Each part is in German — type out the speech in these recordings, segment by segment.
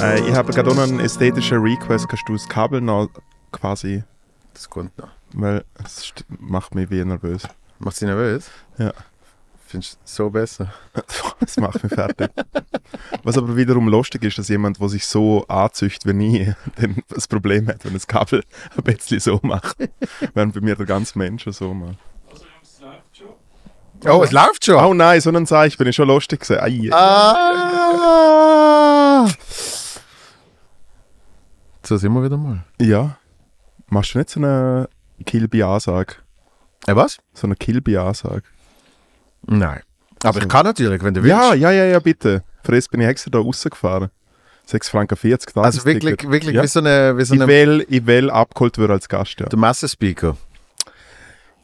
Äh, ich habe gerade noch einen ästhetischen Request. Kannst du das Kabel noch quasi. Das kommt noch. Weil es macht mich wie nervös. Macht sie nervös? Ja finde es so besser. das macht mich fertig. Was aber wiederum lustig ist, dass jemand, der sich so anzüchtet wie nie, dann das Problem hat, wenn das Kabel ein bisschen so macht. Während bei mir der ganze Mensch so macht. Oh, es läuft schon. Oh nein, so ein Zeichen bin ich schon lustig gewesen. Ai. Ah. So sind wir wieder mal. Ja. Machst du nicht so eine Kilby-Ansage? Äh, was? So eine Kilby-Ansage. Nein. Aber also, ich kann natürlich, wenn du willst. Ja, ja, ja, ja, bitte. Für das bin ich extra da rausgefahren. 6,40 Franken Also wirklich, wirklich ja. wie so eine... Wie so eine ich, will, ich will abgeholt werden als Gast, ja. Der Massenspeaker.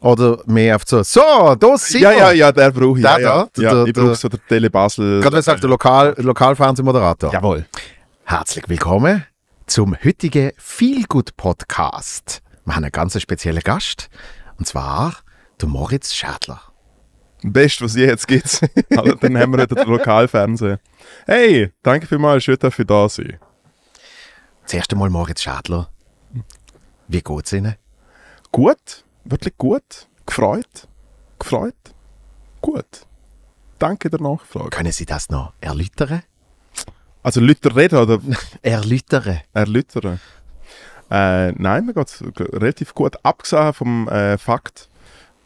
Oder mehr auf so, so, da sind Ja, ja, ja, der brauche ich. Der, ja, ja. Der, ja ich brauche so der Tele Basel. Gerade wenn sagt halt der Lokal, Lokalfernsehmoderator. Jawohl. Herzlich willkommen zum heutigen Feelgood Podcast. Wir haben einen ganz speziellen Gast. Und zwar der Moritz Schädler. Best, was je jetzt gibt. also, dann haben wir den Lokalfernsehen. Hey, danke vielmals, schön, dass ihr da sein. Das erste Mal Moritz Schadler. Wie geht's Ihnen? Gut, wirklich gut. Gefreut, gefreut, gut. Danke der Nachfrage. Können Sie das noch erläutern? Also Lüter reden oder? erläutern. Erläutern. Äh, nein, mir geht es relativ gut. Abgesehen vom äh, Fakt,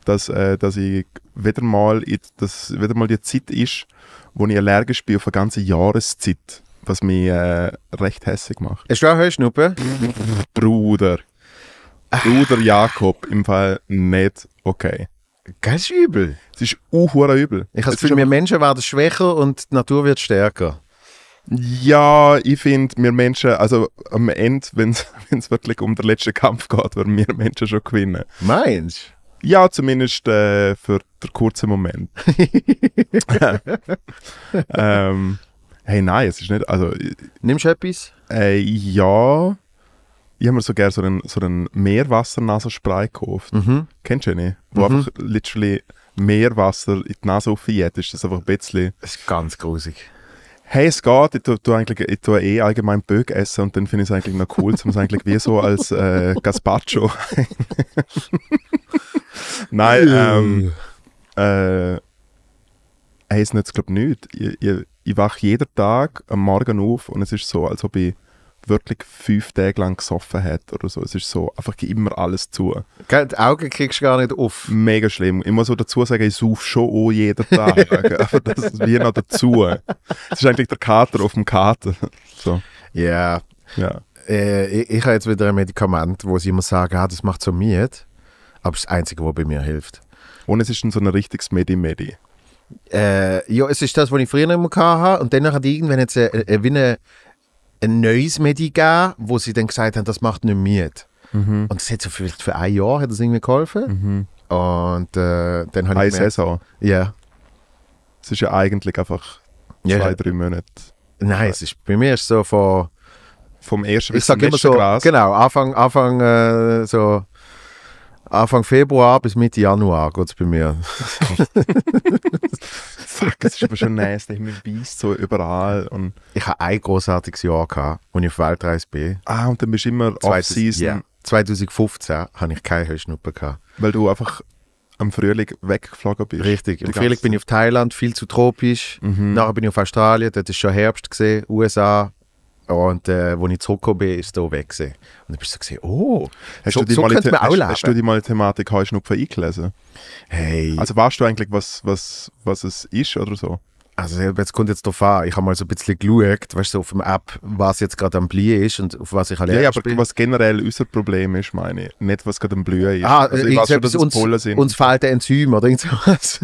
dass, äh, dass ich wieder mal, dass wieder mal die Zeit ist, wo ich allergisch bin auf eine ganze Jahreszeit, was mich äh, recht hässig macht. Hast du auch Heuschnuppe? Bruder. Ah. Bruder Jakob, im Fall nicht okay. Ganz übel. Es ist unhure übel. Ich habe das Gefühl, wir Menschen werden schwächer und die Natur wird stärker. Ja, ich finde, wir Menschen, also am Ende, wenn es wirklich um den letzten Kampf geht, werden wir Menschen schon gewinnen. Meinst du? Ja, zumindest äh, für den kurzen Moment. ähm, hey, nein, es ist nicht. Also, Nimmst du etwas? Äh, ja. Ich habe mir so gerne so einen, so einen Meerwassernasenspray gekauft. Mhm. Kennst du nicht? Wo mhm. einfach literally Meerwasser in die Nase aufjagt. Ist das einfach ein bisschen. Das ist ganz grusig. Hey, es geht. Ich tue, tue eigentlich, ich tue eh allgemein Böck essen und dann finde ich es eigentlich noch cool, um es eigentlich wie so als äh, Gazpacho. Nein, ähm, äh, heisst jetzt, glaube nicht. Ich, ich, ich wache jeden Tag am Morgen auf und es ist so, als ob ich wirklich fünf Tage lang gesoffen hat oder so. Es ist so, einfach immer alles zu. die Augen kriegst du gar nicht auf. Mega schlimm. Ich muss so dazu sagen, ich sauf schon auch jeden Tag. aber das ist wie noch dazu. Es ist eigentlich der Kater auf dem Kater. so. Yeah. Ja. Äh, ich, ich habe jetzt wieder ein Medikament, wo sie immer sagen, ah, das macht so Miet. Aber das Einzige, was bei mir hilft. Und es ist dann so ein richtiges Medi-Medi. Äh, ja, es ist das, was ich früher immer hatte. Und dann hat irgendwann jetzt äh, äh, eine, ein neues Medi gegeben, wo sie dann gesagt haben, das macht nicht mit. Mhm. Und das hat so vielleicht für ein Jahr hat das irgendwie geholfen. Mhm. Und äh, dann habe ich. Eine Saison. Ja. Es ist ja eigentlich einfach zwei, ja. drei Monate. Nein, es ist, bei mir ist so von. Vom ersten bis zum letzten so, Gras. Genau, Anfang, Anfang äh, so Anfang Februar bis Mitte Januar geht es bei mir. Fuck, das ist aber schon nice, ich man so überall. Und ich hatte ein großartiges Jahr, gehabt, als ich auf Weltreise bin. Ah, und dann bist du immer off-season. Yeah. 2015 hatte ich keine Heuschnuppe. Gehabt. Weil du einfach am Frühling weggeflogen bist. Richtig, im Frühling bin ich auf Thailand, viel zu tropisch. Mhm. Nachher bin ich auf Australien, dort ist schon Herbst gesehen, USA, und äh, als ich zurückgekommen bin, ist es weg. Gewesen. Und dann bist du so gesehen, oh, hast so, du die so mal könnte man auch leben. Hast, hast du die mal die Thematik Heuschnupfen eingelesen? Hey. Also weißt du eigentlich, was, was, was es ist oder so? Also jetzt kommt jetzt darauf an, ich habe mal so ein bisschen geschaut, weißt du, so auf dem App, was jetzt gerade am Blühen ist und auf was ich allergisch Ja, aber bin. was generell unser Problem ist, meine ich, nicht was gerade am Blühen ist. Ah, also ich weiß schon, dass uns, Pollen sind. Uns fehlt ein Enzym oder irgendwas.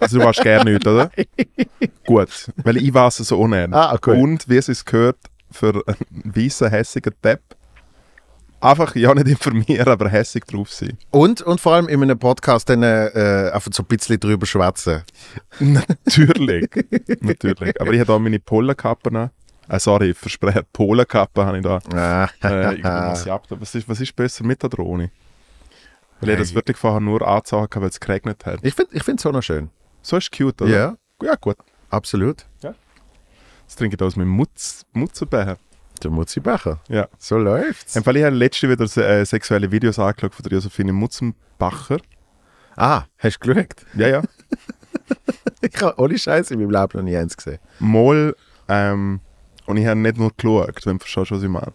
Also du weißt gerne nicht, oder? gut, weil ich weiß es so ohnehin. Ah, okay. Und, wie es ist gehört, für einen weißen, hässigen Depp. Einfach ja nicht informieren, aber hässig drauf sein. Und, und vor allem in einem Podcast dann äh, einfach so ein bisschen drüber schwätzen. Natürlich. Natürlich. Aber ich habe auch meine Pollenkappen an. Äh, sorry, ich verspreche, Polenkappe habe ich da. Ah. äh, ich Was ist, was ist besser mit der Drohne? Weil ich das wirklich vorher nur angezogen habe, weil es geregnet hat. Ich finde es ich auch noch schön. So ist es cute, oder? Ja. Ja, gut. Absolut. Ja trinke trinken aus mit Mutz, Mutzenbecher. Der Mutzenbecher? Ja. So läuft's. ich habe letzte wieder äh, sexuelle Videos angeschaut von der Josephine Mutzenbacher. Ah, hast du geschaut? Ja, ja. ich habe alle Scheiße in meinem Leben noch nie eins gesehen. Mal, ähm, und ich habe nicht nur geschaut, wenn du verstehst, was ich meine.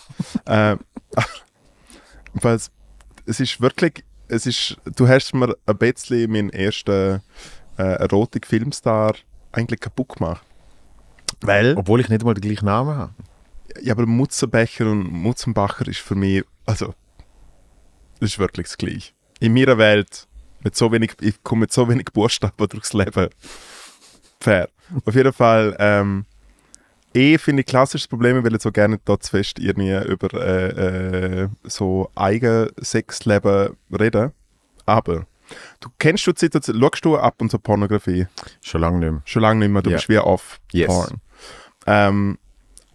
ähm, weil es ist wirklich, es ist, du hast mir ein bisschen meinen ersten äh, Erotik-Filmstar eigentlich kaputt gemacht. Weil? Obwohl ich nicht mal den gleichen Namen habe. Ja, aber Mutzenbecher und Mutzenbacher ist für mich, also, das ist wirklich das Gleiche. In meiner Welt, mit so wenig, ich komme mit so wenig Buchstaben durchs Leben. Fair. Auf jeden Fall, ähm, eh finde ich klassisches Problem, weil ich so gerne dort zu fest irgendwie über äh, äh, so Eigensexleben reden. Aber Du kennst du die Situation, schaust du ab und zu Pornografie? Schon lange nicht mehr. Schon lange nicht mehr, du yeah. bist wie off yes. Porn. Ähm,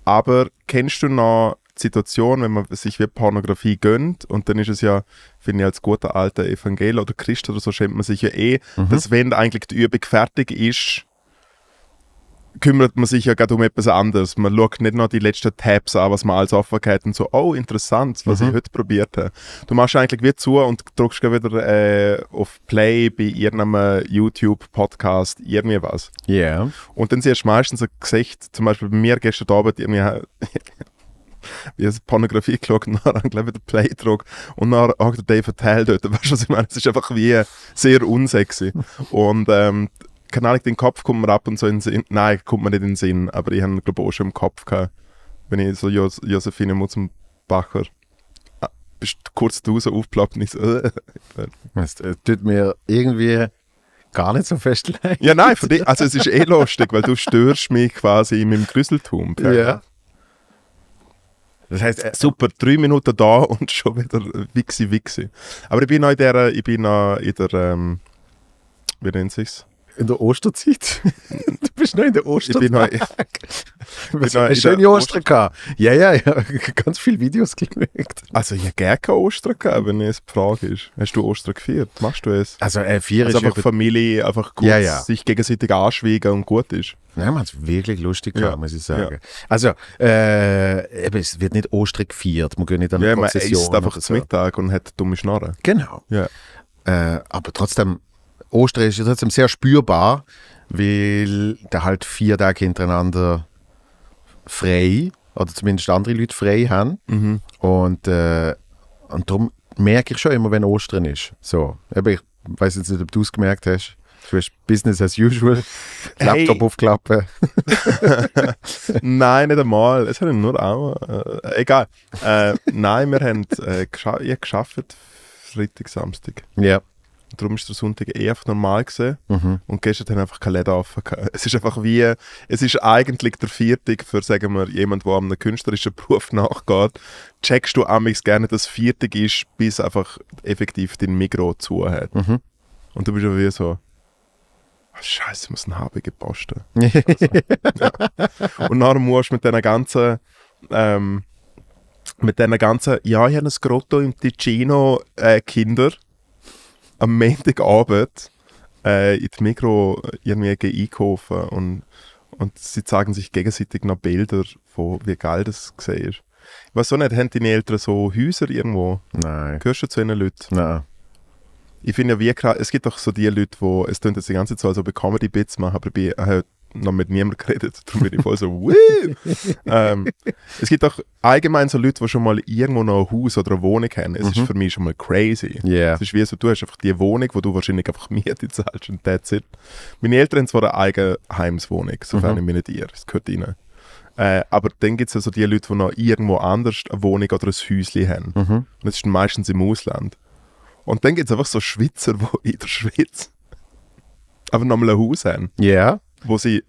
aber kennst du noch die Situation, wenn man sich wie Pornografie gönnt und dann ist es ja, finde ich, als guter alter Evangel oder Christ oder so schämt man sich ja eh, mhm. dass wenn eigentlich die Übung fertig ist, kümmert man sich ja gerade um etwas anderes. Man schaut nicht nur die letzten Tabs an, was man als Aufmerksamkeit und so, oh, interessant, was mhm. ich heute probiert habe. Du machst eigentlich wie zu und drückst wieder äh, auf Play bei irgendeinem YouTube-Podcast, irgendwie was. Ja. Yeah. Und dann siehst du meistens ein Gesicht, zum Beispiel bei mir gestern Abend, irgendwie, wie eine Pornografie geschaut und dann gleich wieder Play druck und dann auch der Dave Tell dort. Weißt du, was ich meine? Es ist einfach wie sehr unsexy. Und ähm, keine Ahnung, den Kopf kommt mir ab und so in den Sinn. Nein, kommt mir nicht in den Sinn, aber ich habe ihn, glaube ich auch schon im Kopf gehabt, wenn ich so Jos Josephine Mutzenbacher ah, bist kurz draußen aufgeploppt und ich so. das äh, äh, tut mir irgendwie gar nicht so fest leid. Ja, nein, für dich, also es ist eh lustig, weil du störst mich quasi in meinem Grüsseltum. Ja. ja. Das heißt, äh, super, drei Minuten da und schon wieder wixi wixi. Aber ich bin noch in der, ich bin noch in der, ähm, wie nennt sich's? in der Osterzeit. du bist noch in der Osterzeit. Ich bin noch, ich, ich bin noch schöne Ostern gehabt. Ja, ja, ich habe Ganz viele Videos gemacht. Also, ich habe gerne keine Ostern gehabt, wenn es die Frage ist. Hast du Ostern gefeiert? Machst du es? Also, äh, vier also ist einfach Familie, einfach kurz ja, ja. sich gegenseitig anschwiegen und gut ist. Ja, man es wirklich lustig gehabt, ja. muss ich sagen. Ja. Also, äh, eben, es wird nicht Ostern gefeiert. Man geht nicht an eine ja, Konzession. Man isst einfach so. Mittag und hat dumme Schnarren. Genau. Ja. Äh, aber trotzdem Ostern ist trotzdem sehr spürbar, weil da halt vier Tage hintereinander frei oder zumindest andere Leute frei haben. Mhm. Und, äh, und darum merke ich schon immer, wenn Ostern ist. So, aber ich weiß jetzt nicht, ob du es gemerkt hast. Du hast Business as usual, hey. Laptop aufklappen. nein, nicht einmal. Es haben nur auch. Äh, egal. Äh, nein, wir haben äh, gescha ich geschafft, Freitag, Samstag. Ja. Darum ist der Sonntag eh einfach normal gewesen. Mhm. Und gestern haben einfach keine Läden offen Es ist einfach wie, es ist eigentlich der Viertig für, sagen wir, jemand, der einem künstlerischen Beruf nachgeht. Checkst du amigs gerne, dass Viertig ist, bis einfach effektiv dein Mikro zu hat. Mhm. Und du bist ja wie so, ah, Scheiße, ich muss einen HB gepostet. also, ja. Und dann musst du mit diesen ganzen, ähm, mit diesen ganzen, ja, ich habe ein Grotto im Ticino äh, Kinder am Montagabend äh, in die Mikro irgendwie einkaufen und, und sie zeigen sich gegenseitig noch Bilder von wie geil das war. Ich weiß auch nicht, haben deine Eltern so Häuser irgendwo? Nein. Gehörst du zu diesen Leuten? Nein. Ich finde ja wie krass, es gibt doch so die Leute, wo es klingt jetzt die ganze Zeit so, als ob ich Comedy-Bits mache, aber ich bin halt noch mit niemandem geredet. Darum bin ich voll so, ähm, Es gibt auch allgemein so Leute, die schon mal irgendwo noch ein Haus oder eine Wohnung haben. Es mhm. ist für mich schon mal crazy. Yeah. Es ist wie so, du hast einfach die Wohnung, wo du wahrscheinlich einfach Miete zahlst und that's it. Meine Eltern haben zwar eine eigene Heimswohnung, sofern mhm. ich mich nicht irre. Das gehört ihnen. Äh, aber dann gibt es also die Leute, die noch irgendwo anders eine Wohnung oder ein Häuschen haben. Mhm. Und das ist dann meistens im Ausland. Und dann gibt es einfach so Schweizer, die in der Schweiz aber nochmal ein Haus haben. Ja. Yeah wo sie,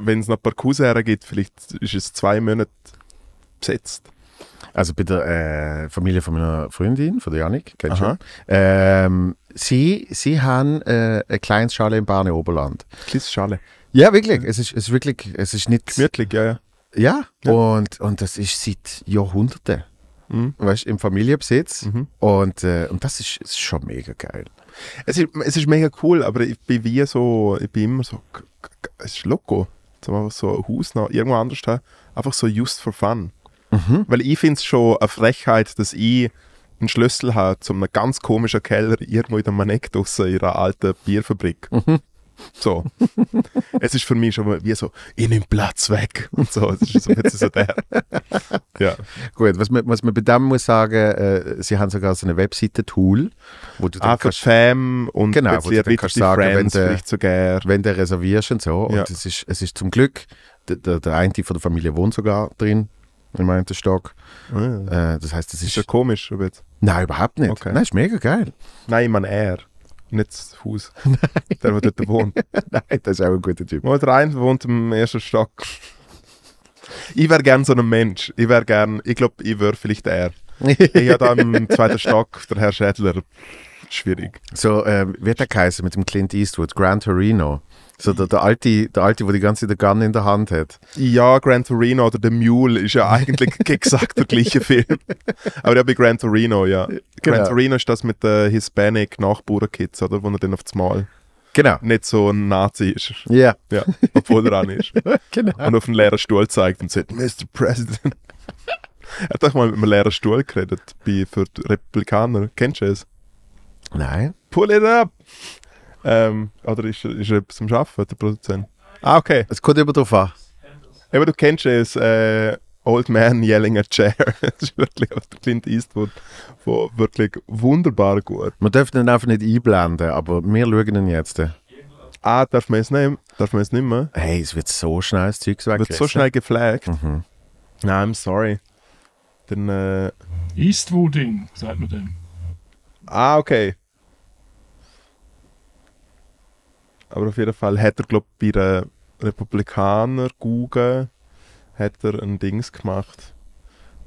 wenn es noch Parcours gibt, vielleicht ist es zwei Monate besetzt. Also bei der äh, Familie von meiner Freundin, von der Janik, kennst du ähm, sie, sie haben äh, eine kleine Schale im Barne Oberland. Kleines Schale? Ja, wirklich. Es ist, es ist wirklich, es ist nicht... Gemütlich, ja, ja. Ja, ja. Und, und das ist seit Jahrhunderten mhm. weißt, im Familienbesitz. Mhm. Und, äh, und das ist, ist schon mega geil. Es ist, es ist mega cool, aber ich bin wie so, ich bin immer so, es ist loco, zum einfach so ein Haus noch irgendwo anders haben, einfach so just for fun. Mhm. Weil ich finde es schon eine Frechheit, dass ich einen Schlüssel habe zu einem ganz komischen Keller irgendwo in der Manek in einer alten Bierfabrik. Mhm. So. es ist für mich schon mal wie so, ich nehme Platz weg und so. Es ist so ein bisschen so der. Ja. Gut, was man, was man bei dem muss sagen, äh, sie haben sogar so eine Webseite-Tool, wo du dann ah, kannst, Fam und genau, wo du dann kannst sagen, Friends wenn du, sogar. wenn du reservierst und so. Und es, ist, es ist zum Glück, der, der eine von der Familie wohnt sogar drin, im einen Stock. Oh ja. äh, das heißt, das ist, ist ja komisch, Robert. Nein, überhaupt nicht. Okay. Nein, ist mega geil. Nein, ich meine er. Nicht das Haus. Nein. Der, der dort wohnt. Nein, das ist auch ein guter Typ. Mal der rein wohnt im ersten Stock. Ich wäre gern so ein Mensch. Ich wäre gern, ich glaube, ich wäre vielleicht er. ich habe da im zweiten Stock der Herr Schädler. Schwierig. So, äh, wird der Kaiser mit dem Clint Eastwood, Grand Torino. So der, der Alte, der Alte, wo die ganze Zeit Gun in der Hand hat. Ja, Gran Torino oder The Mule ist ja eigentlich exakt der gleiche Film. Aber der bei Gran Torino, ja. Genau. Gran Torino ist das mit den Hispanic Nachbauerkids, oder? Wo er dann aufs Mal genau. nicht so ein Nazi ist. Yeah. Ja. Obwohl er auch ist. genau. Und auf einen leeren Stuhl zeigt und sagt, Mr. President. er hat doch mal mit einem leeren Stuhl geredet bei, für die Republikaner. Kennst du es? Nein. Pull it up! Ähm, oder ist, ist er etwas am Arbeiten, der Produzent? Ah, okay. Es kommt immer darauf an. Eben, du kennst es, äh, Old Man Yelling a Chair. das ist wirklich aus der Clint Eastwood, von wirklich wunderbar gut. Man dürfte ihn einfach nicht einblenden, aber wir schauen ihn jetzt. Ah, darf man es nehmen? Darf man es nicht mehr? Hey, es wird so schnell das Zeug weg. Wird so schnell geflaggt. Mhm. Nein, I'm sorry. Dann, äh, Eastwooding, sagt man dem. Ah, okay. Aber auf jeden Fall hat er, glaube ich, bei den Republikaner Google hat er ein Dings gemacht.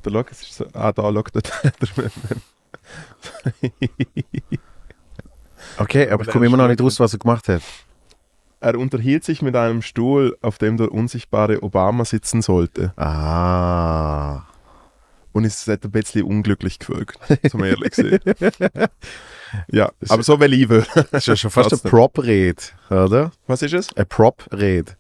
Da schau, es ist so, ah, da schaut er Okay, aber ich komme immer noch nicht raus, was er gemacht hat. Er unterhielt sich mit einem Stuhl, auf dem der unsichtbare Obama sitzen sollte. Ah. Und es hat ein bisschen unglücklich gewirkt, zum ehrlich sein. Ja, das aber so wie will. Das Ist ja schon fast eine Prop-Rede, oder? Was ist es? Eine Prop-Rede.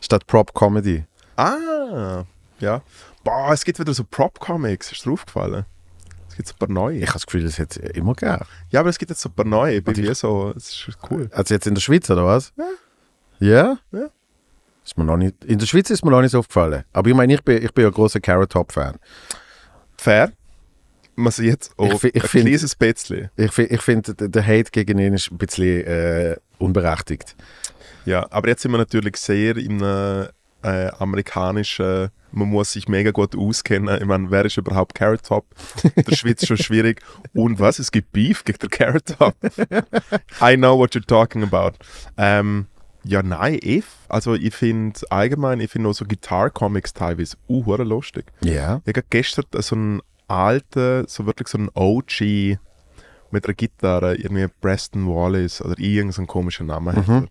Statt Prop-Comedy. Ah, ja. Boah, es gibt wieder so Prop-Comics. Ist dir aufgefallen? Es gibt so ein paar neue. Ich habe das Gefühl, das hätte es immer gegeben. Ja, aber es gibt jetzt so ein paar neue. Ich bin wie so, Das ist cool. Also jetzt in der Schweiz, oder was? Ja. Ja? Ja. Ist mir noch nicht, in der Schweiz ist mir noch nicht so aufgefallen. Aber ich meine, ich bin, ich bin ja großer Carrot Top-Fan. Fair man sie jetzt auf ich, ich ein find, kleines bisschen. Ich, ich finde, der Hate gegen ihn ist ein bisschen äh, unberechtigt. Ja, aber jetzt sind wir natürlich sehr in einem äh, amerikanischen man muss sich mega gut auskennen. Ich meine, wer ist überhaupt Carrot Top? In der Schweiz ist schon schwierig. Und was? Es gibt Beef gegen den Carrot Top. I know what you're talking about. Ähm, ja, nein, if. Also ich finde allgemein, ich finde auch so Guitar-Comics teilweise uh, lustig. Ja. Yeah. Ich habe gestern so einen alten, so wirklich so ein OG mit einer Gitarre, irgendwie Preston Wallace oder irgendein komischer Name. Mhm.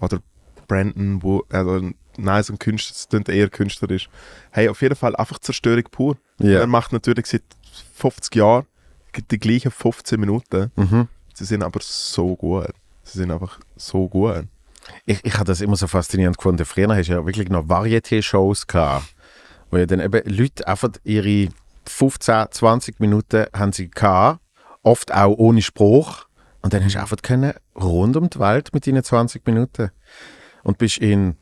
Oder Brandon, wo, also, nein, so ein Künstler, das klingt eher künstlerisch. Hey, auf jeden Fall einfach Zerstörung pur. Yeah. Er macht natürlich seit 50 Jahren die gleichen 15 Minuten. Mhm. Sie sind aber so gut. Sie sind einfach so gut. Ich, ich habe das immer so faszinierend gefunden. Früher hast du ja wirklich noch Varieté-Shows gehabt, wo ja dann eben Leute einfach ihre 15, 20 Minuten haben sie gehabt, oft auch ohne Spruch. Und dann hast du einfach können, rund um die Welt mit deinen 20 Minuten. Und bist in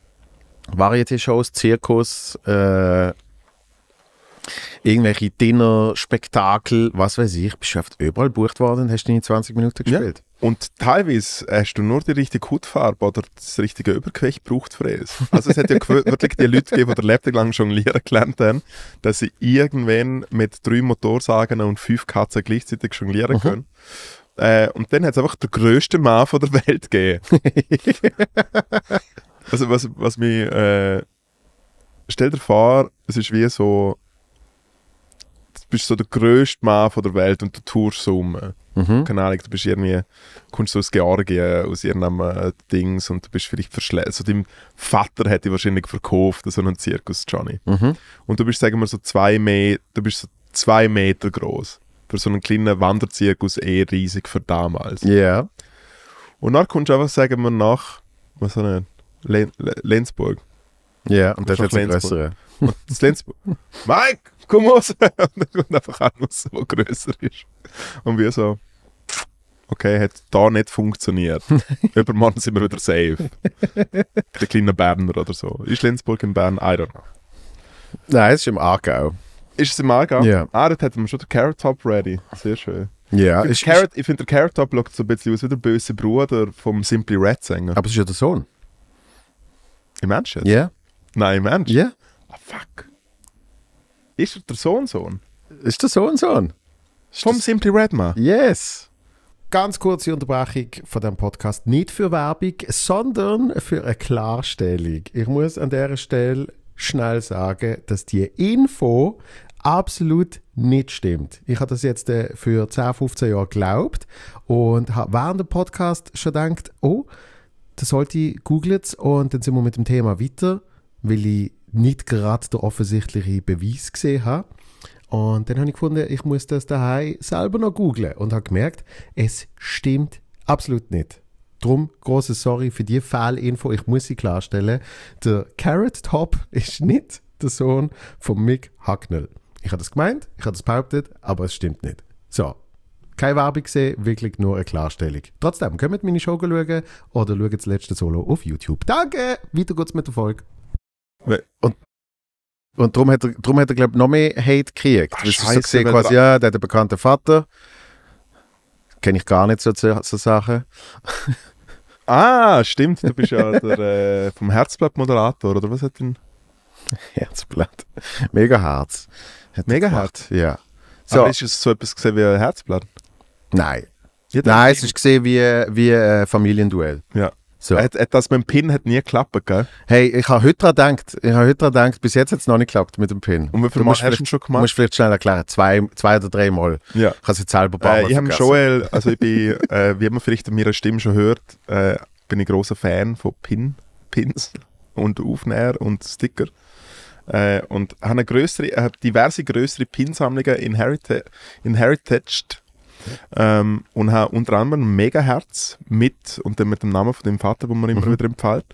Variety-Shows, Zirkus, äh, irgendwelche Dinner, Spektakel, was weiß ich, bist du oft überall gebucht worden und hast in 20 Minuten gespielt. Ja. Und teilweise hast du nur die richtige Hautfarbe oder das richtige Übergewicht gebraucht für es. Also es hat ja wirklich die Leute gegeben, die Leben lang jonglieren gelernt haben, dass sie irgendwann mit drei Motorsagen und fünf Katzen gleichzeitig jonglieren mhm. können. Äh, und dann hat es einfach der grössten Mann von der Welt gegeben. also was, was mich... Äh, stell dir vor, es ist wie so bist so der grösste Mann von der Welt und du tourst so um. Mhm. Keine Ahnung, du bist irgendwie, kommst so aus Georgien, aus irgendeinem äh, Dings und du bist vielleicht verschleppt. also dein Vater hätte dich wahrscheinlich verkauft, so einen Zirkus, Johnny. Mhm. Und du bist, sagen wir so zwei Meter, du bist so zwei Meter groß. Für so einen kleinen Wanderzirkus eh riesig für damals. Ja. Yeah. Und dann kommst du einfach, sagen wir, nach was so eine Lenzburg. Ja, yeah, und das ist jetzt ein größerer. Und das Lenzburg. Mike! komm raus. und dann kommt einfach ein raus, der grösser ist. Und wir so, okay, hat da nicht funktioniert. Übermorgen sind wir wieder safe. Der kleine Berner oder so. Ist Lenzburg in Bern? I don't know. Nein, es ist im Aargau. Ist es im Aargau? Ja. Ah, dort hätten wir schon den Carrot Top ready. Sehr schön. Ja. Ich, Carrot, ich finde, der Carrot Top schaut so ein bisschen aus wie der böse Bruder vom Simply Red Sänger. Aber es ist ja der Sohn. Im Mensch jetzt? Ja. Yeah. Nein, im Mensch? Ja. Yeah. Ah, fuck. Ist er der Sohn-Sohn? Ist der Sohn-Sohn? Vom das? Simply Redman? Yes! Ganz kurze Unterbrechung von dem Podcast. Nicht für Werbung, sondern für eine Klarstellung. Ich muss an dieser Stelle schnell sagen, dass die Info absolut nicht stimmt. Ich habe das jetzt äh, für 10, 15 Jahre geglaubt und habe während dem Podcast schon gedacht, oh, das sollte ich googeln und dann sind wir mit dem Thema weiter, weil ich nicht gerade der offensichtliche Beweis gesehen habe. Und dann habe ich gefunden, ich muss das daheim selber noch googlen und habe gemerkt, es stimmt absolut nicht. Drum, große Sorry für die Fehlinfo, ich muss sie klarstellen. Der Carrot Top ist nicht der Sohn von Mick Hacknell. Ich habe das gemeint, ich habe das behauptet, aber es stimmt nicht. So, keine Werbung gesehen, wirklich nur eine Klarstellung. Trotzdem, könnt ihr meine Show schauen oder schaut das letzte Solo auf YouTube. Danke, weiter geht's mit der Folge. Und, und darum hat er, darum hat er glaube ich, noch mehr Hate gekriegt. Ach, Scheiße, so quasi, ja, der hat einen bekannten Vater. Kenne ich gar nicht so, so Sachen. ah, stimmt, du bist ja der, äh, vom Herzblatt-Moderator, oder was hat denn? Herzblatt. Mega Herz. Mega Herz? Ja. So. Aber ist es so etwas gesehen wie ein Herzblatt? Nein. Ja, Nein, es ist gesehen wie, wie ein Familienduell. Ja. So. Hat, hat das mit dem Pin hat nie geklappt, gell? Hey, ich habe heute daran gedacht, ich habe heute daran gedacht, bis jetzt hat es noch nicht geklappt mit dem Pin. Und wie viel du Mal hast du schon gemacht? Musst vielleicht schnell erklären, zwei, zwei oder drei Mal. Ja. Ich habe es selber ein äh, Ich habe Joel, also ich bin, äh, wie man vielleicht an meiner Stimme schon hört, äh, bin ich großer Fan von Pin, Pins und Aufnäher und Sticker. Äh, und habe eine größere, äh, diverse größere Pinsammlungen inherited, inherited ähm, und habe unter anderem Megahertz mit, und dann mit dem Namen von dem Vater, den man immer mhm. wieder empfiehlt,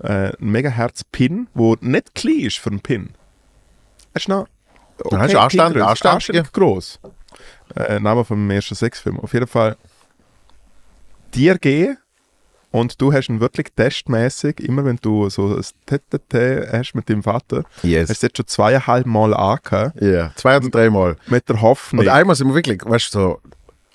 äh, ein megaherz pin wo nicht klein ist für einen Pin. Er ist noch okay, ja, ist Anstand, Anstand, Anstand ja. groß. Äh, Name vom ersten Sexfilm. Auf jeden Fall dir gehen und du hast ihn wirklich testmäßig, immer wenn du so ein TTT hast mit deinem Vater, yes. hast du jetzt schon zweieinhalb Mal angehört. Ja, yeah. zwei oder drei Mal. Mit der Hoffnung. Und einmal sind wir wirklich, weißt du, so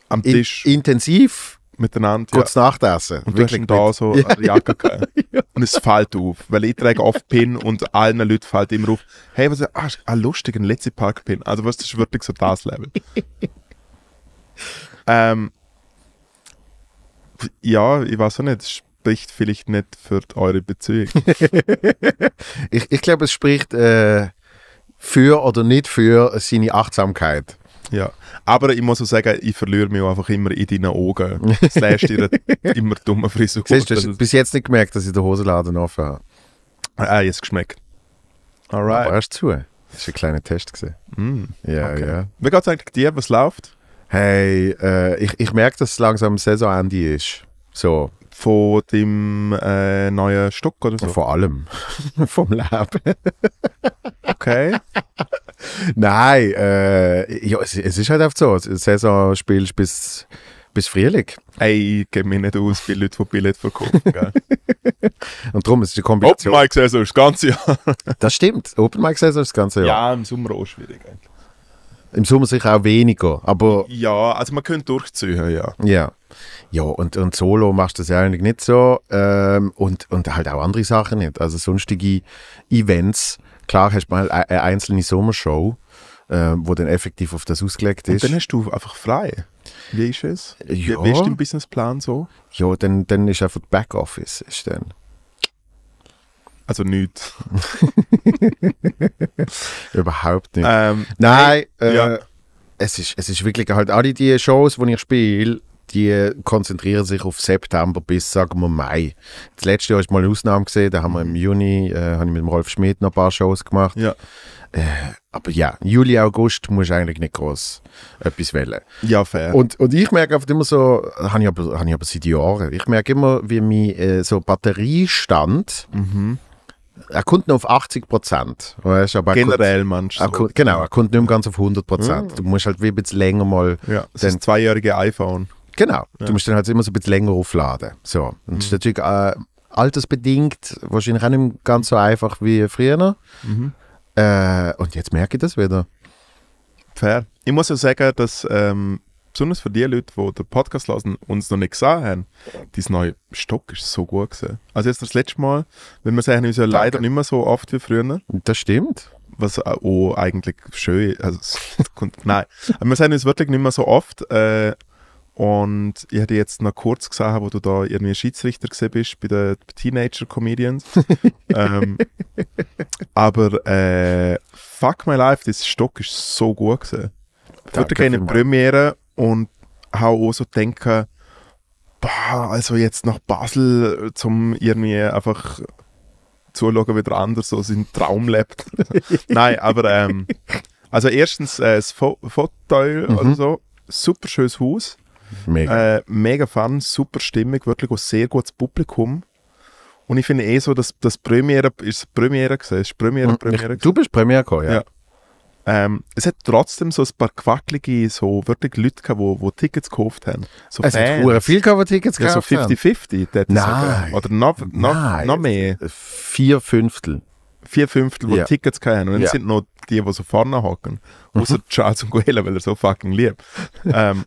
am Tisch. In, intensiv miteinander. Kurz ja. Nachtessen. Und wirklich da so eine Jacke ja. Und es fällt auf, weil ich trage oft Pin und allen Leuten fällt immer auf, hey, was ah, ist ah, ein lustiger letzter Parkpin. Also was ist wirklich so das Level. ähm, ja, ich weiß auch nicht, es spricht vielleicht nicht für eure Beziehung. ich ich glaube, es spricht äh, für oder nicht für seine Achtsamkeit. Ja, aber ich muss auch sagen, ich verliere mich auch einfach immer in deinen Augen. Slash deiner immer dumme Frisur. Siehst du, du hast bis jetzt nicht gemerkt, dass ich den Hosenladen offen habe. Ah, ah jetzt geschmeckt. Alright. Warst erst zu. Das war ein kleiner Test. Gewesen. Mm, ja, okay. ja. Wie geht es eigentlich dir? Was läuft? Hey, äh, ich, ich merke, dass es langsam Saisonende ist. So, von dem äh, neuen Stock oder so? vor allem. Vom Leben. okay. Nein, äh, ja, es, es, ist halt oft so. Saison spielst bis, bis Frühling. Ey, ich gebe mich nicht aus, viele Leute, die Billett verkaufen. Gell? Und darum ist eine Kombination. Open Mic Saison ist das ganze Jahr. das stimmt. Open Mic Saison ist das ganze Jahr. Ja, im Sommer auch schwierig eigentlich. Im Sommer sicher auch weniger, aber... Ja, also man könnte durchziehen, ja. Ja, ja und, und Solo machst du das ja eigentlich nicht so ähm, und, und halt auch andere Sachen nicht. Also sonstige Events, klar hast du mal e-, eine einzelne Sommershow, äh, wo dann effektiv auf das ausgelegt ist. Und dann hast du einfach frei. Wie ist es? Ja. Wie, wie ist dein Businessplan so? Ja, dann, dann ist einfach Backoffice. Ist dann. Also nichts. Überhaupt nicht. Ähm, Nein, äh, ja. es, ist, es ist wirklich halt, alle die Shows, die ich spiele, die konzentrieren sich auf September bis, sagen wir, Mai. Das letzte Jahr ist mal eine Ausnahme gesehen, da haben wir im mhm. Juni, äh, ich mit dem Rolf Schmidt noch ein paar Shows gemacht. Ja. Äh, aber ja, Juli, August muss eigentlich nicht groß etwas wählen. Ja, fair. Und, und ich merke einfach immer so, habe ich, aber, hab ich aber seit Jahren, ich merke immer, wie mein äh, so Batteriestand mhm. Er kommt nur auf 80 Prozent. Weißt, aber Generell manchmal. So. Erkund, genau, erkunden nicht ganz auf 100 Prozent. Mhm. Du musst halt wie ein bisschen länger mal. Ja, das den, ist zweijährige iPhone. Genau, ja. du musst dann halt immer so ein bisschen länger aufladen. So. Und mhm. das ist mhm. natürlich äh, altersbedingt wahrscheinlich auch nicht ganz so einfach wie früher. Mhm. Äh, und jetzt merke ich das wieder. Fair. Ich muss ja sagen, dass ähm, besonders für die Leute, die den Podcast lassen und es noch nicht gesehen haben, dein neue Stock ist so gut gesehen. Also jetzt das letzte Mal, wenn wir sagen, wir ja leider Danke. nicht mehr so oft wie früher. Ne? Das stimmt. Was auch eigentlich schön ist. Also, nein, wir sehen uns wirklich nicht mehr so oft. Äh, und ich hatte jetzt noch kurz gesehen, wo du da irgendwie Schiedsrichter gesehen bist bei den Teenager-Comedians. ähm, aber äh, Fuck My Life, das Stock ist so gut gesehen. Wirklich eine Premiere und habe auch so denken, also jetzt nach Basel äh, zum irgendwie einfach zuschauen, wie der andere so seinen Traum lebt. Nein, aber ähm, also erstens äh, das Fo mhm. oder so, super schönes Haus. Mega. Äh, mega Fun, super Stimmung, wirklich auch sehr gutes Publikum. Und ich finde eh so, dass das Premiere ist Premiere gesehen, ist Premiere, Premiere. Gewesen. Mhm. du bist Premiere gekommen, ja. ja. Ähm, es hat trotzdem so ein paar quacklige, so wirklich Leute gehabt, die, die Tickets gekauft haben. So es Fans. hat viel gehabt, die Tickets gekauft haben. so 50-50, Nein. Oder noch, noch, Nein. noch mehr. Vier Fünftel vier Fünftel, die ja. Tickets haben. Und dann ja. sind noch die, die so vorne hocken. Außer mhm. Charles und Guela, weil er so fucking liebt. ähm,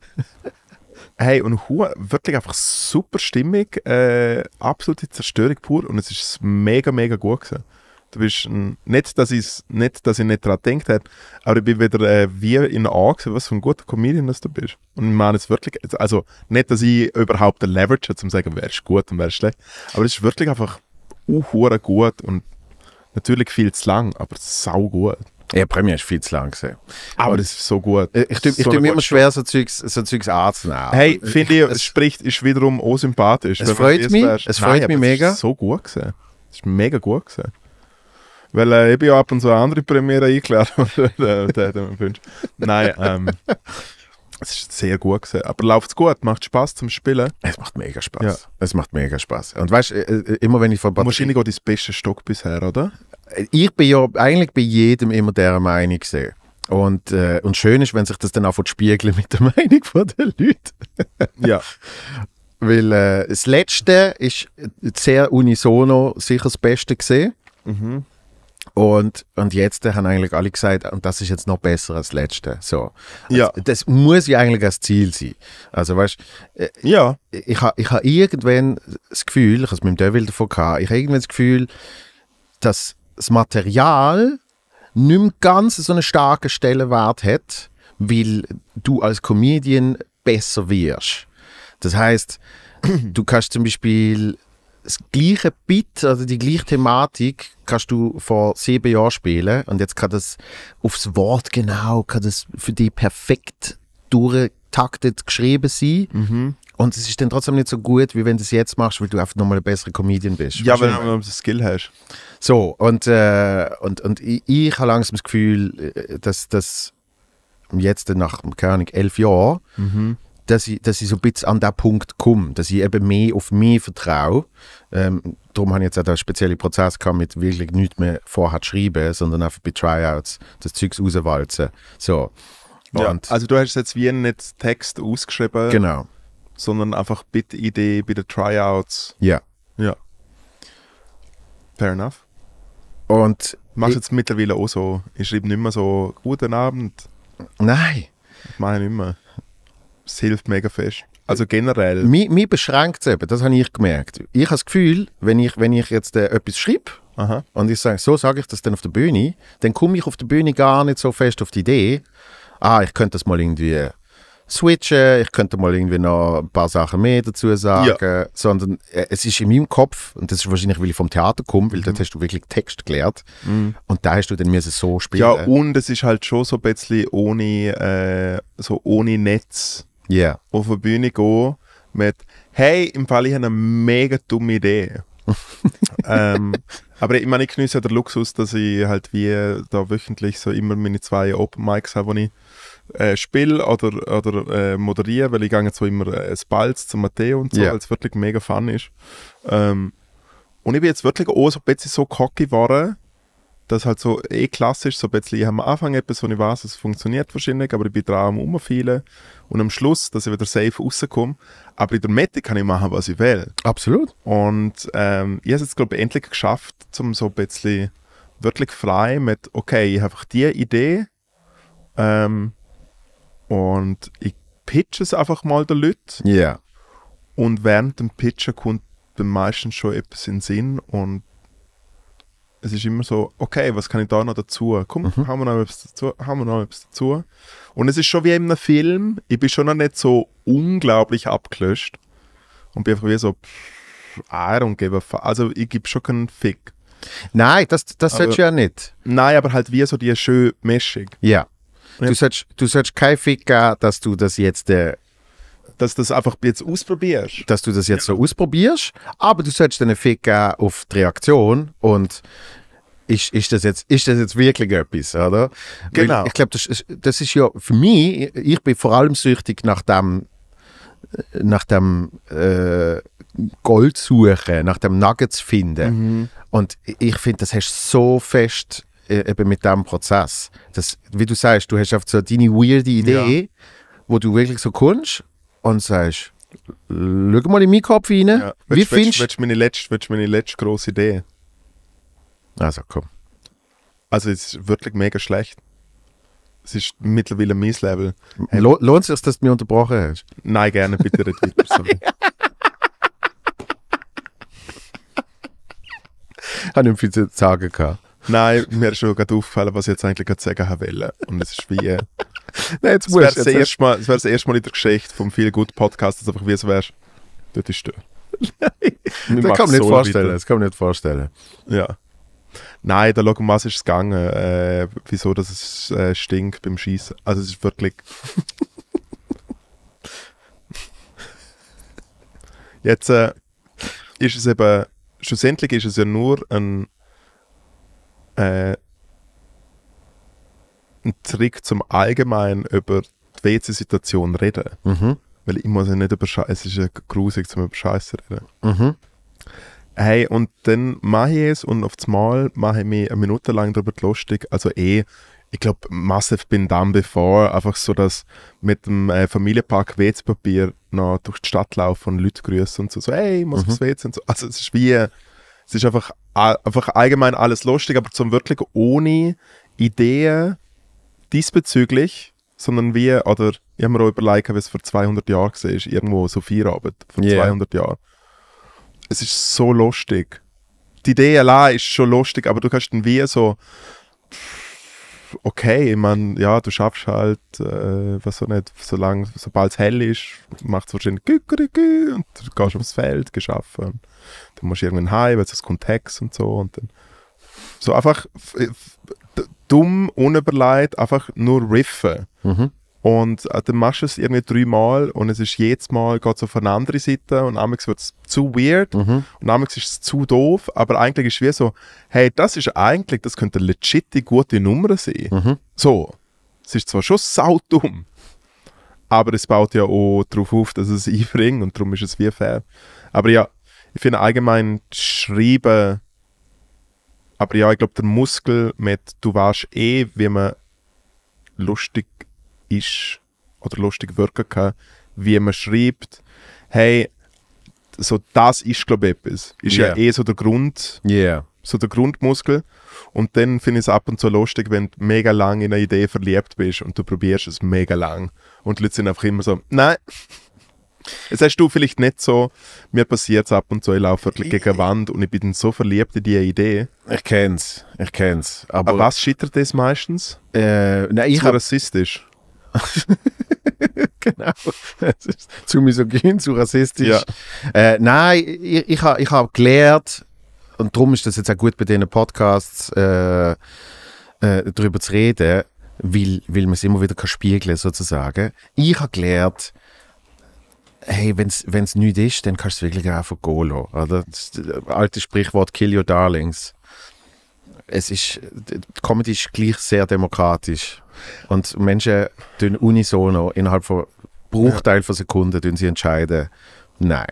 hey, und Hua, wirklich einfach super stimmig. äh, absolute Zerstörung pur. Und es ist mega, mega gut gewesen. Du bist ein, nicht, dass ich nicht, dass ich nicht daran gedacht habe, aber ich bin wieder äh, wie in Angst, was für ein guter Comedian dass du bist. Und ich meine es wirklich, also nicht, dass ich überhaupt den Leverage habe, um zu sagen, wer ist gut und wer ist schlecht, aber es ist wirklich einfach uh, gut und natürlich viel zu lang, aber sau gut. Ja, Premiere ist viel zu lang gesehen. Aber es ist so gut. Ich tue so mir immer schwer, so Zeugs, so Zeugs anzunehmen. Hey, finde ich, es spricht, ist wiederum unsympathisch. Es freut mich, es freut Nein, mich mega. so gut gesehen. Es ist mega gut gesehen. Weil äh, ich bin ja ab und zu andere Premiere eingeladen und äh, hätte mir Nein, ähm, es ist sehr gut gewesen. Aber läuft es gut? Macht Spaß zum Spielen? Es macht mega Spaß. Ja. Es macht mega Spaß. Und weißt du, äh, äh, immer wenn ich von Batterie... Wahrscheinlich auch dein beste Stock bisher, oder? Äh, ich bin ja eigentlich bei jedem immer der Meinung gesehen. Und, äh, und schön ist, wenn sich das dann auch spiegeln mit der Meinung der Leute. ja. Weil äh, das letzte ist sehr unisono sicher das Beste gesehen. Mhm. Und, und jetzt haben eigentlich alle gesagt, und das ist jetzt noch besser als das letzte. So. Also, ja. das muss ja eigentlich das Ziel sein. Also, weißt äh, ja. ich, ich habe ich ha irgendwann das Gefühl, ich habe es mit dem Devil davon gehabt, ich habe irgendwann das Gefühl, dass das Material nicht mehr ganz so einen starken Stellenwert hat, weil du als Comedian besser wirst. Das heißt, du kannst zum Beispiel das gleiche Bit, also die gleiche Thematik, kannst du vor sieben Jahren spielen und jetzt kann das aufs Wort genau, kann das für dich perfekt durchtaktet geschrieben sein. Mhm. Und es ist dann trotzdem nicht so gut, wie wenn du es jetzt machst, weil du einfach nochmal ein besserer Comedian bist. Ja, weil du einen Skill hast. So, und, äh, und, und ich, ich habe langsam das Gefühl, äh, dass das jetzt nach, keine Ahnung, elf Jahren, mhm dass ich, dass ich so ein bisschen an den Punkt komme, dass ich eben mehr auf mich vertraue. Ähm, darum habe ich jetzt auch einen speziellen Prozess gehabt, mit wirklich nichts mehr vorher zu schreiben, sondern einfach bei Tryouts das Zeugs rauswalzen. So. Ja, also du hast jetzt wie nicht Text ausgeschrieben. Genau. Sondern einfach Bit-Idee bei den Tryouts. Ja. Ja. Fair enough. Und Machst du jetzt mittlerweile auch so? Ich schreibe nicht mehr so, guten Abend. Nein. Ich meine nicht mehr es hilft mega fest. Also generell. Mir, beschränkt es eben, das habe ich gemerkt. Ich habe das Gefühl, wenn ich, wenn ich jetzt äh, etwas schreibe Aha. und ich sage, so sage ich das dann auf der Bühne, dann komme ich auf der Bühne gar nicht so fest auf die Idee, ah, ich könnte das mal irgendwie switchen, ich könnte mal irgendwie noch ein paar Sachen mehr dazu sagen, ja. sondern äh, es ist in meinem Kopf, und das ist wahrscheinlich, weil ich vom Theater komme, weil mhm. dort hast du wirklich Text gelernt mhm. und da hast du dann müssen so spielen. Ja, und es ist halt schon so ein bisschen ohne, äh, so ohne Netz Yeah. Auf eine Bühne gehen mit «Hey, im Fall ich habe eine mega dumme Idee». ähm, aber ich meine, ich genieße den Luxus, dass ich halt wie da wöchentlich so immer meine zwei Open Mics habe, die ich äh, spiele oder, oder äh, moderiere, weil ich gehe so immer äh, Balz zu Matteo und so, yeah. weil es wirklich mega fun ist. Ähm, und ich bin jetzt wirklich auch so ein bisschen so cocky geworden, das ist halt so eh klassisch, so ein bisschen, ich habe am Anfang etwas, wo ich weiß, es funktioniert wahrscheinlich, aber ich bin dran am Umfehlen und am Schluss, dass ich wieder safe rauskomme. Aber in der Mitte kann ich machen, was ich will. Absolut. Und ähm, ich habe es jetzt, glaube ich, endlich geschafft, zum so ein bisschen wirklich frei mit, okay, ich habe einfach die Idee ähm, und ich pitch es einfach mal den Leuten. Ja. Yeah. Und während dem Pitchen kommt dann meistens schon etwas in den Sinn und es ist immer so, okay, was kann ich da noch dazu? Komm, mhm. haben wir noch etwas dazu? Haben wir noch etwas dazu? Und es ist schon wie in einem Film, ich bin schon noch nicht so unglaublich abgelöscht und bin einfach wie so, pff, I don't give a fuck. Also ich gebe schon keinen Fick. Nein, das, das sollst du ja nicht. Nein, aber halt wie so die schöne Mischung. Ja. Du, Sollst, du sollst keinen Fick geben, dass du das jetzt äh, dass du das einfach jetzt ausprobierst. Dass du das jetzt ja. so ausprobierst, aber du sollst dann einen Fick geben auf die Reaktion und ist, ist, das, jetzt, ist das jetzt wirklich etwas, oder? Genau. Weil ich glaube, das, ist, das ist ja für mich, ich bin vor allem süchtig nach dem, äh, nach dem äh, Gold suchen, nach dem Nuggets finden. Mhm. Und ich finde, das hast so fest äh, eben mit diesem Prozess. Das, wie du sagst, du hast oft so deine weirde Idee, ja. wo du wirklich so kommst und sagst, schau mal in meinen Kopf rein. Ja. Wie willst, findest du? Willst du meine letzte, grosse Idee? Also komm. Also es ist wirklich mega schlecht. Es ist mittlerweile mein Level. Hey, Loh lohnt es sich, dass du mich unterbrochen hast? Nein, gerne, bitte nicht weiter. Habe nicht viel zu sagen Nein, mir ist schon gerade aufgefallen, was ich jetzt eigentlich sagen wollte. Und es ist wie... Äh, Nein, jetzt musst du. Das wäre das erste Mal in der Geschichte vom Feel Good Podcast, dass einfach wie es wärst. Dort ist du. Nein, das kann man nicht so vorstellen. Weiter. Das kann man nicht vorstellen. Ja. Nein, der Logan Mass ist es gegangen. Äh, wieso, dass es äh, stinkt beim Schießen. Also, es ist wirklich. Jetzt äh, ist es eben. Schlussendlich ist es ja nur ein. Äh, ein Trick zum allgemein über die WC-Situation reden. Mhm. Weil ich muss ja nicht über Scheiße, es ist ja grusig, zum über Scheiße reden. Mhm. Hey, und dann mache ich es und auf das Mal mache ich mich eine Minute lang darüber lustig. Also eh, ich glaube, massive bin dann before. Einfach so, dass mit dem äh, Familienpark WC-Papier noch durch die Stadt laufen und Leute grüßen und so, so hey, ich muss mhm. aufs WC und so. Also es ist wie, es ist einfach, einfach allgemein alles lustig, aber zum wirklich ohne Ideen diesbezüglich, sondern wie, oder ich habe mir auch überlegt, wie es vor 200 Jahren war, irgendwo so Feierabend, vor yeah. 200 Jahren. Es ist so lustig. Die Idee allein ist schon lustig, aber du kannst dann wie so, okay, ich meine, ja, du schaffst halt, äh, was so nicht, solange, sobald es hell ist, macht es wahrscheinlich und du gehst aufs Feld, geschaffen. Dann musst du irgendwann heim, weil es kommt Hex und so und dann. So einfach dumm, unüberlegt einfach nur riffen. Mhm. Und äh, dann machst du es irgendwie dreimal und es ist jedes Mal geht es auf eine andere Seite und amigs wird es zu weird mhm. und amigs ist es zu doof, aber eigentlich ist es wie so, hey, das ist eigentlich, das könnte eine legit gute Nummer sein. Mhm. So. Es ist zwar schon saudumm, aber es baut ja auch darauf auf, dass es einbringt und darum ist es wie fair. Aber ja, ich finde allgemein Schreiben aber ja, ich glaube, der Muskel mit, du weißt eh, wie man lustig ist oder lustig wirken kann, wie man schreibt, hey, so das ist, glaube ich, etwas. Ist yeah. ja eh so der Grund. Yeah. So der Grundmuskel. Und dann finde ich es ab und zu lustig, wenn du mega lang in eine Idee verliebt bist und du probierst es mega lang. Und die Leute sind einfach immer so, nein, es hast du vielleicht nicht so, mir passiert es ab und zu, ich laufe gegen eine Wand und ich bin so verliebt in diese Idee. Ich kenn's, ich kenn's. Aber, Aber was scheitert das meistens? Äh, nein, ich zu rassistisch. genau. zu misogyn, zu rassistisch. Ja. Äh, nein, ich, ich habe ich hab gelernt, und darum ist das jetzt auch gut bei diesen Podcasts, äh, äh darüber zu reden, weil, weil man es immer wieder kann spiegeln sozusagen. Ich habe gelernt, hey, wenn es nichts ist, dann kannst du wirklich einfach gehen lassen. Oder? Das äh, alte Sprichwort Kill your darlings. Es ist, die Comedy ist gleich sehr demokratisch. Und Menschen tun unisono innerhalb von Bruchteil von Sekunden tun sie entscheiden, nein.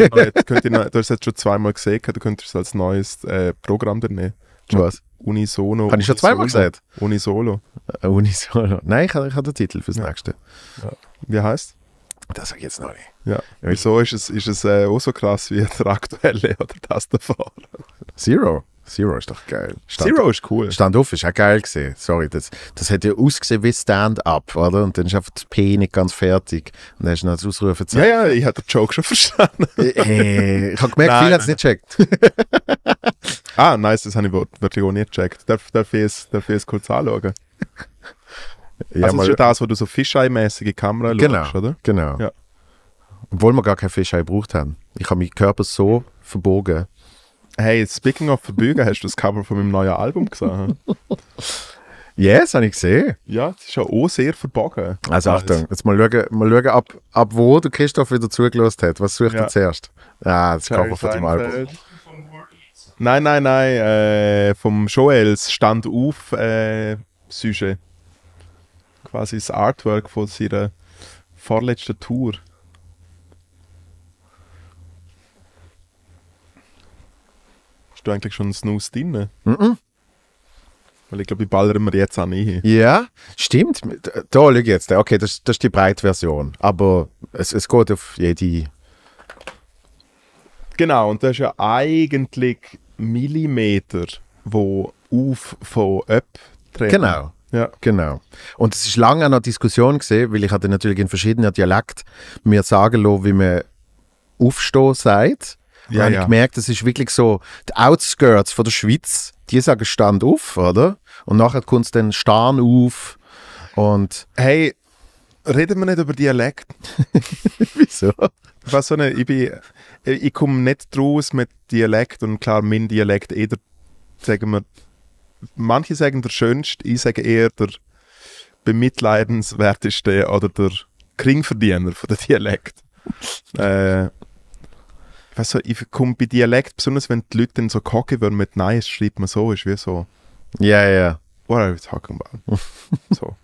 könnt ihr, du hast es jetzt schon zweimal gesehen, du könntest es als neues äh, Programm dann nehmen. Was? Unisono. Habe ich schon zweimal gesagt? Unisolo. Äh, Unisolo. Nein, ich habe den Titel fürs ja. nächste. Ja. Wie heißt es? Das sage ich jetzt noch nicht. Ja. Wieso ist es, ist es äh, auch so krass wie der aktuelle oder das davor? Zero. Zero ist doch geil. Stand Zero ist cool. Stand-up ist auch geil gesehen. Sorry, das, das hätte ja ausgesehen wie Stand-up, oder? Und dann ist einfach das P nicht ganz fertig. Und dann hast du noch das Ausrufen Ja, ja, ich habe den Joke schon verstanden. Hey, äh, äh, ich habe gemerkt, viele haben es nicht gecheckt. ah, nice, das habe ich wirklich auch nicht gecheckt. Darf, darf ich es kurz anschauen? Ja, also das ist ja das, wo du so Fischei-mäßige Kamera genau, oder? Genau. Ja. Obwohl wir gar kein Fischei gebraucht haben. Ich habe meinen Körper so verbogen. Hey, speaking of verbogen, hast du das Cover von meinem neuen Album gesehen? yes, habe ich gesehen. Ja, das ist ja auch sehr verbogen. Also Achtung, jetzt mal schauen, mal schauen ab, ab wo der Christoph wieder zugelost hat. Was sucht ja. er zuerst? Ah, das Cover von dem Album. Nein, nein, nein, äh, vom Joels Stand auf äh, Sujet quasi das Artwork von seiner vorletzten Tour. Hast du eigentlich schon einen Snooze drin? Mhm. Weil ich glaube, die ballern wir jetzt auch nicht. Ja, stimmt. Da liegt jetzt. Okay, das, das ist die Breitversion. Aber es, es geht auf jede. Genau, und das ist ja eigentlich Millimeter, wo auf von ab trennen. Genau. Ja. Genau. Und es ist lange eine Diskussion gesehen, weil ich hatte natürlich in verschiedenen Dialekten mir sagen lassen, wie man Aufstehen sagt. Ja, und habe ja. ich gemerkt, das ist wirklich so, die Outskirts von der Schweiz, die sagen Stand auf, oder? Und nachher kommt es dann Stand auf und... Hey, reden wir nicht über Dialekt. Wieso? Was so eine, ich, bin, ich komme nicht draus mit Dialekt und klar, mein Dialekt, jeder, eh, sagen wir, manche sagen der schönste, ich sage eher der bemitleidenswerteste oder der Kringverdiener von der Dialekt. äh, weißt du, ich komme bei Dialekt, besonders wenn die Leute dann so kacken würden mit Nein, nice, schreibt man so, ist wie so. Ja, yeah, ja. Yeah. What are you talking about? so.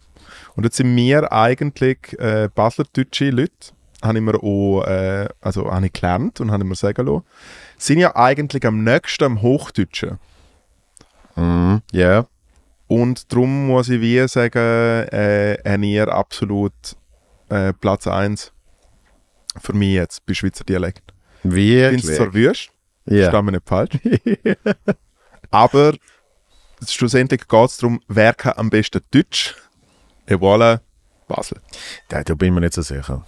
Und jetzt sind wir eigentlich äh, basler Leute, habe ich mir auch äh, also, hab ich gelernt und habe mir sagen lassen, sind ja eigentlich am nächsten am Hochdeutschen. Mhm. Ja. Und darum muss ich wie sagen, äh, habe ich absolut äh, Platz 1 für mich jetzt bei Schweizer Dialekt. Wie? Ich finde es zwar wüst, ja. verstehe mir nicht falsch, aber schlussendlich geht es darum, wer kann am besten Deutsch? Evola, Basel. Da, da bin ich mir nicht so sicher.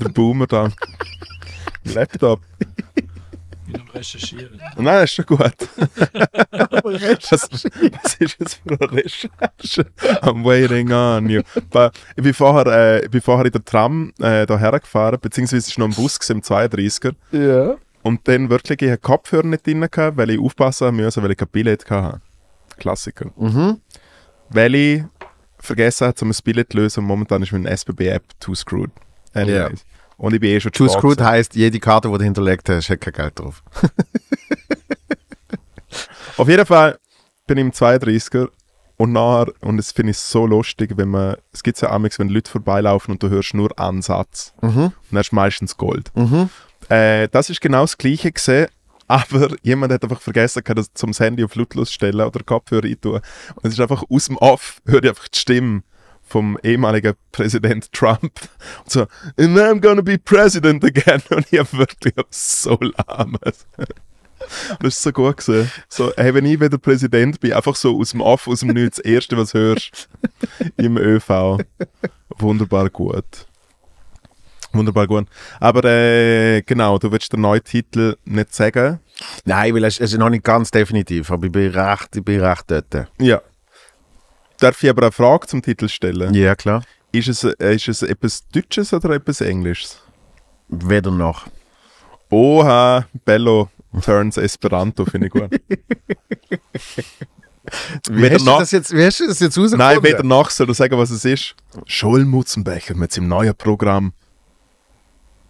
Der Boomer dann. Laptop. Recherchieren. Nein, ist schon gut. was, was ist jetzt für eine Recherche? I'm waiting on you. But ich bin vorher, äh, ich bin vorher in der Tram äh, hierher gefahren, beziehungsweise war noch ein Bus im 32er. Ja. Yeah. Und dann wirklich, ich Kopfhörer nicht drin, gehabt, weil ich aufpassen musste, weil ich kein Billett hatte. Klassiker. Mhm. Weil ich vergessen habe, um ein Billett zu lösen und momentan ist mein SBB-App too screwed. Anyways. Yeah. Und ich bin eh schon Choose Screwed heißt, jede Karte, die du hinterlegt hast, hat kein Geld drauf. Auf jeden Fall bin ich im 32er und nachher, und das finde ich so lustig, wenn man, es gibt ja Amix, wenn Leute vorbeilaufen und du hörst nur Ansatz. Mhm. Und dann ist meistens Gold. Mhm. Äh, das ist genau das Gleiche gesehen, aber jemand hat einfach vergessen, kann das zum Handy auf lautlos stellen oder Kopfhörer reintun. Und es ist einfach aus dem Off, höre ich einfach die Stimme vom ehemaligen Präsident Trump. Und so, and I'm gonna be president again. Und ich habe wirklich so lahm. Das ist so gut gewesen. So, hey, wenn ich wieder Präsident bin, einfach so aus dem Off, aus dem Nichts, das Erste, was hörst, im ÖV. Wunderbar gut. Wunderbar gut. Aber äh, genau, du willst den neuen Titel nicht sagen? Nein, weil es, ist noch nicht ganz definitiv, aber ich bin recht, ich bin recht dort. Ja, Darf ich aber eine Frage zum Titel stellen? Ja, klar. Ist es, äh, ist es etwas Deutsches oder etwas Englisches? Weder noch. Oha, Bello turns Esperanto, finde ich gut. Wie weder hast, nach, du das jetzt, wie hast du das jetzt rausgefunden? Nein, weder nach soll ich sagen, was es ist. Schulmutzenbecher mit seinem neuen Programm.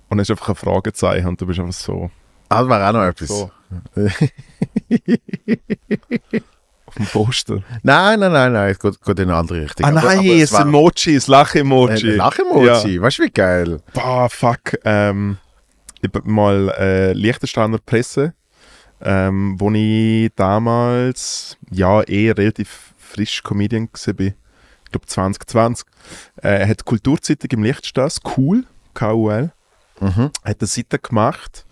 Und es ist einfach ein Fragezeichen und du bist einfach so. Ah, das war auch noch etwas. So. auf dem Poster. Nein, nein, nein, nein, es geht, geht in eine andere Richtung. Ah nein, aber, aber es ist ein Mochi, es Lachemochi. Ein Lachemochi, ja. weißt du wie geil? Bah, fuck. Ähm, ich habe mal äh, Liechtensteiner Presse, ähm, wo ich damals ja eh relativ frisch Comedian war. Ich glaube 2020. Äh, hat Kulturzeitung im Lichtstraß, cool, KUL, mhm. hat eine Seite gemacht,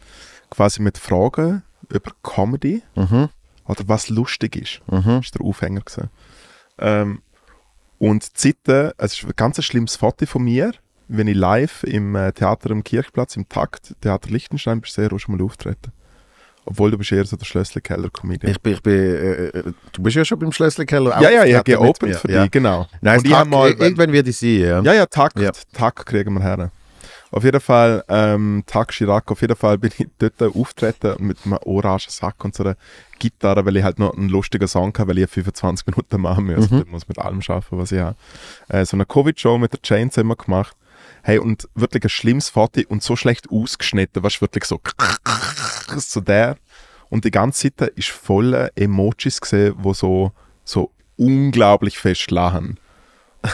quasi mit Fragen über Comedy. Mhm. Oder was lustig ist. Mhm. Das war der Aufhänger. Ähm, und die Seite, es ist ein ganz schlimmes Foto von mir, wenn ich live im äh, Theater am Kirchplatz, im Takt, Theater Lichtenstein, bist du sehr schon mal auftreten. Obwohl du bist eher so der Schlössli-Keller-Comedian. Ich bin, ich bin äh, äh, du bist ja schon beim Schlössli-Keller. Ja, ja, ich habe geopend für dich, genau. Nein, und Tag, mal, irgendwann werde ich sie, ja. Ja, ja, Takt, ja. Takt kriegen wir her. Auf jeden Fall, ähm, Tag Chirac, auf jeden Fall bin ich dort auftreten mit einem orangen Sack und so einer Gitarre, weil ich halt noch einen lustigen Song habe, weil ich ja 25 Minuten machen also mhm. muss. mhm. ich muss mit allem schaffen, was ich habe. Äh, so eine Covid-Show mit der Chains haben wir gemacht. Hey, und wirklich ein schlimmes Foto und so schlecht ausgeschnitten, was wirklich so, so der. Und die ganze Zeit ist voller Emojis gesehen, wo so, so unglaublich fest lachen.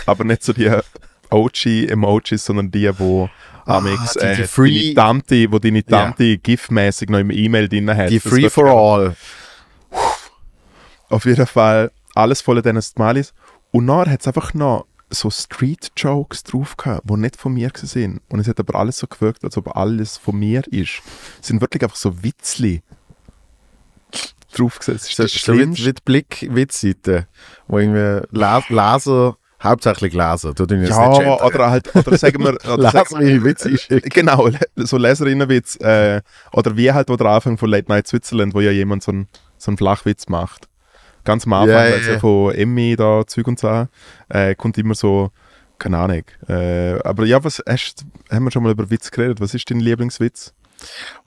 Aber nicht so die OG-Emojis, sondern die, wo Amix, ah, die, ah, die, äh, free, äh, deine Tante, wo deine Tante yeah. giftmäßig noch im E-Mail drin hat. Die Free for All. Auf jeden Fall alles voller diesen Smileys. Und dann hat es einfach noch so Street-Jokes drauf gehabt, die nicht von mir sind. Und es hat aber alles so gewirkt, als ob alles von mir ist. Es sind wirklich einfach so Witzli drauf Das ist das, das ist so wie, wie Blick-Witzseite, wo irgendwie Laser Hauptsächlich lesen. Du ja, aber, oder halt, oder sagen wir... Leserinnenwitz ist äh, Genau, so Leserinnenwitz. Äh, oder wie halt wo der Anfang von Late Night Switzerland, wo ja jemand so einen so einen Flachwitz macht. Ganz am Anfang, yeah, yeah. also von Emmy da, Zeug und so, äh, kommt immer so, keine Ahnung. Äh, aber ja, was hast, haben wir schon mal über Witz geredet? Was ist dein Lieblingswitz?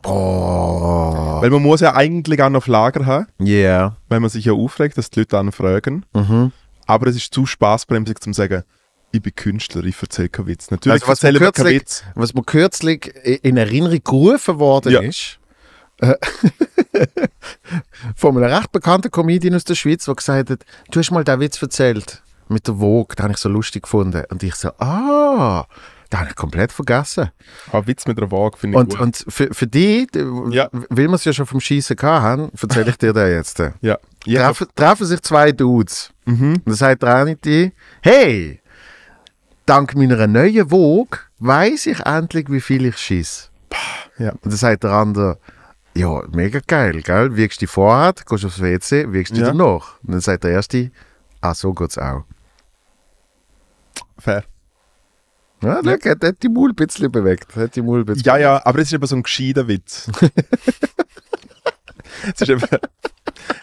Boah. Weil man muss ja eigentlich auch noch auf Lager haben. Ja. Yeah. Weil man sich ja aufregt, dass die Leute dann fragen. Mhm aber es ist zu spaßbremsig zu sagen, ich bin Künstler, ich erzähle keinen Witz. Natürlich also, was erzähle ich keinen Witz. Was mir kürzlich in Erinnerung gerufen worden ja. ist, äh, von einer recht bekannten Comedian aus der Schweiz, die gesagt hat, du hast mal den Witz erzählt mit der Vogue, den habe ich so lustig gefunden. Und ich so, ah, den habe ich komplett vergessen. Ein ah, Witz mit der Vogue finde ich und, gut. Und für, für die, ja. weil wir es ja schon vom Schießen haben, erzähle ich dir den jetzt. Ja. Ja. Treffen, treffen sich zwei Dudes. Mhm. Und dann sagt der eine die, hey, dank meiner neuen Vogue weiß ich endlich, wie viel ich schieße. Ja. Und dann sagt der andere, ja, mega geil, gell? Wirkst du vorhat, gehst aufs WC, wirkst du ja. danach. Und dann sagt der erste, ah, so geht's auch. Fair. Ja, ja. der hat die Mul ein bisschen bewegt. Hat die Mul ja, ja, aber es ist eben so ein gescheiter Witz. es ist eben,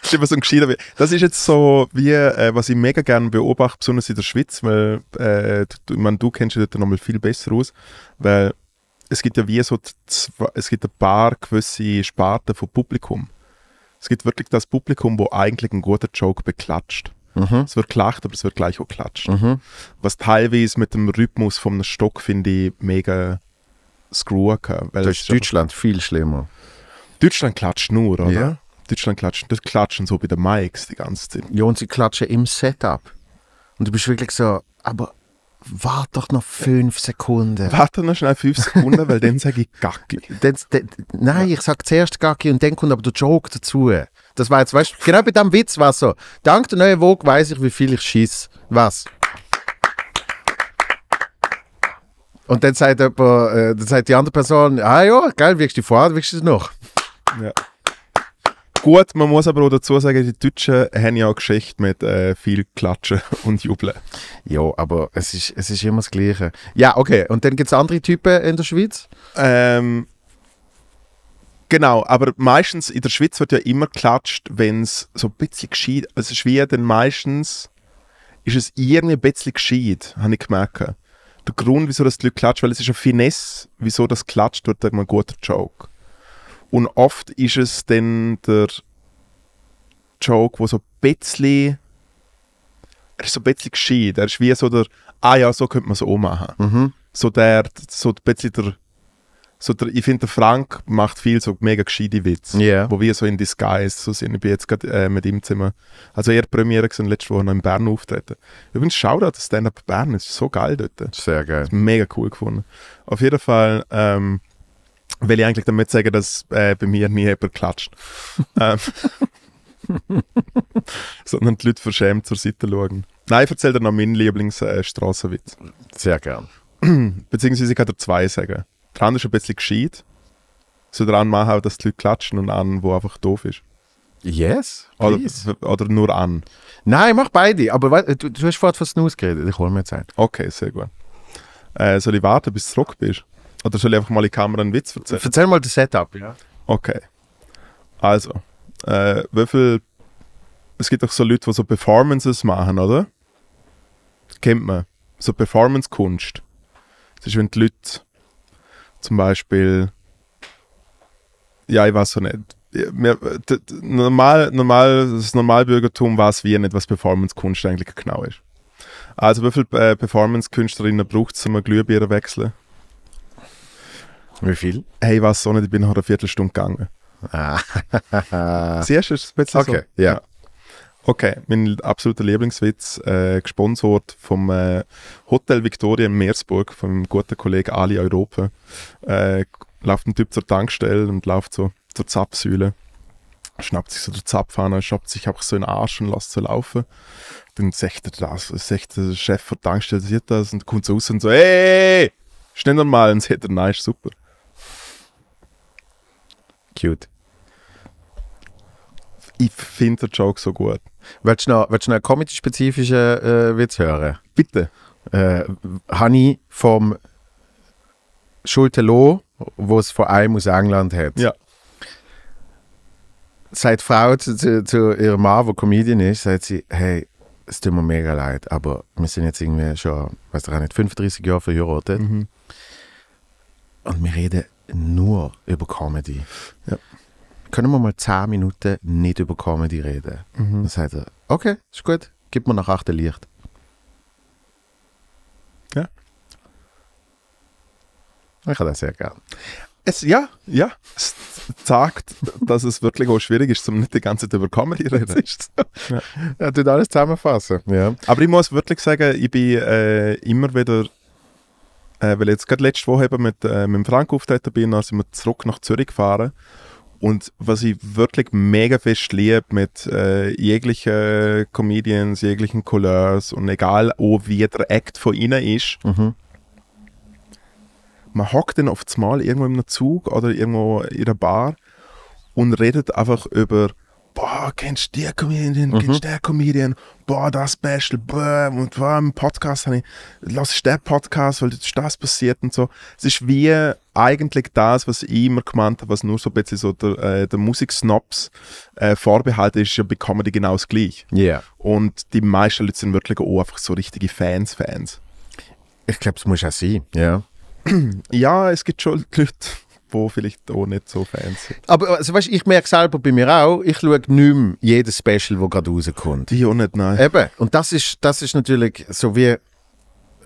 Schlimmer so geschieden wird. Das ist jetzt so, wie, äh, was ich mega gerne beobachte, besonders in der Schweiz, weil äh, du, ich meine, du kennst dich dort nochmal viel besser aus, weil es gibt ja wie so, es gibt ein paar gewisse Sparten vom Publikum. Es gibt wirklich das Publikum, wo eigentlich ein guter Joke beklatscht. Mhm. Es wird gelacht, aber es wird gleich auch geklatscht. Mhm. Was teilweise mit dem Rhythmus vom Stock finde ich mega screwen kann. Weil das ist Deutschland viel schlimmer. Deutschland klatscht nur, oder? Ja. Deutschland klatschen, das klatschen so bei den Mikes die ganze Zeit. Ja, und sie klatschen im Setup. Und du bist wirklich so, aber warte doch noch fünf Sekunden. Warte noch schnell fünf Sekunden, weil dann sage ich Gacki. Den, den, nein, ja. ich sage zuerst Gacki und dann kommt aber der Joke dazu. Das war jetzt, weißt du, genau bei diesem Witz war es so. Dank der neuen Vogue weiß ich, wie viel ich schieße. Was? Und dann sagt, jemand, äh, dann sagt die andere Person, ah ja, geil, wirkst du vorher, wirkst du noch. Ja. Gut, man muss aber auch dazu sagen, die Deutschen haben ja auch Geschichte mit äh, viel Klatschen und Jubeln. Ja, aber es ist, es ist immer das Gleiche. Ja, okay. Und dann gibt es andere Typen in der Schweiz? Ähm, Genau, aber meistens in der Schweiz wird ja immer geklatscht, wenn es so ein bisschen gescheit. Also es ist wie dann meistens ist es irgendwie ein bisschen gescheit, habe ich gemerkt. Der Grund, wieso das die Leute klatschen, weil es ist eine Finesse, wieso das klatscht wird, ein guter Joke. Und oft ist es dann der Joke, der so ein bisschen er ist so ein bisschen gescheit. Er ist wie so der, ah ja, so könnte man es auch machen. Mhm. So der, so ein bisschen der, so der, ich finde, der Frank macht viel so mega gescheite Witze, yeah. wo wir so in Disguise so sind. Ich bin jetzt gerade äh, mit ihm Zimmer. also er Premiere gesehen, letzte Woche noch in Bern auftreten. Übrigens, schau da, das Stand-Up Bern ist so geil dort. Sehr geil. Mega cool gefunden. Auf jeden Fall, ähm, will ich eigentlich damit sagen, dass äh, bei mir nie jemand klatscht. ähm. Sondern die Leute verschämt zur Seite schauen. Nein, ich erzähle dir noch meinen Lieblingsstrassenwitz. Äh, Sehr gern. Beziehungsweise ich kann dir zwei sagen. Der andere ist ein bisschen gescheit. So dran machen, dass die Leute klatschen und an, wo einfach doof ist. Yes, oder, oder nur an. Nein, mach beide. Aber du, du hast vorhin von Snooze geredet. Ich hole mir Zeit. Okay, sehr gut. Äh, soll ich warten, bis du zurück bist? Oder soll ich einfach mal in die Kamera einen Witz erzählen? Erzähl mal das Setup, ja. Okay. Also, äh, wie viel. Es gibt auch so Leute, die so Performances machen, oder? Kennt man. So Performance-Kunst. Das ist, wenn die Leute zum Beispiel. Ja, ich weiß so nicht. Wir, normal, normal, das Normalbürgertum weiß wie nicht, was Performance-Kunst eigentlich genau ist. Also, wie viele äh, Performance-Künstlerinnen braucht es, um ein Glühbirne wechseln? Wie viel? Hey, was so nicht, ich bin nach einer Viertelstunde gegangen. Ah. Siehst du, ist es ein bisschen okay, so. ja. Okay, mein absoluter Lieblingswitz, äh, gesponsert vom äh, Hotel Victoria in Meersburg, vom guten Kollegen Ali Europa. Äh, läuft ein Typ zur Tankstelle und läuft so zur Zapfsäule, schnappt sich so zur Zapfhahn, schnappt sich einfach so in den Arsch und lässt so laufen. Dann sagt er das, sagt der Chef der Tankstelle, sieht das und kommt so raus und so, hey, schnell mal, und sagt er, nein, ist super. Cute. Ich finde den Joke so gut. Willst du noch, willst du noch einen comedy-spezifischen äh, Witz hören? Bitte. Äh, Habe ich vom Schultelo, wo es vor allem aus England hat. Ja. Seit Frau zu, zu, zu ihrem Mann, der Comedian ist, sagt sie: Hey, es tut mir mega leid, aber wir sind jetzt irgendwie schon, weiß ich nicht, 35 Jahre verheiratet. Mhm. Und wir reden nur über Comedy. Ja. Können wir mal 10 Minuten nicht über Comedy reden? Mhm. Dann sagt er, okay, ist gut, gib mir nach 8 Licht. Ja. Ich habe das sehr gern. Es, ja, ja, es zeigt, dass es wirklich auch schwierig ist, um nicht die ganze Zeit über Comedy zu reden. Ja. Er tut alles zusammenfassen. Ja. Aber ich muss wirklich sagen, ich bin äh, immer wieder äh, weil jetzt gerade letzte Woche eben mit, äh, mit Frank auftreten bin, dann sind wir zurück nach Zürich gefahren. Und was ich wirklich mega fest liebe mit äh, jeglichen Comedians, jeglichen Couleurs und egal auch wie der Act von ihnen ist, mhm. man hockt dann oft mal irgendwo in einem Zug oder irgendwo in einer Bar und redet einfach über boah, kennst du die Comedian, mhm. kennst du den Comedian, boah, das Special, boah, und boah, im Podcast, habe ich, lass ich den Podcast, weil das das passiert und so. Es ist wie eigentlich das, was ich immer gemeint habe, was nur so ein bisschen so der, äh, der Musiksnobs äh, vorbehalten ist, ja bekommen die genau das Gleiche. Yeah. Und die meisten Leute sind wirklich auch einfach so richtige Fans-Fans. Ich glaube, es muss auch sein, ja. Yeah. ja, es gibt schon Leute, wo vielleicht auch nicht so Fans sind. Aber also, weißt, ich merke selber bei mir auch, ich schaue nicht mehr jedes Special, das gerade rauskommt. Ich auch nicht, nein. Eben, und das ist, das ist natürlich so wie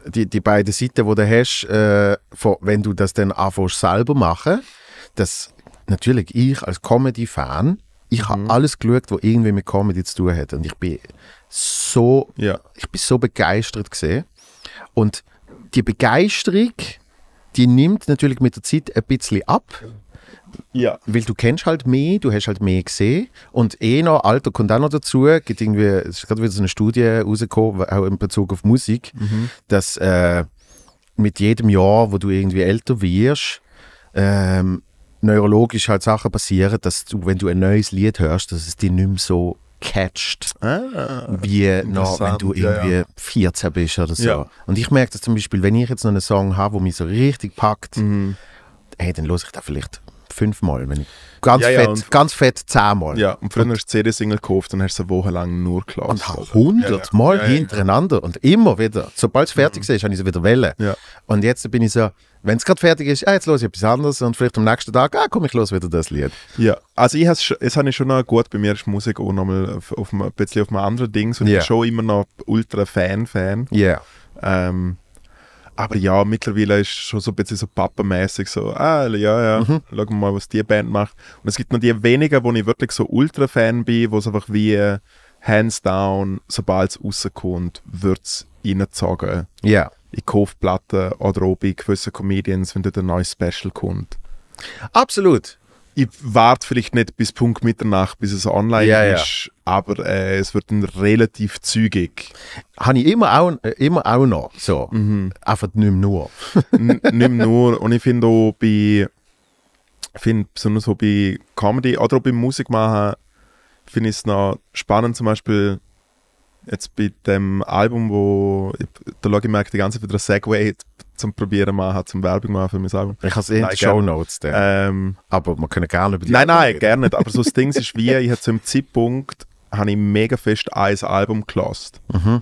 die, die beiden Seiten, die du hast, äh, von, wenn du das dann anfängst selber machen, dass natürlich ich als Comedy-Fan, ich habe mhm. alles geschaut, was irgendwie mit Comedy zu tun hat und ich bin so, ja. ich bin so begeistert gesehen und die Begeisterung, die nimmt natürlich mit der Zeit ein bisschen ab. Ja. Weil du kennst halt mehr, du hast halt mehr gesehen. Und eh noch, Alter kommt auch noch dazu, gibt irgendwie, es ist gerade wieder so eine Studie rausgekommen, auch in Bezug auf Musik, mhm. dass äh, mit jedem Jahr, wo du irgendwie älter wirst, ähm, neurologisch halt Sachen passieren, dass du, wenn du ein neues Lied hörst, dass es dich nicht mehr so catcht, ah, wie noch, wenn du irgendwie ja, ja. 14 bist oder so. Ja. Und ich merke das zum Beispiel, wenn ich jetzt noch einen Song habe, der mich so richtig packt, mhm. hey, dann höre ich da vielleicht fünfmal. Wenn ganz, ja, ja, fett, ganz fett zehnmal. Ja, und früher und, hast du CD-Single gekauft und hast eine Woche lang nur gelassen. Und hundertmal ja, hintereinander und immer wieder. Sobald es fertig mhm. ist, habe ich sie wieder Welle. Und jetzt bin ich so, wenn es gerade fertig ist, ah, jetzt los ich etwas anderes und vielleicht am nächsten Tag, ah, komm, ich los wieder das Lied. Ja, also ich has, es habe ich schon noch gut, bei mir ist Musik auch nochmal auf, auf, ein bisschen auf einem anderen Ding, und yeah. ich bin schon immer noch ultra Fan-Fan. Ja. -Fan. Yeah. Ähm, aber ja, mittlerweile ist schon so ein bisschen so pappermäßig, so, ah, ja, ja, mhm. schauen wir mal, was die Band macht. Und es gibt noch die wenigen, wo ich wirklich so Ultra-Fan bin, wo es einfach wie äh, hands down, sobald es rauskommt, wird es reingezogen. Ja. Yeah. Ich kaufe Platten oder auch bei gewissen Comedians, wenn dort ein neues Special kommt. Absolut ich warte vielleicht nicht bis Punkt Mitternacht, bis es online ja, ist, ja. aber äh, es wird dann relativ zügig. Habe ich immer auch, äh, immer auch noch. So. Mhm. Einfach nicht mehr nur. nicht mehr nur. Und ich finde auch bei, find besonders so bei Comedy oder auch beim Musik machen, finde ich es noch spannend, zum Beispiel jetzt bei dem Album, wo da schaue ich mir die ganze Zeit wieder Segway zum Probieren machen, zum Werbung machen für mich selber. Ich habe es eh in den Show Notes. Ähm, aber man können gerne über die. Nein, nein, gerne nicht. Aber so das Ding ist wie, ich zu einem Zeitpunkt habe ich mega fest ein Album gelost. Mhm.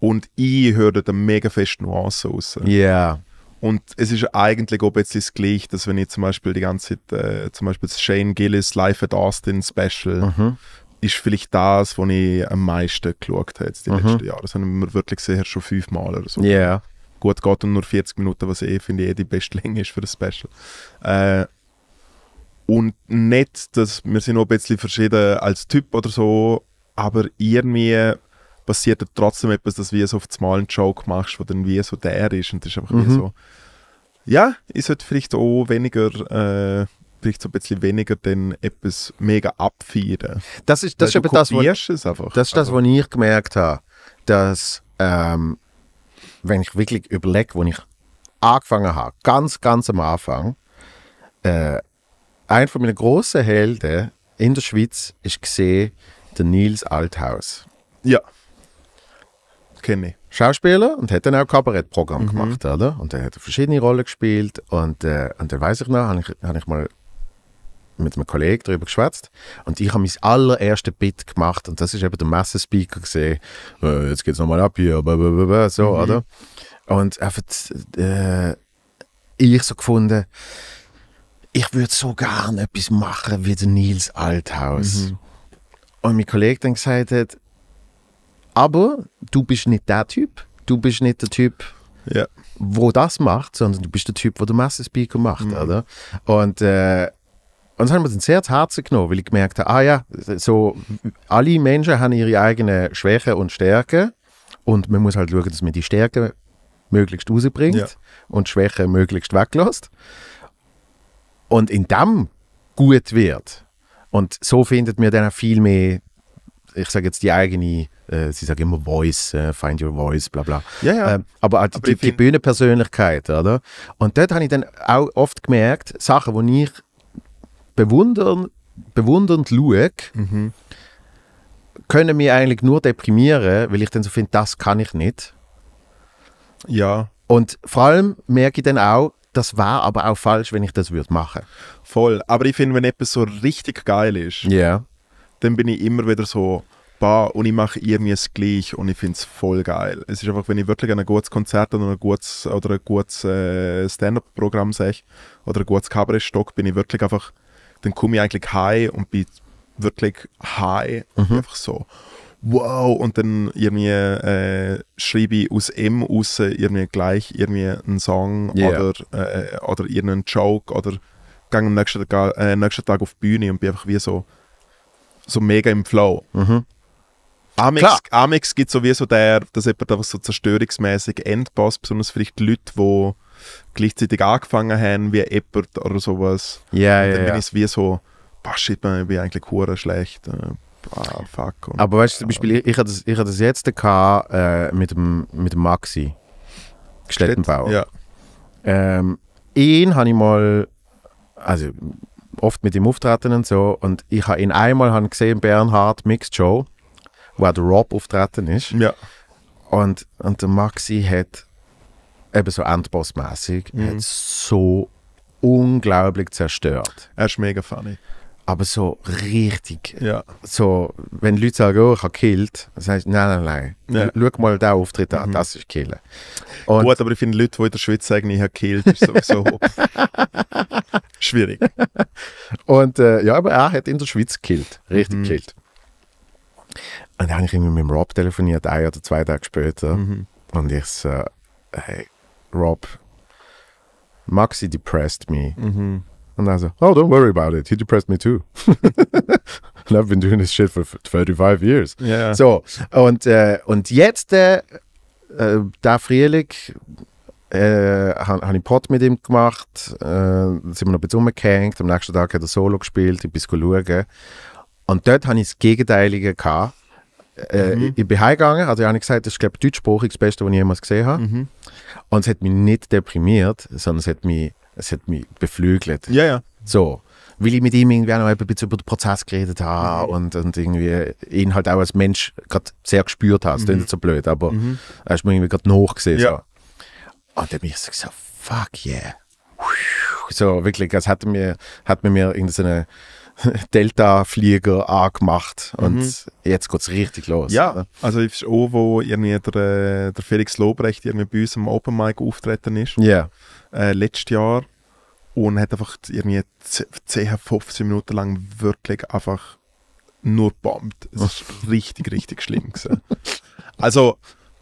Und ich höre da mega fest Nuancen raus. Ja. Yeah. Und es ist eigentlich ob jetzt das Gleiche, dass wenn ich zum Beispiel die ganze Zeit, äh, zum Beispiel das Shane Gillis Life at Austin Special, mhm. ist vielleicht das, was ich am meisten geschaut habe jetzt die mhm. letzten Jahre. Das haben wir wirklich gesehen, schon fünfmal oder so. Ja. Yeah gut geht und nur 40 Minuten, was eh, finde eh die beste Länge ist für ein Special. Äh, und nicht, dass wir sind noch ein bisschen verschieden als Typ oder so, aber irgendwie passiert trotzdem etwas, dass wir so auf das einen Joke machst, der dann wie so der ist und das ist einfach mhm. wie so, ja, ich sollte vielleicht auch weniger äh, vielleicht so ein bisschen weniger denn etwas mega abfeiern. Das ist das, Weil ist das, wo, es einfach. das, ist das, also was ich gemerkt habe, dass ähm, wenn ich wirklich überlege, wo ich angefangen habe, ganz, ganz am Anfang, äh, einer meiner grossen Helden in der Schweiz war der Nils Althaus. Ja. Kenne ich. Schauspieler und hat dann auch Kabarettprogramm mhm. gemacht, oder? Und er hat verschiedene Rollen gespielt und, äh, und dann weiß ich noch, habe ich, hab ich mal mit einem Kollegen darüber geschwätzt und ich habe mein allerersten Bit gemacht und das ist eben der Messenspeaker gesehen. Äh, jetzt es nochmal ab hier, blablabla, so, mhm. oder? Und einfach äh, ich so gefunden, ich würde so gerne etwas machen wie der Nils Althaus. Mhm. Und mein Kollege dann gesagt hat, aber du bist nicht der Typ, du bist nicht der Typ, ja. wo das macht, sondern du bist der Typ, wo der Messenspeaker macht, mhm. oder? Und äh, und dann haben wir uns sehr zu Herzen genommen, weil ich gemerkt habe, ah ja, so, alle Menschen haben ihre eigenen Schwächen und Stärken. Und man muss halt schauen, dass man die Stärken möglichst rausbringt ja. und Schwächen möglichst weglässt. Und in dem gut wird. Und so findet man dann auch viel mehr, ich sage jetzt die eigene, äh, sie sagen immer Voice, äh, find your voice, bla bla. Ja, ja. Ähm, aber auch die, aber die, die Bühnenpersönlichkeit, oder? Und dort habe ich dann auch oft gemerkt, Sachen, die ich bewundern, bewundernd schaue, mhm. können mich eigentlich nur deprimieren, weil ich dann so finde, das kann ich nicht. Ja. Und vor allem merke ich dann auch, das war aber auch falsch, wenn ich das würde machen. Voll. Aber ich finde, wenn etwas so richtig geil ist, yeah. dann bin ich immer wieder so, bah, und ich mache irgendwie das Gleiche und ich finde es voll geil. Es ist einfach, wenn ich wirklich ein gutes Konzert oder ein gutes, gutes äh, Stand-Up-Programm sehe oder ein gutes Cabaret-Stock, bin ich wirklich einfach dann komme ich eigentlich high und bin wirklich high mhm. einfach so wow und dann irgendwie äh, schreibe ich aus M raus irgendwie gleich irgendwie einen Song yeah. oder, äh, oder irgendeinen Joke oder gehe am nächsten Tag, äh, nächsten Tag auf die Bühne und bin einfach wie so so mega im Flow. Mhm. Amix, Amix gibt sowieso der, dass jemand einfach so zerstörungsmäßig Endboss, besonders vielleicht die Leute, die gleichzeitig angefangen haben, wie Eppert oder sowas. Ja, und ja. Dann ja. bin ich wie so, boah, shit, man, ich bin eigentlich hure schlecht. Äh, ah, fuck. Und, Aber weißt du, zum Beispiel, ich, ich hatte das, ich hatte das jetzt gehabt, äh, mit, dem, mit dem Maxi. Gestettenbauer. Ja. Ähm, ihn habe ich mal, also oft mit ihm auftreten und so, und ich habe ihn einmal hab gesehen, Bernhard Mixed Show, wo auch der Rob auftreten ist. Ja. Und, und der Maxi hat eben so Endboss-mässig, mhm. hat so unglaublich zerstört. Er ist mega funny. Aber so richtig. Ja. So, wenn Leute sagen, oh, ich habe killt, dann sagst du, nein, nein, nein. Ja. Schau mal den Auftritt an, mhm. das ist Killen. Gut, aber ich finde, Leute, die in der Schweiz sagen, ich habe gekillt, ist sowieso schwierig. Und äh, ja, aber er hat in der Schweiz gekillt, Richtig mhm. Und dann habe ich immer mit dem Rob telefoniert, ein oder zwei Tage später. Mhm. Und ich so, äh, hey, Rob, Maxi depressed me. Mhm. Und dann so, oh, don't worry about it. He depressed me too. And I've been doing this shit for 35 years. Yeah. So, und, äh, und jetzt, äh, da Frühling, äh, habe äh, hab ich Pod mit ihm gemacht, äh, sind wir noch ein bisschen rumgehängt, am nächsten Tag hat er Solo gespielt, ich bin schauen. Und dort habe ich das Gegenteilige. Gehabt. Äh, mhm. Ich bin heimgegangen, also ich habe gesagt, das ist glaube ich deutschsprachig das Beste, was ich jemals gesehen habe. Mhm. Und es hat mich nicht deprimiert, sondern es hat mich, es hat mich beflügelt. Ja, ja. So. Weil ich mit ihm irgendwie auch noch ein bisschen über den Prozess geredet habe mhm. und, und irgendwie ihn halt auch als Mensch gerade sehr gespürt habe. Das ist nicht mhm. so blöd, aber mhm. er ist mir irgendwie gerade nachgesehen. Ja. So. Und dann bin ich so gesagt, fuck yeah. So wirklich, als hat mir, hat mir mir irgendeine Delta-Flieger angemacht und mhm. jetzt geht es richtig los. Ja, ne? also ich ist auch, wo irgendwie der, äh, der Felix Lobrecht irgendwie bei uns am Open Mic auftreten ist. Ja. Yeah. Äh, letztes Jahr und hat einfach irgendwie 10, 15 Minuten lang wirklich einfach nur bombt. Es ist richtig, richtig schlimm gewesen. Also,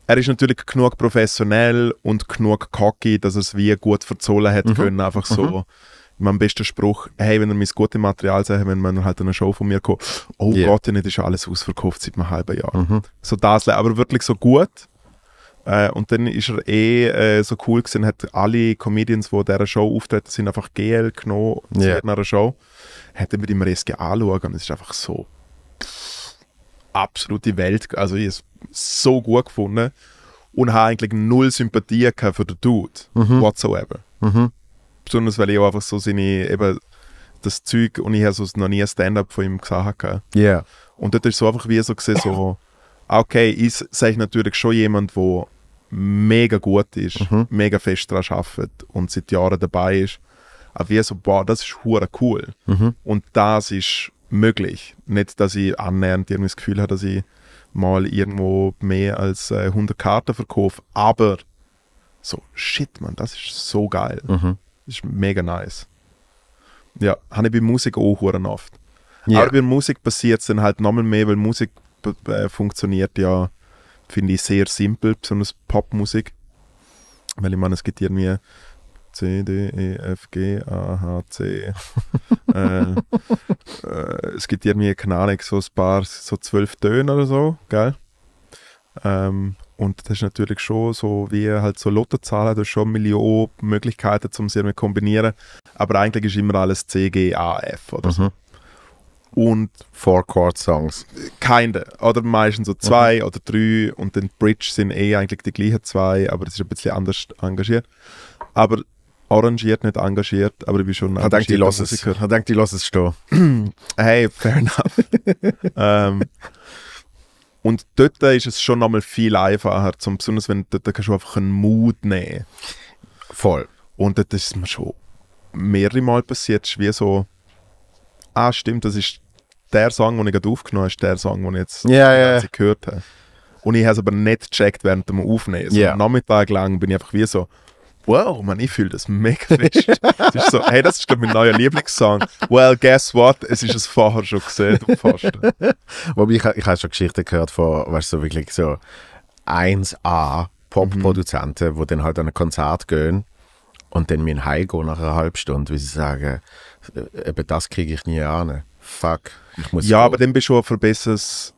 er ist natürlich genug professionell und genug cocky, dass er es wie gut verzollen hat mhm. können, einfach so. Mhm mein bester Spruch, hey, wenn ihr mein gutes Material seht, wenn man halt eine Show von mir kommt, oh yeah. Gott, ja nicht, ist alles ausverkauft seit einem halben Jahr. Mhm. So das, aber wirklich so gut. Äh, und dann ist er eh äh, so cool gesehen, hat alle Comedians, die in dieser Show auftreten, sind einfach GL genommen yeah. nach einer Show. Hätte mit dem Reske anschauen und es ist einfach so absolute Welt. Also ich habe es so gut gefunden und habe eigentlich null Sympathie für den Dude, mhm. whatsoever. Mhm besonders weil ich auch einfach so seine, eben das Zeug, und ich habe sonst noch nie ein Stand-up von ihm gesagt. Ja. Yeah. Und dort ist so einfach wie so gesehen, so, ah, okay, ich sehe natürlich schon jemand, der mega gut ist, mhm. mega fest daran arbeitet und seit Jahren dabei ist. Aber wie so, boah, das ist hure cool. Mhm. Und das ist möglich. Nicht, dass ich annähernd irgendwie das Gefühl habe, dass ich mal irgendwo mehr als 100 äh, Karten verkaufe, aber so, shit, man, das ist so geil. Mhm. Ist mega nice. Ja, habe ich bei Musik auch hure oft. Yeah. Aber bei Musik passiert es dann halt nochmal mehr, weil Musik äh, funktioniert ja, finde ich, sehr simpel, besonders Popmusik. Weil ich meine, es gibt irgendwie C, D, E, F, G, A, H, C. äh, äh, es gibt irgendwie, keine Ahnung, so ein paar, so zwölf Töne oder so, gell? Ähm, und das ist natürlich schon so, wie halt so Lottozahlen, da ist schon Millionen Möglichkeiten, um sie zu kombinieren. Aber eigentlich ist immer alles C, G, A, F oder mhm. Und Four Chord Songs. Keine. Oder meistens so zwei mhm. oder drei. Und den Bridge sind eh eigentlich die gleichen zwei, aber es ist ein bisschen anders engagiert. Aber arrangiert, nicht engagiert, aber ich bin schon ein denkt, die lass Ich denke, die lass es stehen. hey, fair enough. ähm, und dort ist es schon nochmal viel einfacher, zum, besonders wenn dort kannst du einfach einen Mut nehmen Voll. Und dort ist es mir schon mehrere Mal passiert, wie so, ah stimmt, das ist der Song, den ich gerade aufgenommen habe, ist der Song, den ich jetzt yeah, yeah. gehört habe. Und ich habe es aber nicht gecheckt während dem Aufnehmen. So, yeah. Nachmittag lang bin ich einfach wie so, wow, man, ich fühle das mega fest. es ist so, hey, das ist glaube mein neuer Lieblingssong. Well, guess what? Es ist es vorher schon gesehen, du Pfosten. Wobei, ich, ich habe schon Geschichten gehört von, weißt du, so wirklich so 1A Pop-Produzenten, mhm. die dann halt an ein Konzert gehen und dann mir heimgehen nach einer halben Stunde, weil sie sagen, eben das kriege ich nie an. Fuck, ich muss... Ja, gehen. aber dann bist du ein verbessertes...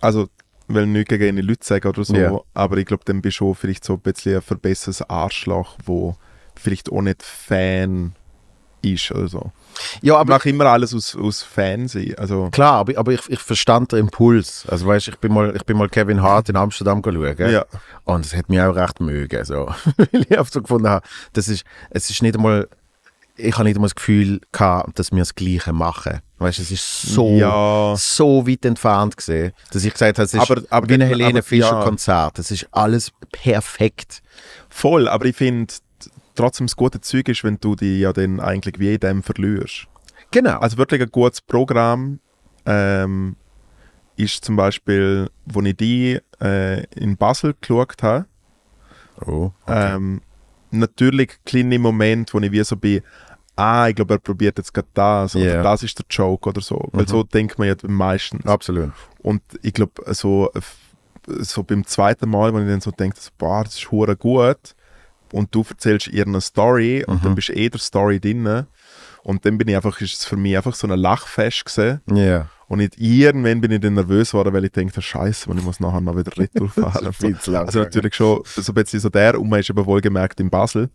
Also will nichts gegen eine Leute sagen oder so, yeah. aber ich glaube, dann bist du vielleicht so ein bisschen ein verbessertes Arschloch, wo vielleicht auch nicht Fan ist oder so. Ja, aber ich mache immer alles aus, aus Fansein. Also. Klar, aber, aber ich, ich verstand den Impuls. Also weißt, ich bin mal, ich bin mal Kevin Hart in Amsterdam schauen. Ja. Und es hat mich auch recht mögen, so. weil ich auch so gefunden habe, das ist, es ist nicht einmal ich habe nicht immer das Gefühl gehabt, dass wir das Gleiche machen. Weißt, es ist so, ja. so weit entfernt gesehen, dass ich gesagt habe, es ist aber, aber wie ein Helene Fischer Konzert. Es ist alles perfekt. Voll, aber ich finde trotzdem das gute Zeug ist, wenn du die ja dann eigentlich wie jedem verlierst. Genau. Also wirklich ein gutes Programm ähm, ist zum Beispiel, wo ich die äh, in Basel geschaut habe. Oh, okay. ähm, natürlich kleine Momente, wo ich wie so bin, ah, ich glaube, er probiert jetzt gerade das, oder das ist der Joke oder so. Weil mhm. so denkt man ja meistens. Absolut. Und ich glaube, so, so beim zweiten Mal, wenn ich dann so denke, boah, das ist hure gut, und du erzählst ihr eine Story und dann mhm. bist du eh der Story drin. Und dann bin ich einfach, ist es für mich einfach so ein Lachfest gewesen. Yeah. Und nicht irgendwann bin ich dann nervös geworden, weil ich denke, Scheiße, ich muss nachher mal wieder retour fahren. also natürlich schon, so ein bisschen so der um ist eben wohlgemerkt in Basel.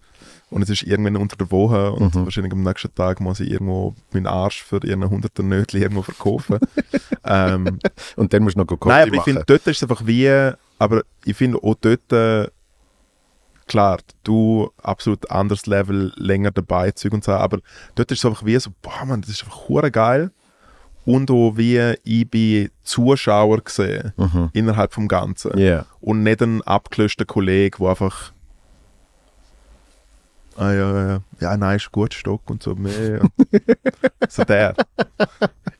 Und es ist irgendwann unter der Woche und mhm. wahrscheinlich am nächsten Tag muss ich irgendwo meinen Arsch für irgendeinen hunderter Nötli irgendwo verkaufen. ähm, und dann musst du noch Kopie Nein, aber ich finde, dort ist es einfach wie, aber ich finde auch dort, äh, klar, du absolut anderes Level, länger dabei, Zeug und so, aber dort ist es einfach wie so, boah man, das ist einfach hure geil und auch wie ich bin Zuschauer gesehen mhm. innerhalb vom Ganzen yeah. und nicht ein abgelöschter Kollege, der einfach ah, ja, ja, ja, nein, ist ein guter Stock und so mehr. so der.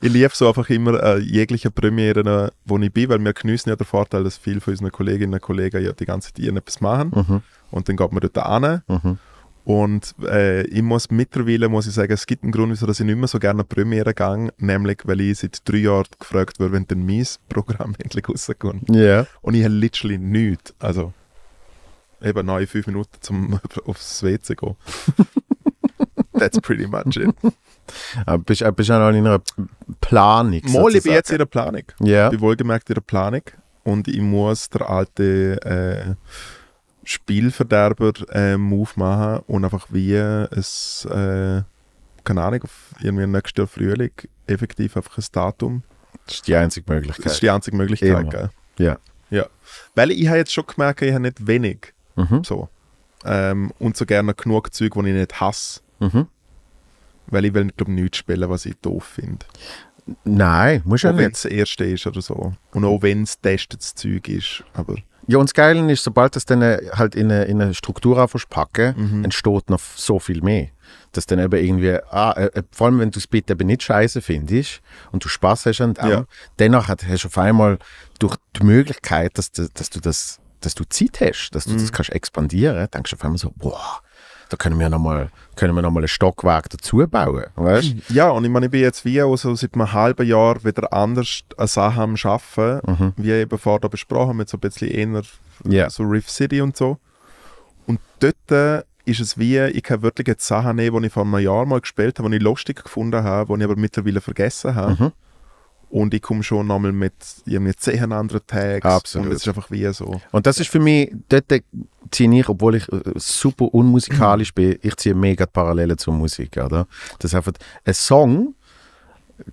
Ich liebe so einfach immer äh, jegliche Premiere, äh, wo ich bin, weil wir genießen ja den Vorteil, dass viele von unseren Kolleginnen und Kollegen ja die ganze Zeit irgendetwas machen mhm. und dann geht man dort hin. Mhm. Und äh, ich muss mittlerweile, muss ich sagen, es gibt einen Grund, wieso ich nicht mehr so gerne an die Premiere gehe, nämlich weil ich seit drei Jahren gefragt wurde, wenn denn mein Programm endlich rauskommt. Yeah. Und ich habe literally nichts. Also eben neue fünf Minuten zum aufs WC gehen. That's pretty much it. Aber bist, äh, bist du auch noch in einer Planung? Mal, ich bin jetzt in der Planung. Ja. Yeah. Ich bin wohlgemerkt in der Planung und ich muss der alte äh, Spielverderber-Move äh, machen und einfach wie ein, äh, keine Ahnung, auf irgendwie nächsten Jahr Frühling effektiv einfach ein Datum. Das ist die einzige Möglichkeit. Das ist die einzige Möglichkeit, Ja. ja. Weil ich habe jetzt schon gemerkt, ich habe nicht wenig. Mhm. So. Ähm, und so gerne genug Zeug, die ich nicht hasse. Mhm. Weil ich will, glaube nichts spielen, was ich doof finde. Nein, muss ja nicht. wenn es das erste ist oder so. Und auch wenn es getestetes Zeug ist. Aber ja, und das Geile ist, sobald das dann äh, halt in eine, in eine Struktur verpacken, mhm. entsteht noch so viel mehr. Dass dann eben irgendwie, ah, äh, äh, vor allem wenn du das Bit eben nicht scheiße findest und du Spaß hast an dem, ja. dennoch hast du auf einmal durch die Möglichkeit, dass, dass du das dass du Zeit hast, dass du mhm. das kannst expandieren, denkst du auf einmal so, boah, da können wir nochmal noch mal ein Stockwerk dazu bauen, weißt? Hm. Ja, und ich meine, ich bin jetzt wie auch also seit einem halben Jahr wieder anders an Sachen am Arbeiten, mhm. wie eben vorher besprochen, mit so ein bisschen eher yeah. so Riff City und so. Und dort äh, ist es wie, ich kann wirklich jetzt Sachen nehmen, die ich vor einem Jahr mal gespielt habe, die ich lustig gefunden habe, die ich aber mittlerweile vergessen habe. Mhm und ich komme schon nochmal mit irgendwie zehn anderen Tags. Absolut. Und es ist einfach wie so. Und das ist für mich, dort ziehe ich, obwohl ich äh, super unmusikalisch bin, ich ziehe mega die Parallele zur Musik, oder? Das heißt, ein Song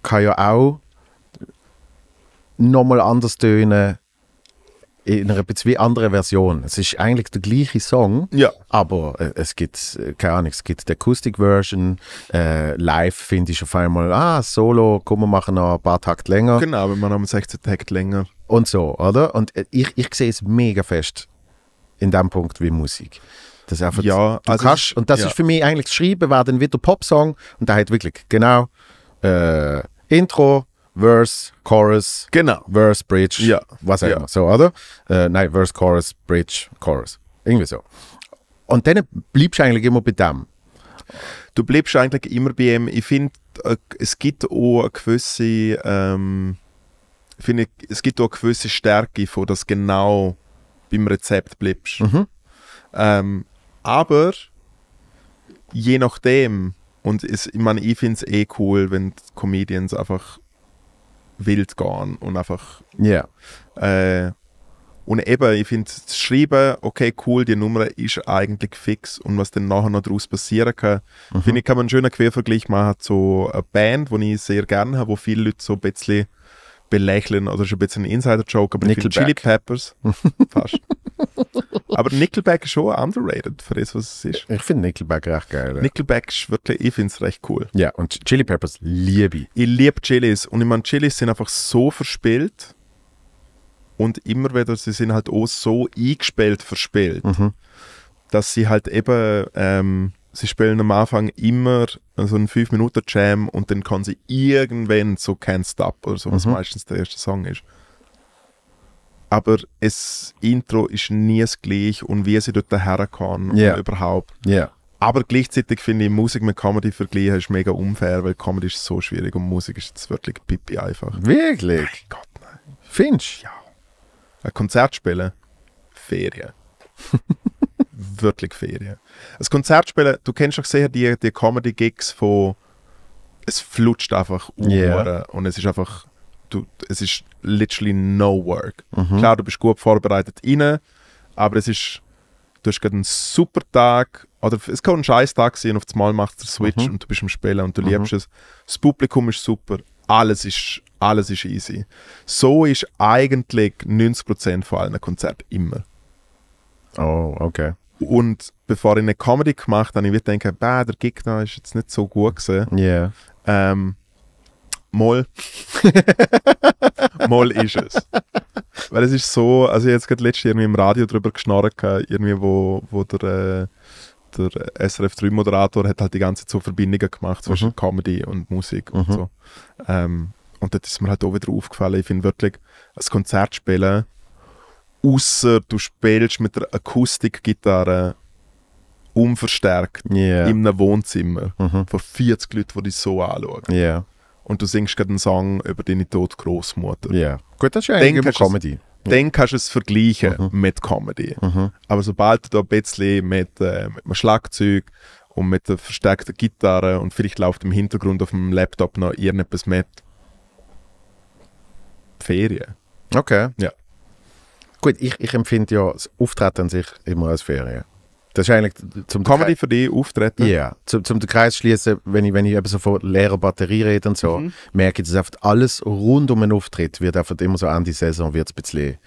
kann ja auch nochmal anders tönen in einer bisschen anderen Version. Es ist eigentlich der gleiche Song, ja. aber äh, es gibt, äh, keine Ahnung, es gibt die Acoustic-Version. Äh, live finde ich auf einmal, ah, Solo, komm, wir machen noch ein paar Takt länger. Genau, wenn wir machen 16 Takt länger. Und so, oder? Und äh, ich, ich sehe es mega fest in dem Punkt wie Musik. Das einfach, ja, du also kannst, ich, und das ja. ist für mich eigentlich das Schreiben, war dann wieder Popsong und da hat wirklich genau äh, Intro, Verse, Chorus. Genau. Verse, Bridge. Ja. Was auch ja. immer. So, oder? Äh, nein, Verse, Chorus, Bridge, Chorus. Irgendwie so. Und dann bleibst du eigentlich immer bei dem. Du bleibst eigentlich immer bei ihm. Ich finde, äh, es gibt auch eine gewisse, ähm, finde es gibt auch eine gewisse Stärke, von dass genau beim Rezept bleibst. Mhm. Ähm, aber je nachdem, und es, ich meine, ich finde es eh cool, wenn Comedians einfach wild gehen und einfach. Ja. Yeah. Äh, und eben, ich finde das Schreiben, okay, cool, die Nummer ist eigentlich fix und was dann nachher noch daraus passieren kann, mhm. finde ich, kann man einen schönen Quervergleich machen zu einer Band, die ich sehr gerne habe, wo viele Leute so ein bisschen belächeln, also ist ein bisschen ein Insider-Joke, aber Nickelback. ich Chili Peppers, fast, Aber Nickelback ist schon underrated für das, was es ist. Ich finde Nickelback recht geil. Ja. Nickelback ist wirklich, ich finde es recht cool. Ja, und Chili Peppers liebe ich. Ich liebe Chilis. Und ich meine, Chilis sind einfach so verspielt. Und immer wieder, sie sind halt auch so eingespielt verspielt, mhm. dass sie halt eben, ähm, sie spielen am Anfang immer so einen 5-Minuten-Jam und dann kann sie irgendwann so Can't Stop oder so, was mhm. meistens der erste Song ist aber es Intro ist nie das gleiche und wie sie dort herkommen yeah. überhaupt. Yeah. Aber gleichzeitig finde ich, Musik mit Comedy vergleichen ist mega unfair, weil Comedy ist so schwierig und Musik ist jetzt wirklich pipi einfach. Wirklich? Mein Gott, nein. Findest Ja. Ein Konzert spielen? Ferien. wirklich Ferien. Ein Konzert spielen, du kennst doch sicher die, die Comedy-Gigs von es flutscht einfach um yeah. und es ist einfach du, es ist literally no work. Mhm. Klar, du bist gut vorbereitet rein, aber es ist, du hast gerade einen super Tag oder es kann ein scheiß Tag sein, auf das einmal machst du Switch mhm. und du bist im Spielen und du mhm. liebst es. Das Publikum ist super, alles ist, alles ist easy. So ist eigentlich 90% von allen Konzerten immer. Oh, okay. Und bevor ich eine Comedy gemacht habe, ich würde denken, der Gegner ist jetzt nicht so gut gewesen. Yeah. Ähm, Moll. Moll ist es. Weil es ist so, also ich habe jetzt gerade letztens irgendwie im Radio drüber geschnarrt, irgendwie wo, wo der, äh, der SRF 3 Moderator hat halt die ganze Zeit so Verbindungen gemacht zwischen mhm. Comedy und Musik mhm. und so. Ähm, und das ist mir halt auch wieder aufgefallen. Ich finde wirklich, ein Konzert spielen, außer du spielst mit der Akustikgitarre unverstärkt yeah. in einem Wohnzimmer mhm. von 40 Leuten, die dich so anschauen. Yeah und du singst gerade einen Song über deine tot Großmutter. Ja, yeah. gut, das ist ja eigentlich Comedy. Es, ja. Dann kannst du es vergleichen mhm. mit Comedy. Mhm. Aber sobald du da ein bisschen mit, äh, mit einem Schlagzeug und mit der verstärkten Gitarre und vielleicht läuft im Hintergrund auf dem Laptop noch irgendetwas mit Ferien. Okay. Ja. Gut, ich, ich empfinde ja das Auftreten an sich immer als Ferien. Das ist eigentlich zum Comedy für dich auftreten? Ja, yeah. zum, zum den Kreis schließen, wenn ich, wenn ich eben so von leerer Batterie rede und so, mhm. merke ich, dass einfach alles rund um einen Auftritt wird einfach immer so an die Saison wird es ein bisschen,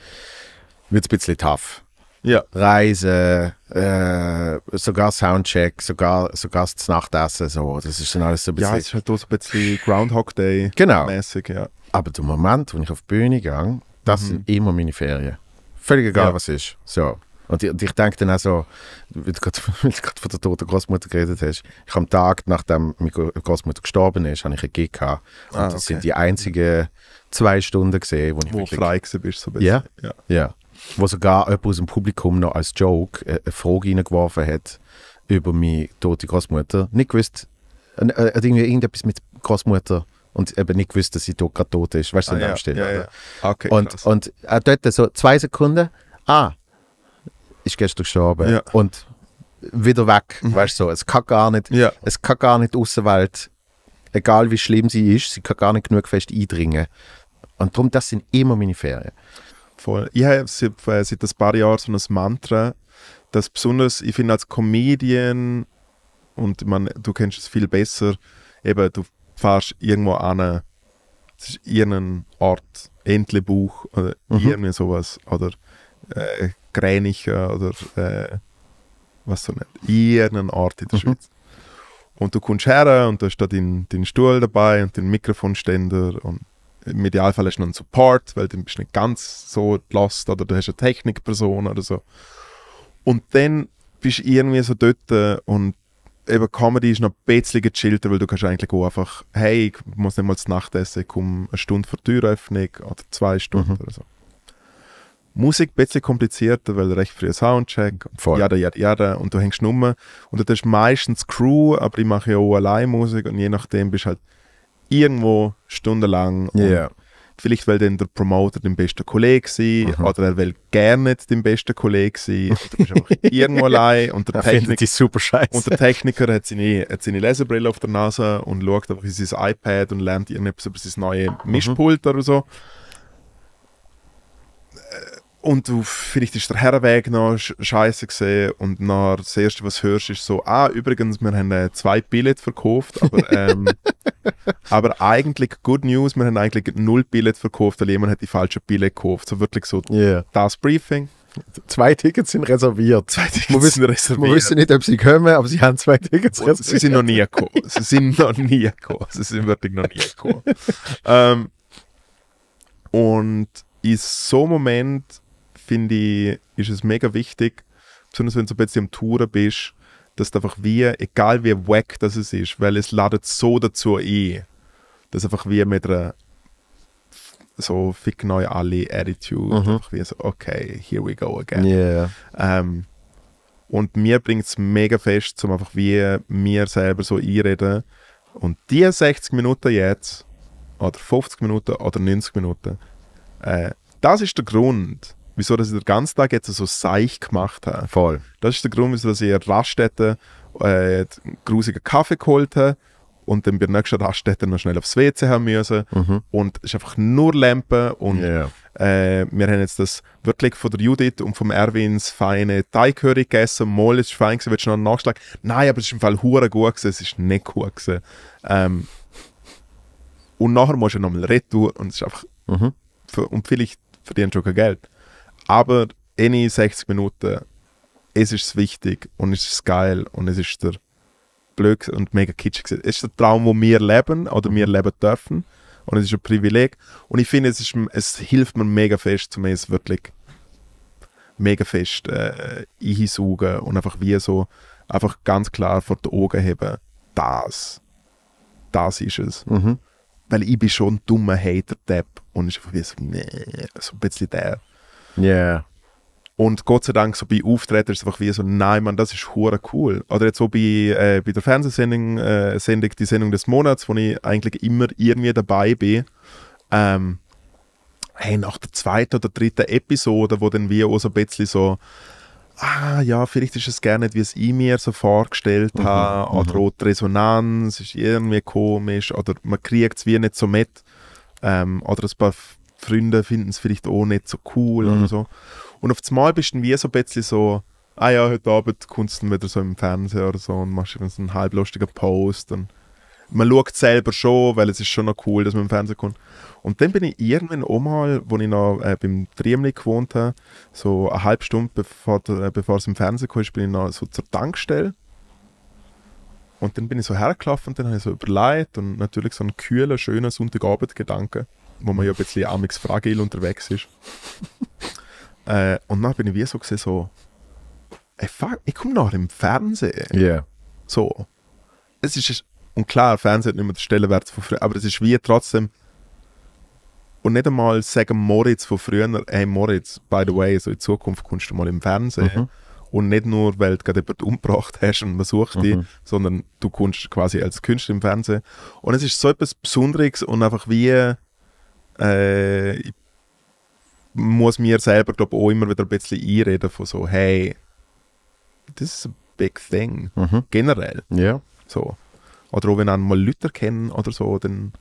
wird's ein bisschen tough. Ja. Reisen, äh, sogar Soundcheck, sogar, sogar das Nachtessen, so. das ist dann alles so ein bisschen... Ja, es ist halt auch so ein bisschen Groundhog Day genau. mäßig, ja. Aber der Moment, wenn ich auf die Bühne gehe, das mhm. sind immer meine Ferien. Völlig egal, ja. was ist. So. Und ich, und ich denke dann auch so, weil du gerade von der toten Großmutter geredet hast, ich habe am Tag, nachdem meine Großmutter gestorben ist, habe ich einen Gig gehabt. Und ah, okay. das sind die einzigen zwei Stunden gesehen, wo ich wo wirklich, frei bist, so ein yeah, Ja, ja. Wo sogar jemand aus dem Publikum noch als Joke äh, eine Frage reingeworfen hat über meine tote Großmutter. Nicht gewusst, äh, äh irgendwie irgendetwas mit Großmutter und eben nicht gewusst, dass sie gerade tot ist. Weißt du, ah, ja, ja, ja. Ah, okay, und, krass. und äh, dort so zwei Sekunden, ah, ist gestern gestorben. Ja. Und wieder weg, mhm. weißt du, so. es kann gar nicht, ja. es kann gar nicht Außenwelt, egal wie schlimm sie ist, sie kann gar nicht genug fest eindringen. Und darum, das sind immer meine Ferien. Voll. Ich habe seit, äh, seit ein paar Jahren so ein Mantra, das besonders, ich finde als Comedian, und man, du kennst es viel besser, eben, du fährst irgendwo an, es ist irgendein Ort, Entlebuch oder mhm. irgendwie sowas, oder äh, Kränichen äh, oder äh, was so nicht, irgendeinen Ort in der mhm. Und du kommst her und da ist da dein, Stuhl dabei und den Mikrofonständer und im Idealfall hast du noch einen Support, weil dann bist du nicht ganz so Last oder du hast eine Technikperson oder so. Und dann bist du irgendwie so dort äh, und eben Comedy ist noch ein bisschen gechillter, weil du kannst eigentlich auch einfach, hey, ich muss nicht mal zu Nacht essen, ich komme eine Stunde vor der Türöffnung oder zwei Stunden mhm. oder so. Musik ein bisschen komplizierter, weil recht früh Soundcheck, ja jada, ja jada, und du hängst rum. Und du hast meistens Crew, aber ich mache ja auch allein Musik und je nachdem bist du halt irgendwo stundenlang. Yeah. Vielleicht, weil dann der Promoter dein bester Kollege sein mhm. oder er will gerne nicht dein bester Kollege sein. Du bist einfach irgendwo allein und der, Technik und der Techniker hat seine, hat seine Lesebrille auf der Nase und schaut einfach in sein iPad und lernt irgendetwas über sein neues mhm. Mischpult mhm. oder so und du, vielleicht ist der Herrenweg noch scheiße gesehen und nach das erste, was hörst, ist so, ah, übrigens, wir haben äh, zwei Billets verkauft, aber, ähm, aber eigentlich Good News, wir haben eigentlich null Billets verkauft, weil jemand hat die falschen Billet gekauft. So wirklich so yeah. das Briefing. Zwei Tickets sind reserviert. Zwei Tickets wir wissen, sind reserviert. Wir wissen nicht, ob sie kommen, aber sie haben zwei Tickets reserviert. Sie sind noch nie gekommen. Sie sind noch nie gekommen. Sie sind wirklich noch nie gekommen. ähm, und in so einem Moment finde ich, ist es mega wichtig, besonders wenn du ein bisschen am Touren bist, dass du einfach wie, egal wie wack das es ist, weil es ladet so dazu ein, dass einfach wie mit einer so fick neu alle Attitude, mhm. einfach wie so, okay, here we go again. Yeah. Ähm, und mir bringt es mega fest, um einfach wie mir selber so einreden. Und die 60 Minuten jetzt, oder 50 Minuten, oder 90 Minuten, äh, das ist der Grund, wieso dass ich den ganzen Tag jetzt so seich gemacht habe. Voll. Das ist der Grund, wieso dass ich in Raststätten äh, grusigen Kaffee geholt habe und dann bei der nächsten Raststätte noch schnell aufs WC haben müssen. Mhm. Und es ist einfach nur Lampen und yeah. äh, wir haben jetzt das wirklich von der Judith und vom Erwins feine Teighörig gegessen. Mal ist es fein gewesen, willst du noch einen Nachschlag? Nein, aber es ist im Fall hure gut gewesen, es ist nicht gut gewesen. Ähm, und nachher musst du nochmal retour und es ist einfach, mhm. für, und vielleicht verdienst du kein Geld. Aber in 60 Minuten, es ist wichtig und es ist geil und es ist der blöd und mega kitschig. Es ist der Traum, wo wir leben oder wir leben dürfen und es ist ein Privileg und ich finde, es, ist, es hilft mir mega fest, um es wirklich mega fest äh, einsaugen und einfach wie so einfach ganz klar vor den Augen heben, das, das ist es. Mhm. Weil ich bin schon ein dummer Hater-Tab und ich bin einfach wie so, nee, so ein bisschen der. Ja. Yeah. Und Gott sei Dank, so bei Auftreten ist es einfach wie so, nein, Mann, das ist hure cool. Oder jetzt so bei, äh, bei der Fernsehsendung, äh, Sendung, die Sendung des Monats, wo ich eigentlich immer irgendwie dabei bin. Ähm, hey, nach der zweiten oder dritten Episode, wo dann wie auch so ein bisschen so, ah ja, vielleicht ist es gerne nicht, wie es ich mir so vorgestellt mhm, habe, mhm. oder mhm. die Resonanz ist irgendwie komisch, oder man kriegt es wie nicht so mit. Ähm, oder ein paar Freunde finden es vielleicht auch nicht so cool mhm. oder so. Und auf einmal bist du wie so ein bisschen so, ah ja, heute Abend kommst du wieder so im Fernsehen oder so und machst einen halblustigen Post. Und man schaut selber schon, weil es ist schon noch cool, dass man im Fernsehen kommt. Und dann bin ich irgendwann auch mal, wo ich noch äh, beim Triemli gewohnt habe, so eine halbe Stunde bevor, äh, bevor es im Fernsehen kam, bin ich noch so zur Tankstelle. Und dann bin ich so hergelaufen und dann habe ich so überlegt und natürlich so einen kühlen, schönen Sonntagabend-Gedanken wo man ja ein bisschen amix fragil unterwegs ist. äh, und dann bin ich wie so gesehen, so, ich komme nachher im Fernsehen. Ja. Yeah. So. Es ist, und klar, Fernsehen hat nicht mehr den Stellenwert von früher, aber es ist wie trotzdem, und nicht einmal sagen Moritz von früher, hey Moritz, by the way, so in Zukunft kommst du mal im Fernsehen. Mhm. Und nicht nur, weil du gerade jemanden umgebracht hast und man sucht mhm. dich, sondern du kommst quasi als Künstler im Fernsehen. Und es ist so etwas Besonderes und einfach wie äh, ich muss mir selber glaub, auch immer wieder ein bisschen einreden von so, hey, das ist ein big thing, mhm. generell. Yeah. So. Oder auch wenn man mal Leute kennen oder so, dann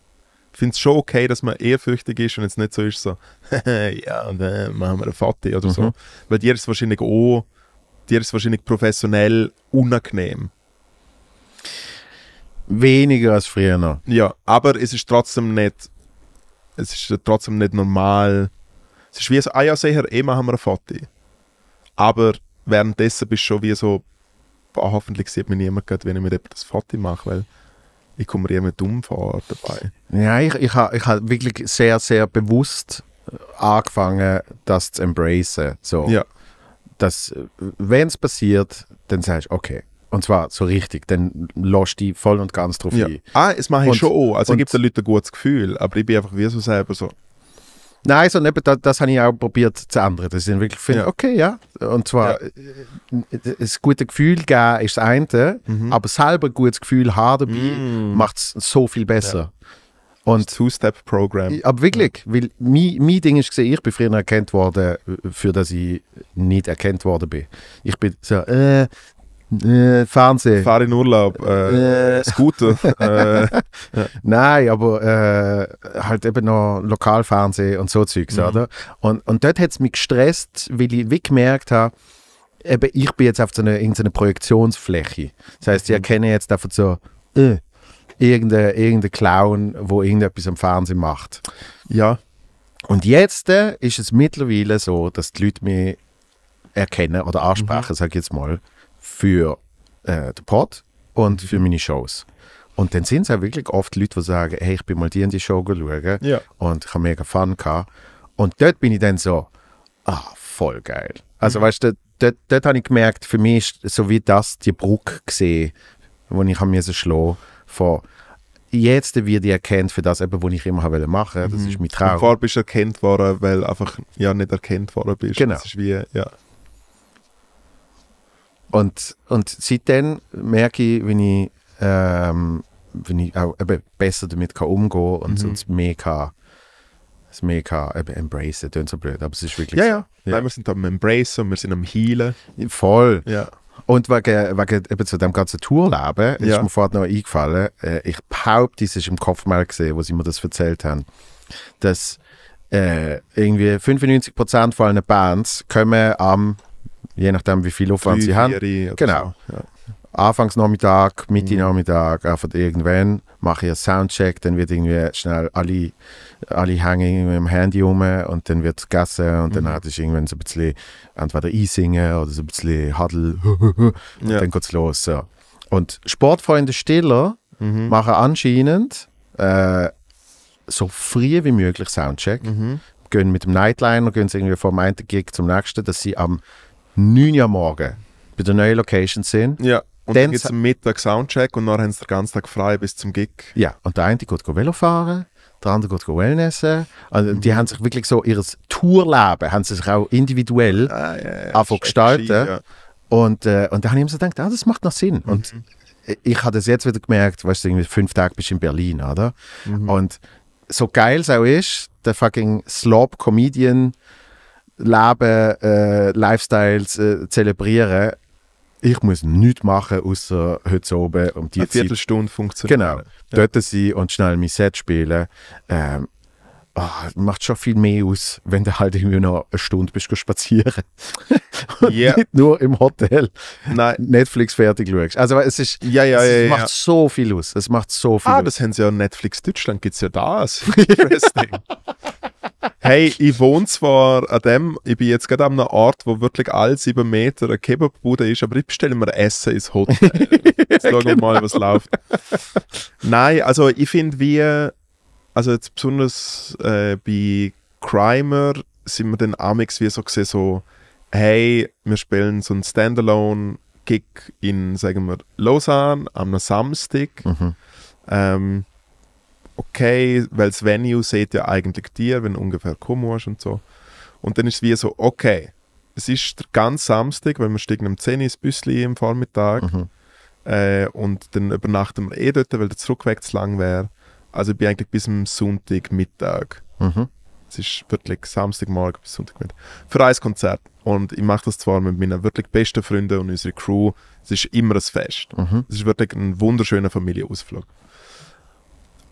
finde ich es schon okay, dass man ehrfürchtig ist und jetzt nicht so ist, so, ja, dann äh, machen wir einen Fatih oder mhm. so. Weil dir ist es wahrscheinlich auch, dir ist wahrscheinlich professionell unangenehm. Weniger als früher noch. Ja, aber es ist trotzdem nicht es ist trotzdem nicht normal. Es ist wie so, ah ja, sicher, eh machen wir ein Foto. Aber währenddessen bist du schon wie so, boah, hoffentlich sieht mich niemand, grad, wenn ich mir eben das Foto mache, weil ich komme immer dumm vor dabei. Ja, ich, ich habe ich ha wirklich sehr, sehr bewusst äh, angefangen, das zu embracen. So. Ja. Äh, wenn es passiert, dann sagst du, okay, und zwar so richtig, dann lässt die voll und ganz drauf ja. ein. Ah, es mache ich und, schon auch. Also gibt es den Leuten ein gutes Gefühl, aber ich bin einfach wie so selber so. Nein, so neben, das, das habe ich auch probiert zu ändern. Das ich wirklich finde, ja. okay, ja. Und zwar, ja. das äh, gute Gefühl geben ist das eine, mhm. aber selber ein gutes Gefühl haben dabei mhm. macht es so viel besser. Ja. Two-Step-Programm. Aber wirklich, ja. weil mein, mein Ding ist ich bin früher erkannt worden, äh, für das ich nicht erkannt worden bin. Ich bin so, äh, äh, Fernsehen. Fahre in Urlaub, äh, äh. Scooter. Äh. ja. Nein, aber äh, halt eben noch Lokalfernsehen und so Zeugs, mhm. oder? Und, und dort hat es mich gestresst, weil ich wie gemerkt habe, eben ich bin jetzt auf so einer irgendeiner Projektionsfläche. Das heißt, ich mhm. erkenne jetzt einfach so, äh, irgendeinen irgendein Clown, wo irgendetwas am Fernsehen macht. Ja. Und jetzt äh, ist es mittlerweile so, dass die Leute mich erkennen oder ansprechen, mhm. sag ich jetzt mal für äh, den Pod und für meine Shows. Und dann sind es auch wirklich oft Leute, die sagen, hey, ich bin mal die in die Show geschaut ja. und ich habe mega Fun gehabt. Und dort bin ich dann so, ah, voll geil. Also mhm. weißt du, dort, dort habe ich gemerkt, für mich ist so wie das die Brücke gesehen, wo ich mir so schlagen von jetzt wird ich erkannt für das, was ich immer machen wollte. Das mhm. ist mein Traum. Und vorher bist du erkannt worden, weil einfach ja, nicht erkannt worden bist. Genau. Das ist wie, ja. Und, und seitdem merke ich, wenn ich, ähm, wenn ich auch eben besser damit kann umgehen und mhm. sonst mehr kann. Es mehr kann, embrace, das ist so blöd, aber es ist wirklich. Ja, ja. ja. wir sind am Embrace und wir sind am Healen. Voll. Ja. Und wegen, wegen eben zu dem ganzen Tourleben ja. ist mir vorhin noch eingefallen, äh, ich behaupte, es ist im Kopf mal gesehen, wo sie mir das erzählt haben, dass äh, irgendwie 95% von allen Bands kommen am je nachdem, wie viel Aufwand Drei, sie haben. genau. So. Ja. Anfangsnachmittag, Mitte-Nachmittag, mhm. einfach irgendwann mache ich einen Soundcheck, dann wird irgendwie schnell alle, alle hängen dem Handy rum und dann wird gegessen und mhm. dann hat es irgendwann so ein bisschen entweder einsingen oder so ein bisschen Huddle und ja. dann geht's los. So. Und Sportfreunde Stiller mhm. machen anscheinend äh, so früh wie möglich Soundcheck. Mhm. Gehen mit dem Nightliner, gehen sie irgendwie vom einen Gig zum nächsten, dass sie am 9 Uhr morgen bei der neuen Location sind. Ja. Und dann, dann gibt es am Mittag Soundcheck und dann haben sie den ganzen Tag frei bis zum Gig. Ja, und der eine geht Velo fahren, der andere geht Wellnessen. Und also, mhm. Die haben sich wirklich so ihr Tourleben, haben sie sich auch individuell ah, ja, ja. gestaltet. Und, äh, und da habe ich mir so gedacht, ah, das macht noch Sinn. Mhm. Und ich habe das jetzt wieder gemerkt, weißt du, irgendwie fünf Tage bist du in Berlin, oder? Mhm. Und so geil es auch ist, der fucking Slob-Comedian Leben, äh, Lifestyles äh, zelebrieren. Ich muss nichts machen, außer heute oben um die Eine Zeit. Viertelstunde funktioniert. Genau. Ja. Dort sein und schnell mein Set spielen. Ähm, oh, macht schon viel mehr aus, wenn du halt irgendwie noch eine Stunde bist spazieren. yeah. nicht nur im Hotel Nein. Netflix fertig schaust. Also es ist, ja, ja, es ja, macht ja. so viel aus. Es macht so viel Ah, aus. das haben sie ja Netflix Deutschland, gibt es ja das. Interesting hey, ich wohne zwar an dem, ich bin jetzt gerade an einem Ort, wo wirklich alle sieben Meter eine Kebabbude ist, aber ich bestelle mir Essen ins Hotel. jetzt schauen wir genau. mal, was läuft. Nein, also ich finde, wir, also jetzt besonders äh, bei Crimer sind wir dann amix wie so gesehen, so, hey, wir spielen so ein Standalone-Gig in, sagen wir, Lausanne am Samstag. Mhm. Ähm, okay, weil das Venue sieht ja eigentlich dir, wenn du ungefähr kommen musst und so. Und dann ist es wie so, okay, es ist der ganze Samstag, weil wir steigen um 10 Uhr ins Büsli am Vormittag mhm. äh, und dann übernachten wir eh dort, weil der Zurückweg zu lang wäre. Also ich bin eigentlich bis zum Sonntagmittag. Mhm. Es ist wirklich Samstagmorgen bis Sonntagmittag. Für ein Konzert. Und ich mache das zwar mit meinen wirklich besten Freunden und unserer Crew. Es ist immer ein Fest. Mhm. Es ist wirklich ein wunderschöner Familienausflug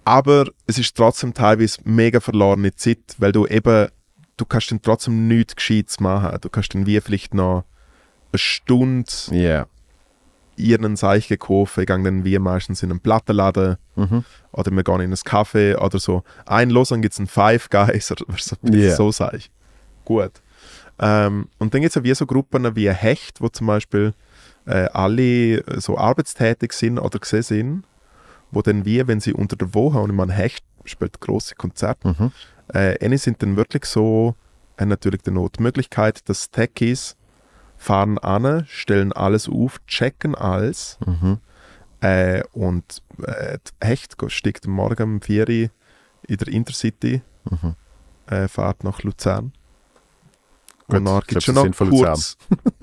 aber es ist trotzdem teilweise mega verlorene Zeit, weil du eben, du kannst dann trotzdem nichts Gescheites machen. Du kannst dann wie vielleicht noch eine Stunde yeah. irgendeinen Zeichen kaufen. Ich gehe dann wie meistens in einen Plattenladen mhm. oder wir gehen in einen Kaffee oder so. Ein Los, dann gibt es einen Five Guys oder so. Yeah. So sage ich. Gut. Ähm, und dann gibt es ja wie so Gruppen wie Hecht, wo zum Beispiel äh, alle so arbeitstätig sind oder gesehen sind wo dann wie, wenn sie unter der Woche, und man Hecht spielt große Konzerte, mhm. äh, eine sind dann wirklich so, äh, natürlich die Notmöglichkeit, dass Techies fahren an, stellen alles auf, checken alles mhm. äh, und äh, Hecht steigt morgen um 4 Uhr in der Intercity, mhm. äh, fährt nach Luzern. Gut, und dann gibt es schon noch kurz.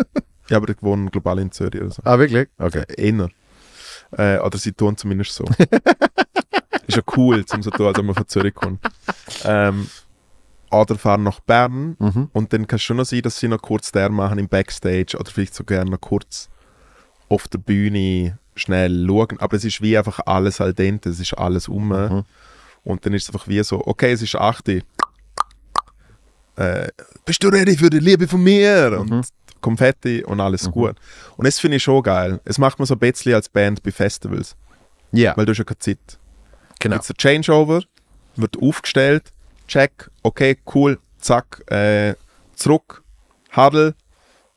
ja, aber ich wohne global in Zürich. Oder so. Ah, wirklich? Okay. Äh, äh, oder sie tun zumindest so. ist ja cool, zum so tun, als man von Zürich kommt. Ähm, oder fahren nach Bern mhm. und dann kann es schon noch sein, dass sie noch kurz der machen im Backstage oder vielleicht sogar noch kurz auf der Bühne schnell schauen. Aber es ist wie einfach alles al dente, es ist alles um. Mhm. Und dann ist es einfach wie so, okay, es ist 8 äh, bist du ready für die Liebe von mir? Mhm. Und Konfetti und alles mhm. gut. Und das finde ich schon geil. Es macht man so ein bisschen als Band bei Festivals. Ja. Yeah. Weil du hast ja keine Zeit. Genau. Jetzt der Changeover wird aufgestellt, check, okay, cool, zack, äh, zurück, Huddle,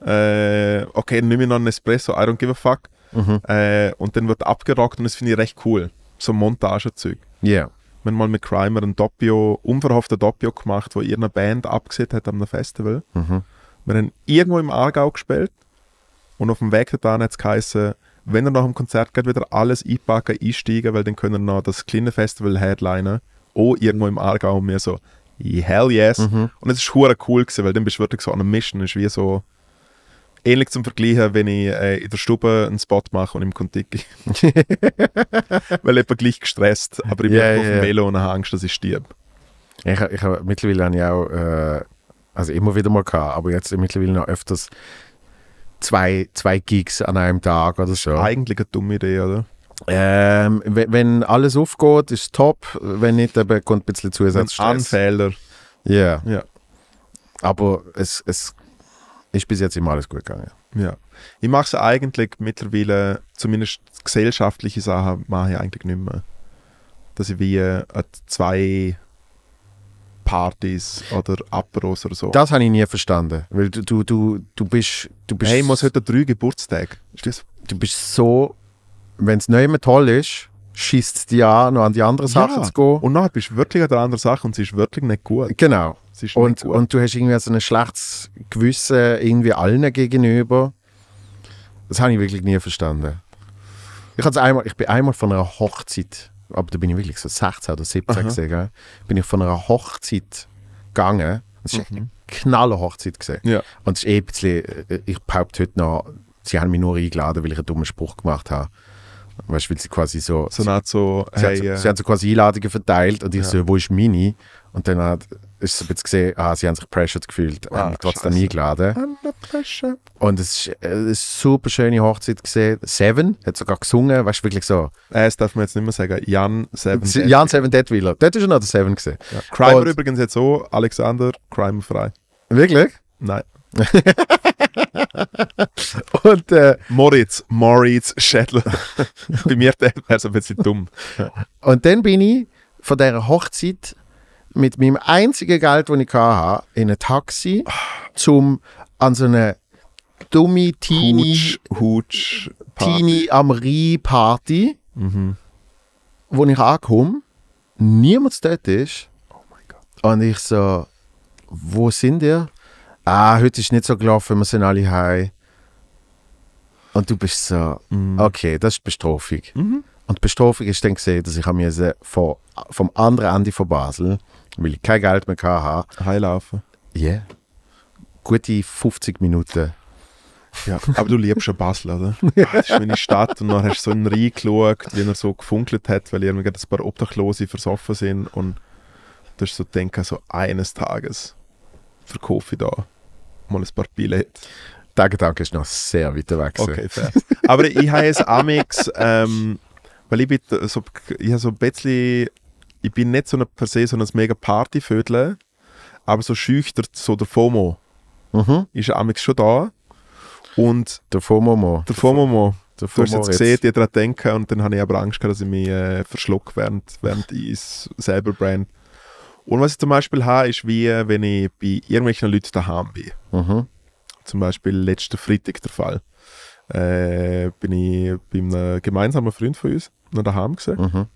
äh, okay, nimm mir noch einen Espresso, I don't give a fuck. Mhm. Äh, und dann wird abgerockt und das finde ich recht cool. So ein Montagezeug. Ja. Yeah. Wir mal mit Crimer ein Doppio, unverhoffter Doppio gemacht, wo irgendeine Band abgesetzt hat am Festival. Mhm. Wir haben irgendwo im Aargau gespielt und auf dem Weg dorthin hat es geheißen, wenn er nach dem Konzert geht, wieder alles einpacken, einsteigen, weil dann können ihr noch das kleine Festival headlinen. Oh, irgendwo im Aargau und mir so, hell yes. Mhm. Und es war cool, gewesen, weil dann bist du wirklich so an einer Mission. Es ist wie so, ähnlich zum Vergleichen, wenn ich äh, in der Stube einen Spot mache und im Kontiki. Weil ich bin gleich gestresst, aber ich yeah, bin yeah. auf dem Velo und habe Angst, dass ich stirb. Ich, ich, mittlerweile habe ich auch äh, also immer wieder mal gehabt, aber jetzt mittlerweile noch öfters zwei, zwei Gigs an einem Tag oder so. Eigentlich eine dumme Idee, oder? Ähm, wenn, wenn alles aufgeht, ist es top. Wenn nicht, dann kommt ein bisschen Zusatzstress. Ein Fehler. Ja. Yeah. ja. Aber es, es ist bis jetzt immer alles gut gegangen. Ja. Ich mache es eigentlich mittlerweile, zumindest gesellschaftliche Sachen, mache ich eigentlich nicht mehr. Dass ich wie äh, zwei Partys oder Aperos oder so. Das habe ich nie verstanden, weil du, du, du bist... Du bist hey, man heute drei Geburtstage. Du bist so... Wenn es nicht mehr toll ist, schießt es dich an, noch an die anderen Sachen ja. zu gehen. Und dann bist du wirklich an der anderen Sache und sie ist wirklich nicht gut. Genau. und, gut. und du hast irgendwie so ein schlechtes Gewissen irgendwie allen gegenüber. Das habe ich wirklich nie verstanden. Ich, einmal, ich bin einmal von einer Hochzeit aber da bin ich wirklich so 16 oder 17, gewesen, gell? bin ich von einer Hochzeit gegangen. Das war mhm. eine knaller Hochzeit. Ja. Und es ist eh ein bisschen, äh, ich behaupte heute noch, sie haben mich nur eingeladen, weil ich einen dummen Spruch gemacht habe. Weißt du, weil sie quasi so. So, sie, so, sie, hey, hat so, sie hat so quasi Einladungen verteilt und ich ja. so, wo ist meine? Und dann hat ist so ein bisschen gesehen, ah, sie haben sich pressured gefühlt, ah, haben mich trotzdem Scheiße. eingeladen. Und es war äh, eine super schöne Hochzeit gesehen. Seven hat sogar gesungen, weißt du wirklich so. Äh, das darf man jetzt nicht mehr sagen. Jan Seven. Sie, Jan Seven Detwiller. Dort ist er noch der Seven Ja. Crime war übrigens jetzt so, Alexander, crime frei. Wirklich? Nein. und äh, Moritz, Moritz Schädler. Bei mir wäre es ein bisschen dumm. Und dann bin ich von dieser Hochzeit mit meinem einzigen Geld, das ich hatte, in ein Taxi, zum an so eine dumme Teenie, Hutsch, Teenie am Rhein Party, mhm. wo ich ankomme, niemand dort ist. Oh mein Gott. Und ich so, wo sind ihr? Ah, heute ist nicht so gelaufen, wir sind alle heim. Und du bist so, mhm. okay, das ist Bestrafung. Mhm. Und die Bestrafung ist dann gesehen, dass ich mir vom anderen Ende von Basel weil ich kein Geld mehr hatte. Heilaufen. Ja. Yeah. Gute 50 Minuten. Ja, aber du liebst ja Basel, oder? Ja. Das ist meine Stadt und dann hast du so einen Rhein geschaut, wie er so gefunkelt hat, weil irgendwie ein paar Obdachlose versoffen sind und du hast so denken, so eines Tages verkaufe ich da mal ein paar Billette. Tagetank ist noch sehr weit weg. Okay, fair. Aber ich habe es Amix, ähm, weil ich, bin so, ich habe so ein bisschen ich bin nicht so ein per se so ein mega Partyvödel, aber so schüchtern, so der FOMO mhm. ist amigs schon da. Und der FOMO-Mo. Der FOMO-Mo. du hast jetzt, gesehen, die daran denken und dann habe ich aber Angst dass ich mich äh, verschlucke, während, während ich es selber brand. Und was ich zum Beispiel habe, ist wie, äh, wenn ich bei irgendwelchen Leuten daheim bin. Mhm. Zum Beispiel letzten Freitag der Fall. Äh, bin ich bei einem gemeinsamen Freund von uns noch daheim gesehen. Mhm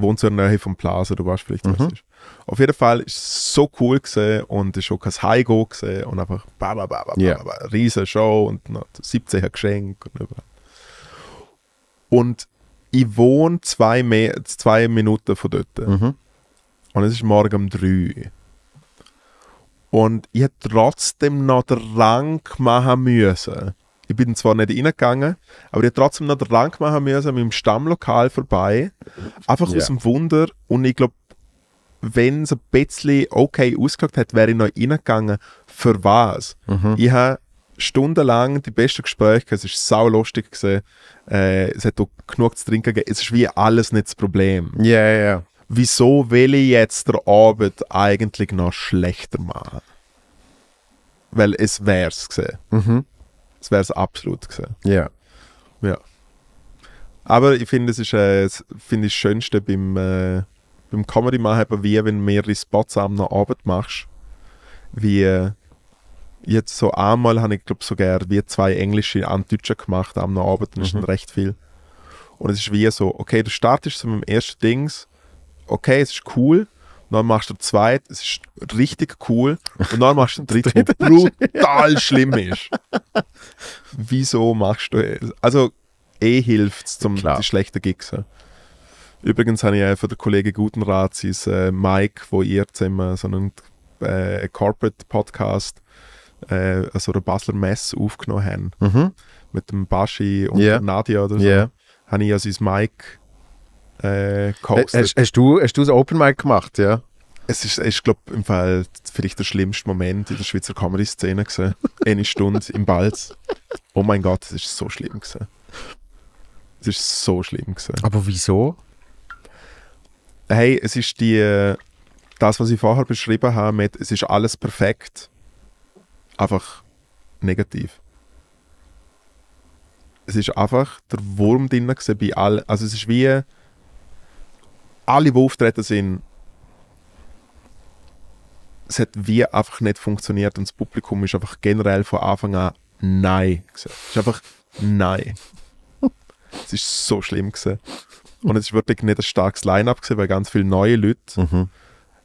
wohnt so in der Nähe vom Plaza, du weißt vielleicht, was mhm. ist. Auf jeden Fall ist es so cool gesehen und ist auch kein Heigo gesehen und einfach ba, ba, ba, ba, ba, riesen Show und noch 17 Geschenke und überall. Und ich wohne zwei, Me zwei Minuten von dort. Mhm. Und es ist morgen um drei. Und ich hätte trotzdem noch den Rang machen müssen ich bin zwar nicht reingegangen, aber ich trotzdem noch lang machen müssen, mit dem Stammlokal vorbei. Einfach ja. aus dem Wunder. Und ich glaube, wenn es ein bisschen okay ausgeschaut hat, wäre ich noch reingegangen. Für was? Mhm. Ich habe stundenlang die besten Gespräche gehabt. Es war sau lustig. Äh, es hat auch genug zu trinken gegeben. Es ist wie alles nicht das Problem. Ja, yeah, ja. Yeah. Wieso will ich jetzt der Arbeit eigentlich noch schlechter machen? Weil es wär's gewesen. Mhm. Das wäre es absolut gewesen. Ja. Ja. Aber ich finde, es ist äh, finde ich das Schönste beim, äh, beim Comedy machen, wie wenn du mehrere Spots am Abend machst. Wie äh, jetzt so einmal habe ich, glaube sogar wie zwei englische an gemacht am Abend. Das mhm. ist recht viel. Und es ist wie so, okay, du startest so mit dem ersten Dings. Okay, es ist cool dann machst du den zweiten, es ist richtig cool, und dann machst du den dritten, der brutal schlimm ist. Wieso machst du Also, eh hilft es, zum die schlechten Gixen. Übrigens habe ich äh, für den Kollegen Gutenrat, sein äh, Mike, wo ihr zusammen so einen äh, Corporate-Podcast äh, also der Basler Mess aufgenommen haben. Mhm. Mit dem Baschi und yeah. Nadia oder so. Yeah. Habe ich ja sein Mike äh, äh, gehostet. Hast, hast, du, hast du das Open Mic gemacht, ja? Es ist, ich glaube, im Fall vielleicht der schlimmste Moment in der Schweizer Comedy-Szene gewesen. Eine Stunde im Balz. Oh mein Gott, es ist so schlimm gewesen. Es ist so schlimm gewesen. Aber wieso? Hey, es ist die, das, was ich vorher beschrieben habe, mit es ist alles perfekt, einfach negativ. Es ist einfach der Wurm drin gewesen bei allen. Also es ist wie alle, die auftreten sind, es hat wie einfach nicht funktioniert und das Publikum ist einfach generell von Anfang an nein gesagt. Es ist einfach nein. es ist so schlimm gewesen. Und es war wirklich nicht ein starkes Line-Up weil ganz viele neue Leute. Mhm.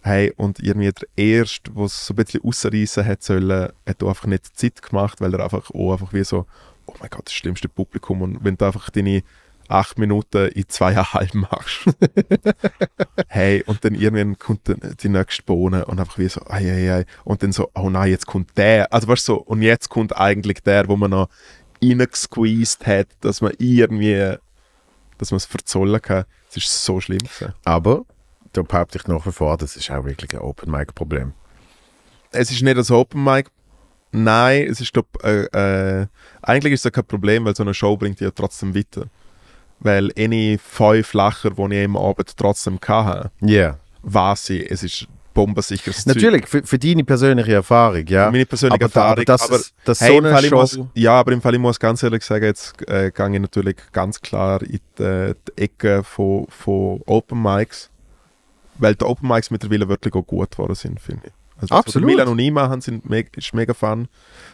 Hey, und irgendwie der Erste, der es so ein bisschen rausreißen hat sollen, hat einfach nicht Zeit gemacht, weil er einfach auch einfach wie so, oh mein Gott, das schlimmste Publikum. Und wenn du einfach deine acht Minuten in zweieinhalb machst. hey, und dann irgendwann kommt die nächste Bohne und einfach wie so, ei, ei, ei. Und dann so, oh nein, jetzt kommt der. Also weißt du, so, und jetzt kommt eigentlich der, wo man noch reingesqueezed hat, dass man irgendwie, dass man es verzollen kann. Das ist so schlimm. Gewesen. Aber, da behaupte ich nach wie vor, das ist auch wirklich ein Open-Mic-Problem. Es ist nicht das open mic Nein, es ist doch äh, äh, eigentlich ist es kein Problem, weil so eine Show bringt ja trotzdem weiter weil eine fünf Lacher, die ich am Abend trotzdem hatte, yeah. weiß ich, es ist bombensicheres Natürlich, für, für, deine persönliche Erfahrung, ja. meine persönliche aber, Erfahrung, aber das, aber das hey, so eine Muss, ja, aber im Fall, ich muss ganz ehrlich sagen, jetzt äh, gehe ich natürlich ganz klar in die, äh, die Ecke von, von Open Mics, weil die Open Mics mittlerweile wirklich auch gut geworden sind, finde ich. Also Absolut. Milan und Nima haben sind me ist mega fun.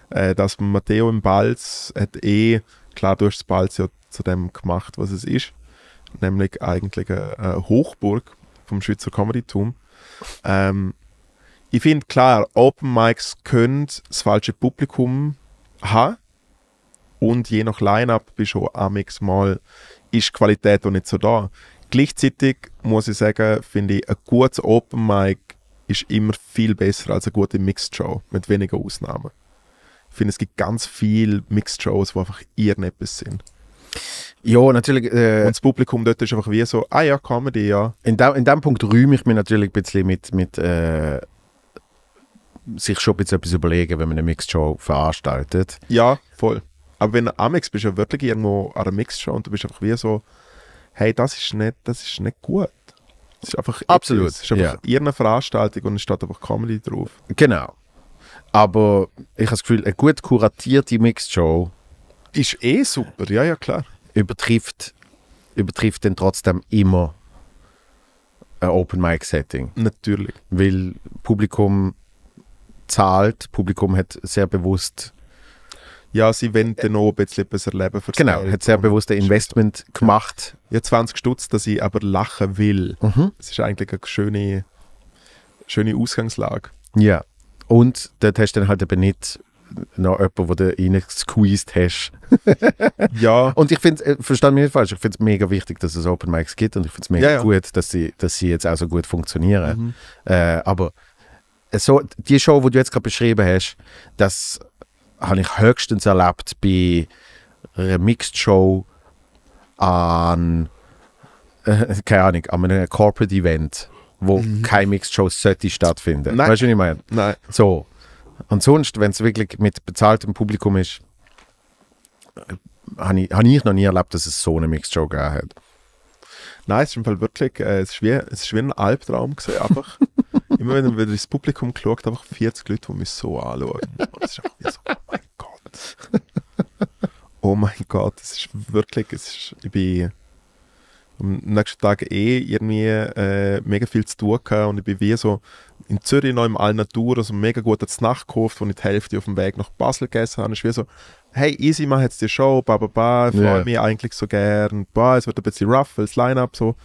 Äh, dass Matteo im Balz hat eh, klar durch das Balz ja zu dem gemacht, was es ist. Nämlich eigentlich eine, Hochburg vom Schweizer Comedy-Tum. Ähm, ich finde, klar, Open Mics können das falsche Publikum haben. Und je nach Line-Up bist du amix mal, ist die Qualität auch nicht so da. Gleichzeitig muss ich sagen, finde ich, ein gutes Open Mic ist immer viel besser als eine gute Mixed Show, mit weniger Ausnahmen. Ich finde, es gibt ganz viele Mixed Shows, die einfach irgendetwas sind. Ja, natürlich. Äh, und das Publikum dort ist einfach wie so, ah ja, Comedy, ja. In, de, in dem Punkt räume ich mich natürlich ein bisschen mit, mit äh, sich schon ein bisschen etwas überlegen, wenn man eine Mixed-Show veranstaltet. Ja, voll. Aber wenn du Amix bist, du ja wirklich irgendwo an einer Mixed-Show und du bist einfach wie so, hey, das ist nicht, das ist nicht gut. Es ist einfach Absolut. Es ist einfach ja. irgendeine Veranstaltung und es steht einfach Comedy drauf. Genau. Aber ich habe das Gefühl, eine gut kuratierte Mixed-Show ist eh super, ja, ja, klar. Übertrifft, übertrifft dann trotzdem immer ein Open Mic Setting. Natürlich. Weil Publikum zahlt, Publikum hat sehr bewusst. Ja, sie wollen dann auch ein bisschen etwas erleben. Fürs genau, Geld hat sehr bewusst ein Investment ja. gemacht. Ja, 20 Stutz, dass ich aber lachen will. Mhm. Das ist eigentlich eine schöne, schöne Ausgangslage. Ja, und dort hast du dann halt eben nicht noch jemanden, der du reingesqueezed hast. ja. Und ich finde, äh, verstehe mich nicht falsch, ich finde es mega wichtig, dass es Open Mics gibt und ich finde es mega ja, ja. gut, dass sie, dass sie jetzt auch so gut funktionieren. Mhm. Äh, aber äh, so, die Show, die du jetzt gerade beschrieben hast, das habe ich höchstens erlebt bei einer Mixed Show an, äh, keine Ahnung, an einem Corporate Event, wo mhm. keine Mixed Show sollte stattfinden. Nein. Weißt du, was ich meine? Nein. So. Und sonst, wenn es wirklich mit bezahltem Publikum ist, äh, habe ich, hab ich noch nie erlebt, dass es so eine Mixshow gegeben hat. Nein, es ist im Fall wirklich, äh, es, ist wie, es ist wie ein Albtraum gewesen, einfach. Immer wenn ich ins Publikum geschaut einfach 40 Leute, die mich so anschauen. Und es ist einfach wie so, oh mein Gott. oh mein Gott, es ist wirklich, es ist, ich bin am nächsten Tag eh irgendwie äh, mega viel zu tun gehabt und ich bin wie so in Zürich noch im Allnatur also mega gut guten Nacht gekauft, wo ich die Hälfte auf dem Weg nach Basel gegessen habe. Ich war so, hey, easy, mach jetzt die Show, ba, ba, ba, freue yeah. mich eigentlich so gern, ba, es wird ein bisschen rough, das Line-Up so.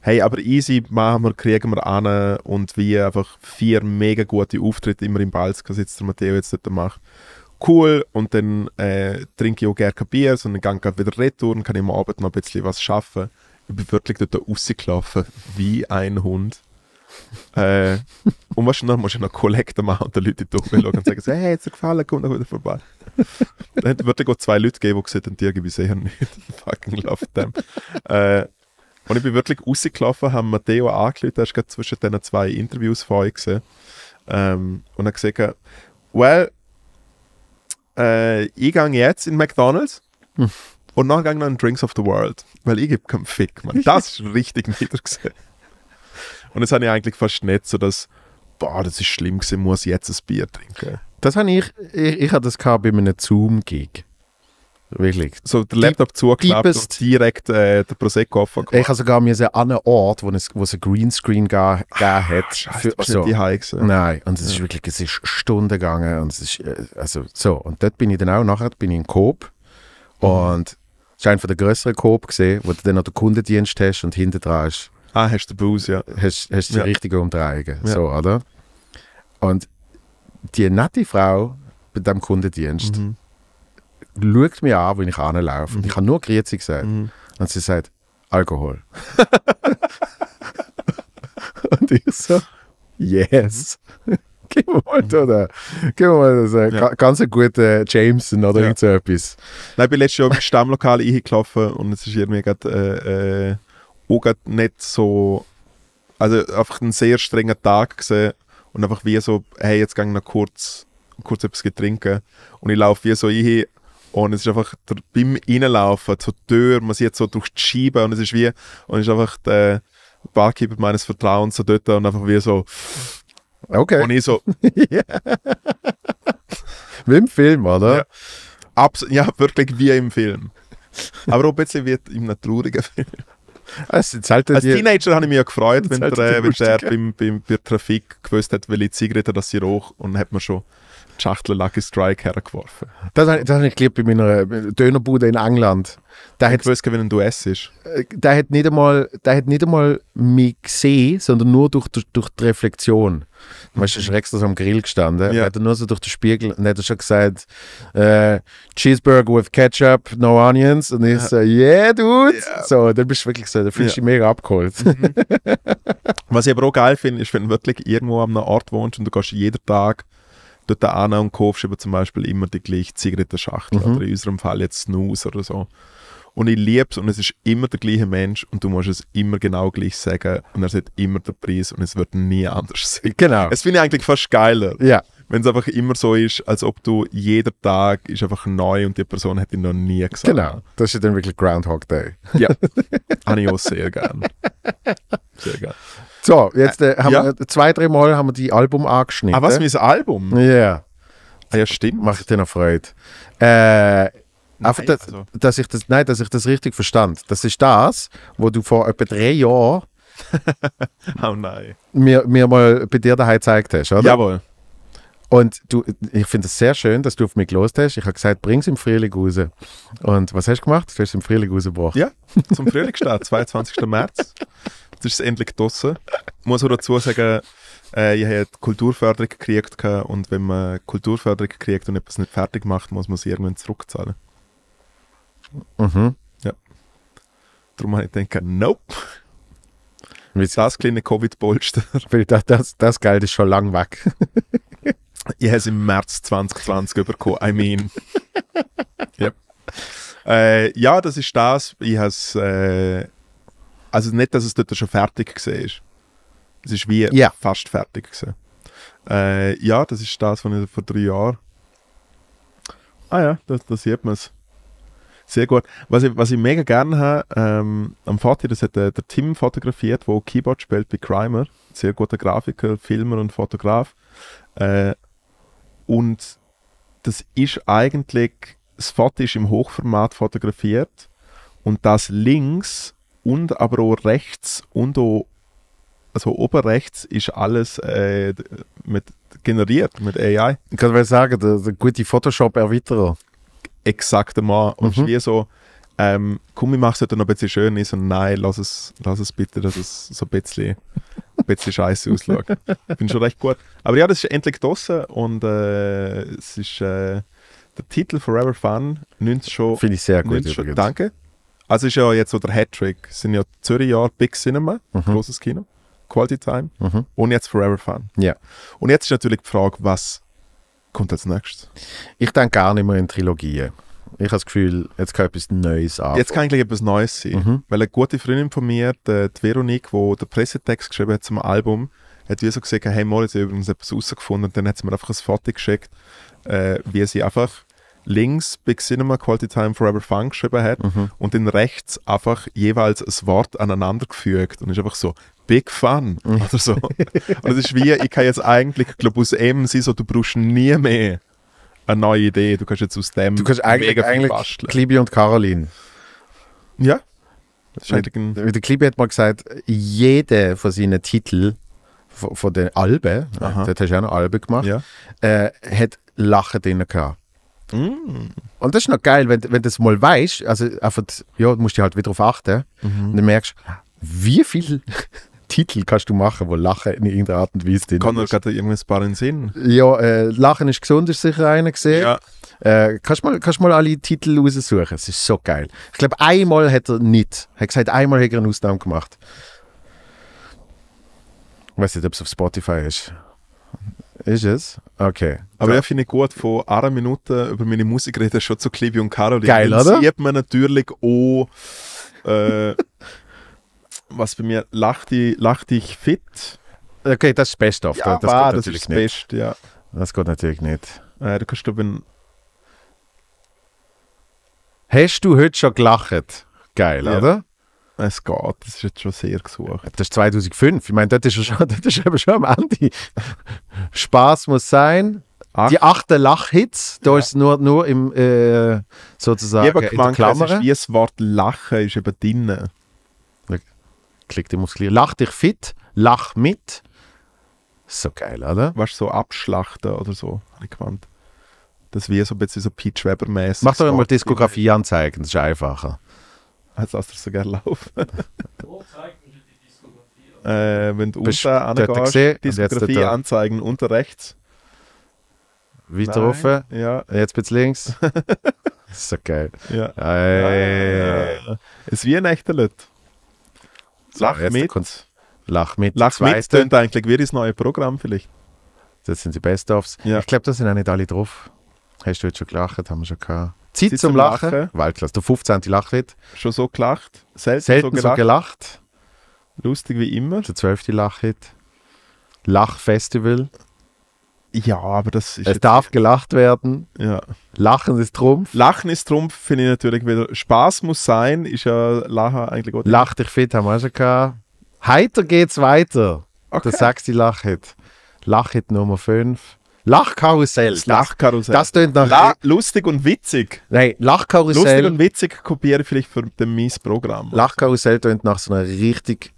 Hey, aber easy machen wir, kriegen wir an und wie einfach vier mega gute Auftritte immer im Balz, was jetzt der Matteo jetzt dort macht cool und dann äh, trinke ich auch gerne Bier, sondern gehe wieder retour und kann im Abend noch ein bisschen was schaffen ich bin wirklich dort rausgelaufen, wie ein Hund. äh, und weißt du, dann musst du noch Kollekte machen und die Leute durchschauen und sagen, hey, jetzt gefallen, komm doch wieder vorbei. dann hat wirklich zwei Leute gegeben, die gesagt haben, dir gebe ich sicher nicht. Fucking läuft dem. Äh, und ich bin wirklich rausgelaufen, haben Matteo angelötet, hast gerade zwischen diesen zwei Interviews von euch gesehen. Ähm, und hat gesagt, well, äh, ich gehe jetzt in McDonalds. Hm. Und dann ging dann Drinks of the World, weil ich gebe keinen Fick, man. Das ist richtig niedergesehen. Und das habe ich eigentlich fast nicht so, dass, boah, das ist schlimm gewesen, muss jetzt ein Bier trinken. Das habe ich, ich, ich hatte das gehabt bei einem Zoom-Gig. Wirklich. So der Laptop zugeklappt und direkt äh, der Prosecco offen Ich habe sogar an einem Ort, wo es, wo es einen Greenscreen gegeben ah, hat. Scheiße, für, so. die Nein, und es ist wirklich, es ist Stunden gegangen und es ist, äh, also so. Und dort bin ich dann auch, nachher bin ich in Coop mhm ist einer der größeren Coop gesehen, wo du dann noch den Kundendienst hast und hinten dran ist. Ah, hast du den Bus, ja. Hast, hast die ja. richtige Umdrehung, ja. so, oder? Und die nette Frau bei diesem Kundendienst mhm. schaut mich an, wenn ich anlaufe. Mhm. Ich habe nur Grüezi gesagt. Mhm. Und sie sagt, Alkohol. und ich so, yes. Mhm gehen wollte, oder? Geben wir mal das, äh, ja. ganz ein guter äh, Jameson oder ja. so etwas. Nein, ich bin letztes Jahr im Stammlokal eingelaufen und es ist irgendwie gerade äh, äh, auch grad nicht so, also einfach ein sehr strenger Tag gesehen und einfach wie so, hey, jetzt gehe ich noch kurz, kurz etwas trinken und ich laufe wie so ein und es ist einfach der, beim Reinlaufen zur Tür, man sieht so durch die Scheibe und es ist wie, und es ist einfach der Barkeeper meines Vertrauens so dort und einfach wie so, Okay. Und ich so. ja. Wie im Film, oder? Ja. Abs ja, wirklich wie im Film. Aber ob jetzt wie in einem traurigen Film. Also, Als Teenager habe ich mich ja gefreut, wenn der, wenn der beim, beim, bei Trafik gewusst hat, welche Zigarette das sie raucht und hat man schon Schachtel Lucky Strike hergeworfen. Das, das habe ich geliebt bei meiner Dönerbude in England. Da ich wusste, wenn du es ist. Äh, der hat nicht einmal, da hat nicht einmal mich gesehen, sondern nur durch, durch, durch die Reflexion. Du weißt, ist Rex am Grill gestanden. Ja. Er hat nur so durch den Spiegel und hat schon gesagt: äh, Cheeseburger with Ketchup, no onions. Und ich ja. so: Yeah, dude. Ja. So, dann bist du wirklich so, da fühlst du ja. dich mega abgeholt. Mhm. Was ich aber auch geil finde, ist, wenn du wirklich irgendwo an einem Ort wohnst und du gehst jeden Tag dort an und kaufst eben zum Beispiel immer die gleiche Zigarettenschachtel mhm. oder in unserem Fall jetzt Snooze oder so. Und ich liebe es und es ist immer der gleiche Mensch und du musst es immer genau gleich sagen und er sagt immer den Preis und es wird nie anders sein. Genau. Es finde ich eigentlich fast geiler. Ja. Wenn es einfach immer so ist, als ob du jeder Tag ist einfach neu und die Person hätte ihn noch nie gesagt. Genau. Das ist ja dann wirklich Groundhog Day. Ja. Habe ich auch sehr gern. Sehr gern. So, jetzt äh, haben ja. wir äh, zwei, drei Mal haben wir die Album angeschnitten. Ah, was, ein Album? Ja. Yeah. Ah, ja, stimmt. Mach ich dir noch Freude. Äh, nein, einfach, dass, also. dass, ich das, nein, dass ich das richtig verstand. Das ist das, wo du vor etwa drei Jahren oh nein. Mir, mir mal bei dir daheim gezeigt hast, oder? Jawohl. Und du, ich finde es sehr schön, dass du auf mich gelost hast. Ich habe gesagt, bring es im Frühling raus. Und was hast du gemacht? Du hast es im Frühling rausgebracht. Ja, zum Frühlingsstart, 22. März jetzt ist es endlich draußen. Ich muss auch dazu sagen, äh, ich habe Kulturförderung gekriegt und wenn man Kulturförderung kriegt und etwas nicht fertig macht, muss man sie irgendwann zurückzahlen. Mhm. Ja. Darum habe ich gedacht, nope. Das kleine Covid-Polster. Das, das, das Geld ist schon lang weg. ich habe es im März 2020 bekommen. I mean. yep. Äh, ja, das ist das. Ich habe es äh, also nicht, dass es dort schon fertig war. Es ist wie yeah. fast fertig. Gewesen. Äh, ja, das ist das was ich vor drei Jahren. Ah ja, da, da sieht man es. Sehr gut. Was ich, was ich mega gerne habe, ähm, am Foto, das hat der, äh, der Tim fotografiert, der Keyboard spielt bei Crimer. Sehr guter Grafiker, Filmer und Fotograf. Äh, und das ist eigentlich, das Foto ist im Hochformat fotografiert und das links und aber auch rechts und auch, also oben rechts ist alles äh, mit, generiert mit AI. Ich kann mal sagen, der, der gute Photoshop-Erweiterer. Exakt mal. Und mhm. wie so, ähm, komm, ich mache es heute noch ein bisschen schön ist und nein, lass es, lass es bitte, dass es so ein bisschen, ein bisschen scheiße ausschaut. Bin schon recht gut. Aber ja, das ist endlich draußen und äh, es ist äh, der Titel Forever Fun nimmt schon. Finde ich sehr gut. Schon, danke. Also ist ja jetzt so der Hattrick. Es sind ja Zürich Jahr Big Cinema, mhm. großes Kino, Quality Time mhm. und jetzt Forever Fun. Ja. Und jetzt ist natürlich die Frage, was kommt als nächstes? Ich denke gar nicht mehr in Trilogien. Ich habe das Gefühl, jetzt kann etwas Neues an. Jetzt kann eigentlich etwas Neues sein. Mhm. Weil eine gute Freundin von mir, die Veronique, die den Pressetext geschrieben hat zum Album, hat wie so gesagt, hey Moritz, ich habe übrigens etwas herausgefunden. Und dann hat sie mir einfach ein Foto geschickt, äh, wie sie einfach links Big Cinema Quality Time Forever Funk geschrieben hat mhm. und dann rechts einfach jeweils ein Wort aneinander gefügt und ist einfach so Big Fun mhm. oder so. und es ist wie, ich kann jetzt eigentlich, glaube aus M sein, so du brauchst nie mehr eine neue Idee, du kannst jetzt aus dem Du kannst eigentlich, eigentlich basteln. Klibi und Caroline. Ja. der Klibi hat mal gesagt, jeder von seinen Titeln von, von den Alben, der hat hast auch noch Alben gemacht, ja. äh, hat Lachen drin gehabt. Mm. Und das ist noch geil, wenn, wenn du das mal weißt, also einfach, ja, musst du halt wieder darauf achten mhm. und dann merkst, wie viele Titel kannst du machen, wo Lachen in irgendeiner Art und Weise drin Kann doch gerade irgendwas paar in Sinn? Ja, äh, Lachen ist gesund, ist sicher einer gesehen. Ja. Äh, kannst mal, kannst mal alle Titel raussuchen, es ist so geil. Ich glaube, einmal hat er nicht, er hat gesagt, einmal hat er eine Ausnahme gemacht. Ich weiß nicht, ob es auf Spotify ist. Ist es? Okay. Aber ja, finde ich gut, von einer Minute über meine Musik reden, schon zu Clivi und Caroline. Geil, Dann oder? sieht man natürlich auch, äh, was bei mir, lacht ich, lacht ich fit? Okay, das ist Best of. Ja, das, war, das natürlich ist nicht. Best, ja. Das geht natürlich nicht. Äh, du kannst du Hast du heute schon gelacht? Geil, ja. oder? Es geht, das ist jetzt schon sehr gesucht. Das ist 2005, ich meine, das ist, schon, das ist eben schon am Ende. Spaß muss sein. Acht. Die achten Lachhits, da ja. ist es nur, nur im, äh, sozusagen, eben in der Klammer. Ist wie das Wort Lachen ist eben drin. Klick dich muskulier. Lach dich fit, lach mit. So geil, oder? Was so abschlachten oder so, habe ich gemeint. Das wäre so ein bisschen so Pete Weber-mäßig. Mach doch mal Diskografie anzeigen, das ist einfacher. Also hast du sogar laufen. Wo zeigt mir die Diskografie? Äh, wenn du Best unter angehst, Diskografie anzeigen, unter rechts. Weiter Nein, offen. Ja. Jetzt bis links. ist so geil. Ja. Äh, ja. Ist wie ein echter Lied. Lach so, mit. Lach mit. Lach zweite. mit tönt eigentlich wie das neue Programm vielleicht. Das sind die Best-ofs. Ja. Ich glaube, da sind auch nicht alle drauf. Hast du jetzt schon gelacht, haben wir schon gehabt. Zeit, Zeit zum, Lachen. Lachen. Weltklasse. Der 15. Lachlied. Schon so gelacht. Selten, Selten so, gelacht. so, gelacht. Lustig wie immer. Der 12. Lachlied. Lachfestival. Ja, aber das ist. Es darf gelacht werden. Ja. Lachen ist Trumpf. Lachen ist Trumpf, finde ich natürlich wieder. Spaß muss sein, ist ja Lachen eigentlich gut. Lach dich fit, haben wir schon gehabt. Heiter geht's weiter. Okay. Der 6. Lachet. Lachet Nummer 5. Lachkarussell. Das Lachkarussell. Das tönt nach. La lustig und witzig. Nein, Lachkarussell. Lustig und witzig kopiere ich vielleicht für mein Programm. Lachkarussell tönt nach so einer richtig.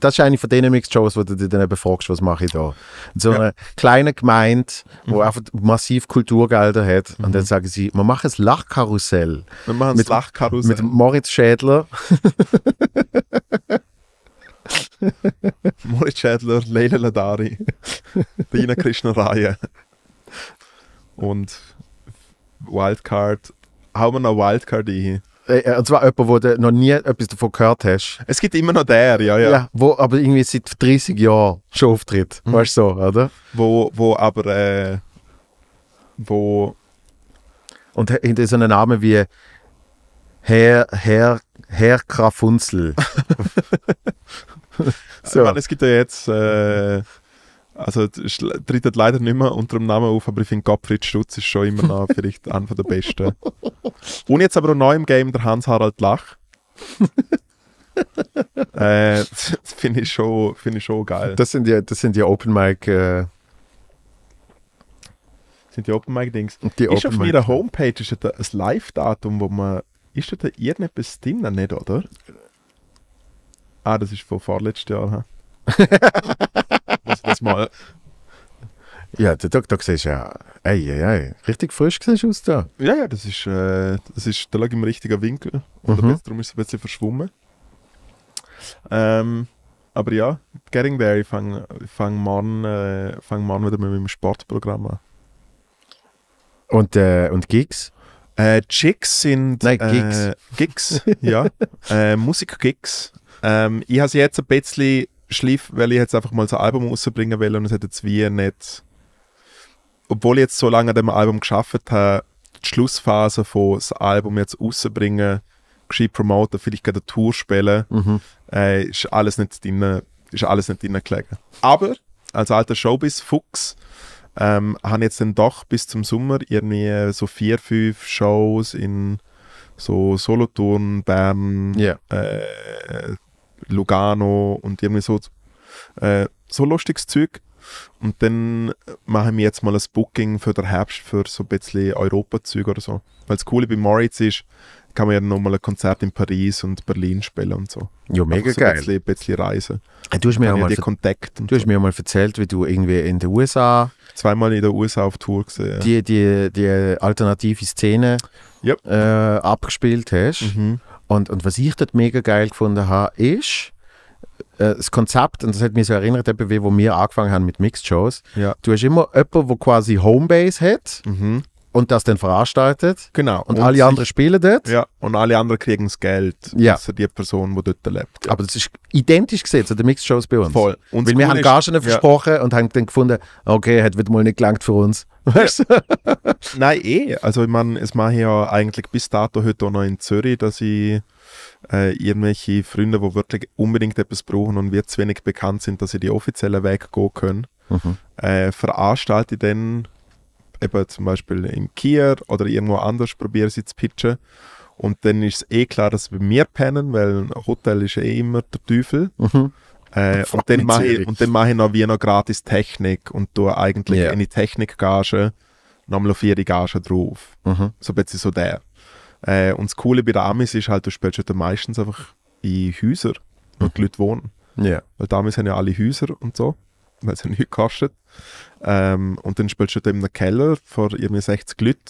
Das ist eine von den Mix-Shows, wo du dich dann eben fragst, was mache ich da? So eine ja. kleine Gemeinde, mhm. einfach massiv Kulturgelder hat. Mhm. Und dann mhm. sagen sie, wir machen ein Lachkarussell. Wir machen mit, Lachkarussell. Mit Moritz Schädler. Moritz Schädler, Leila Ladari, Dina Krishna Raya und Wildcard. Haben wir noch Wildcard ein? Äh, äh, und zwar jemand, du noch nie etwas davon gehört hast. Es gibt immer noch der, ja, ja. ja wo aber irgendwie seit 30 Jahren schon auftritt. Mhm. Weißt du so, oder? Wo, wo aber. Äh, wo. Und hinter so einem Namen wie Herr, Herr, Herr Krafunzel. so. Meine, es gibt ja jetzt. Äh, also tritt leider nicht mehr unter dem Namen auf, aber ich finde Gottfried Stutz ist schon immer noch vielleicht einer der besten. Und jetzt aber auch neu im Game der Hans-Harald Lach. äh, das finde ich, schon, find ich schon geil. Das sind ja, das sind ja Open Mic. Äh sind die Open Mic Dings. Die ist Open auf ihrer Homepage ist da ein Live-Datum, wo man. Ist da irgendetwas drin? Nicht, oder? Ah, das ist von vorletztes Jahr. erstmal. Ja, der Doktor siehst ja, ey, ey, ey, richtig frisch siehst aus da. Ja, ja, das ist, äh, das ist, da lag im richtigen Winkel. Und mhm. darum ist es ein bisschen verschwommen. Ähm, aber ja, getting there, ich fange fang morgen, äh, fang morgen wieder mit meinem Sportprogramm an. Und, äh, und Gigs? Äh, Chicks sind. Nein, äh, Gigs. Gigs, ja. äh, Musik-Gigs. Ähm, ich habe sie jetzt ein bisschen Schliff, weil ich jetzt einfach mal so ein Album rausbringen will und es hat jetzt wie nicht, obwohl ich jetzt so lange an dem Album geschafft habe, die Schlussphase von das Album jetzt rausbringen, gescheit promoten, vielleicht gerade eine Tour spielen, mhm. äh, ist alles nicht drin, ist alles nicht drin gelegen. Aber als alter Showbiz-Fuchs ähm, habe jetzt dann doch bis zum Sommer irgendwie so vier, fünf Shows in so Solothurn, Bern, yeah. äh, Lugano und irgendwie so, äh, so lustiges Zeug. Und dann machen wir jetzt mal ein Booking für den Herbst für so ein bisschen Europa-Zeug oder so. Weil das Coole bei Moritz ist, kann man ja nochmal ein Konzert in Paris und Berlin spielen und so. Ja, mega so geil. Ein bisschen, bisschen reisen. Du hast mir, auch mal, Kontakt du hast so. mir mal erzählt, wie du irgendwie in den USA. Zweimal in den USA auf Tour gesehen. Ja. Die, die, die alternative Szene yep. äh, abgespielt hast. Mhm. Und, und was ich dort mega geil gefunden habe, ist, äh, das Konzept, und das hat mich so erinnert, eben, wo wir angefangen haben mit Mixed-Shows. Ja. Du hast immer jemanden, der quasi Homebase hat mhm. und das dann veranstaltet. Genau. Und, und alle anderen spielen dort. Ja, und alle anderen kriegen das Geld, ja. außer die Person, die dort lebt. Ja. Aber das ist identisch gesehen zu den Mixed-Shows bei uns. Voll. Und Weil wir cool haben schon versprochen und haben dann gefunden, okay, hat wird mal nicht gelangt für uns. Weißt ja. Nein, eh. Also ich meine, es mache ich ja eigentlich bis dato heute auch noch in Zürich, dass ich äh, irgendwelche Freunde, die wirklich unbedingt etwas brauchen und wir zu wenig bekannt sind, dass sie die offiziellen Weg gehen können, mhm. äh, veranstalte ich dann eben zum Beispiel im Kier oder irgendwo anders probiere sie zu pitchen. Und dann ist es eh klar, dass sie bei mir pennen, weil ein Hotel ist eh immer der Teufel. Mhm. Äh, und, dann mache ich, und dann mache ich noch wie noch gratis Technik und tue eigentlich yeah. eine Technikgage nochmal auf jede Gage drauf. Mhm. So ein bisschen so der. Äh, und das Coole bei der Amis ist halt, du spielst halt meistens einfach in Häuser, wo mhm. die Leute wohnen. Yeah. Weil die Amis haben ja alle Häuser und so, weil es ja nichts kostet. Ähm, und dann spielst du halt in einem Keller vor irgendwie 60 Leuten.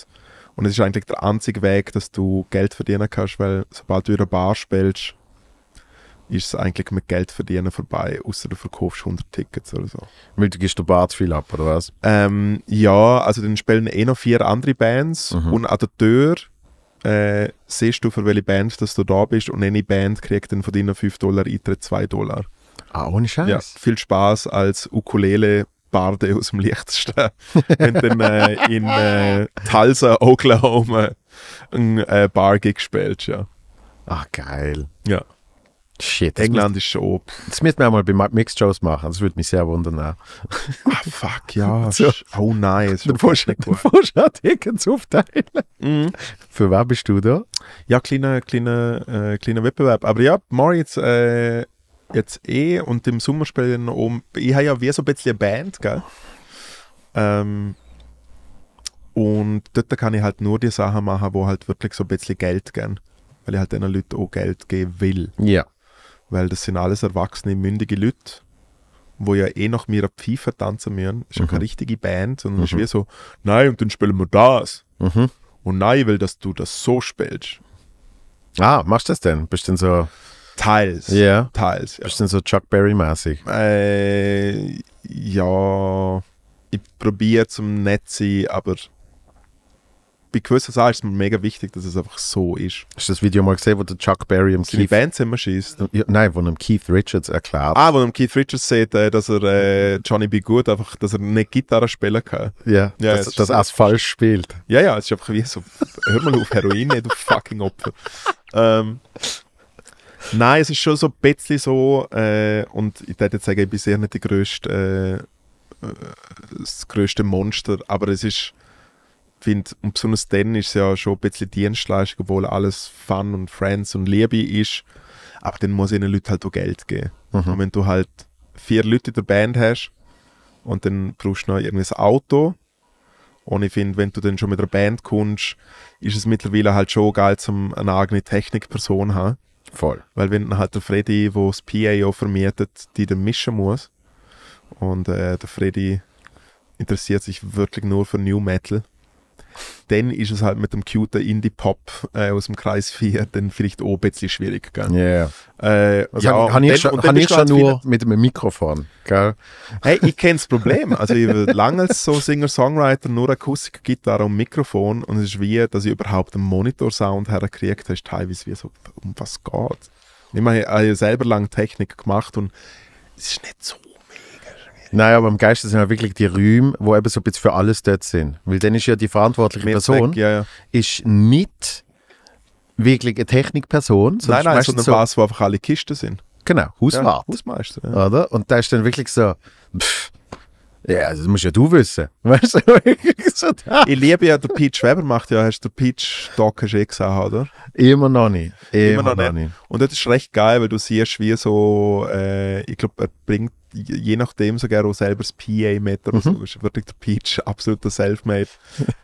Und es ist eigentlich der einzige Weg, dass du Geld verdienen kannst, weil sobald du in einer Bar spielst, ist es eigentlich mit Geld verdienen vorbei, außer du verkaufst 100 Tickets oder so. Weil du gibst Bart viel ab, oder was? Ähm, ja, also dann spielen eh noch vier andere Bands mhm. und an der Tür äh, siehst du, für welche Band dass du da bist und eine Band kriegt dann von deinen 5 Dollar Eintritt 2 Dollar. Ah, ohne Scheiß. Ja, viel Spaß als Ukulele Barde aus dem Lichtsten, wenn du dann äh, in äh, Tulsa, Oklahoma ein äh, Bar-Gig spielst, ja. Ach, geil. Ja. Shit. England ist schon. Das müssen wir auch mal bei Mixed Shows machen. Das würde mich sehr wundern. Ah, fuck, ja. So. Oh nein. Du musst fährst du Tickets aufteilen. Mhm. Für wen bist du da? Ja, kleiner kleine, äh, kleine Wettbewerb. Aber ja, Moritz, jetzt, äh, jetzt eh und im Sommer spielen um. Ich habe ja wie so ein bisschen eine Band, gell? Ähm, und dort kann ich halt nur die Sachen machen, wo halt wirklich so ein bisschen Geld geben. Weil ich halt den Leuten auch Geld geben will. Ja weil das sind alles erwachsene, mündige Leute, wo ja eh noch mehr FIFA tanzen müssen. Das ist ja mhm. keine richtige Band, sondern mhm. ist wie so, nein, und dann spielen wir das. Mhm. Und nein, ich will, dass du das so spielst. Ah, machst du das denn? Bist du denn so. Teils. Yeah. Teils, ja. Bist denn so Chuck Berry-mäßig? Äh, ja. Ich probiere zum Netz sein, aber bei gewissen Sachen ist es mir mega wichtig, dass es einfach so ist. Hast du das Video mal gesehen, wo der Chuck Berry im Seine Keith... Bandzimmer schießt? Ja, nein, wo einem Keith Richards erklärt. Ah, wo einem Keith Richards sagt, äh, dass er äh, Johnny B. Good einfach, dass er nicht Gitarre spielen kann. Ja, ja dass, dass er es falsch spielt. Ja, ja, es ist einfach wie so, hör mal auf, Heroin du fucking Opfer. ähm, nein, es ist schon so ein bisschen so, äh, und ich würde jetzt sagen, ich bin sicher nicht die grösste, äh, äh das größte Monster, aber es ist finde, und besonders dann ist es ja schon ein bisschen Dienstleistung, obwohl alles Fun und Friends und Liebe ist. Aber dann muss ich den Leuten halt auch Geld geben. Mhm. Und wenn du halt vier Leute in der Band hast und dann brauchst du noch irgendwie ein Auto, und ich finde, wenn du dann schon mit einer Band kommst, ist es mittlerweile halt schon geil, zum eine eigene Technikperson zu haben. Voll. Weil wenn dann halt der Freddy, der das PA auch vermietet, die dann mischen muss. Und äh, der Freddy interessiert sich wirklich nur für New Metal dann ist es halt mit dem cuten Indie-Pop äh, aus dem Kreis 4 dann vielleicht auch ein bisschen schwierig. Gell? Yeah. Äh, also ja, habe ich, schon, hab ich schon halt nur mit einem Mikrofon. Gell? Hey, ich kenne das Problem. Also ich will lange als so Singer-Songwriter nur Akustik, Gitarre und Mikrofon und es ist wie, dass ich überhaupt einen Monitor-Sound herkriege, das teilweise wie so, um was geht. Ich meine, ich habe selber lange Technik gemacht und es ist nicht so Nein, aber im Geiste sind ja wirklich die Räume, wo eben so ein bisschen für alles dort sind. Weil dann ist ja die verantwortliche Mit Person Zweck, ja, ja. ist nicht wirklich eine Technikperson. Nein, nein, sondern so was, wo einfach alle Kisten sind. Genau, Hauswart. Ja, Hausmeister. Ja. Oder? Und da ist dann wirklich so, pff, ja, das musst ja du wissen. Weißt du? so ich liebe ja, der Peach Weber macht ja, hast du den Peach Doc eh gesehen, oder? Immer noch nicht. Immer, Immer noch, noch nicht. nicht. Und das ist recht geil, weil du siehst, wie so, äh, ich glaube, er bringt je nachdem sogar auch selber das PA mit oder mhm. so. Das ist wirklich der Peach, absoluter Selfmade,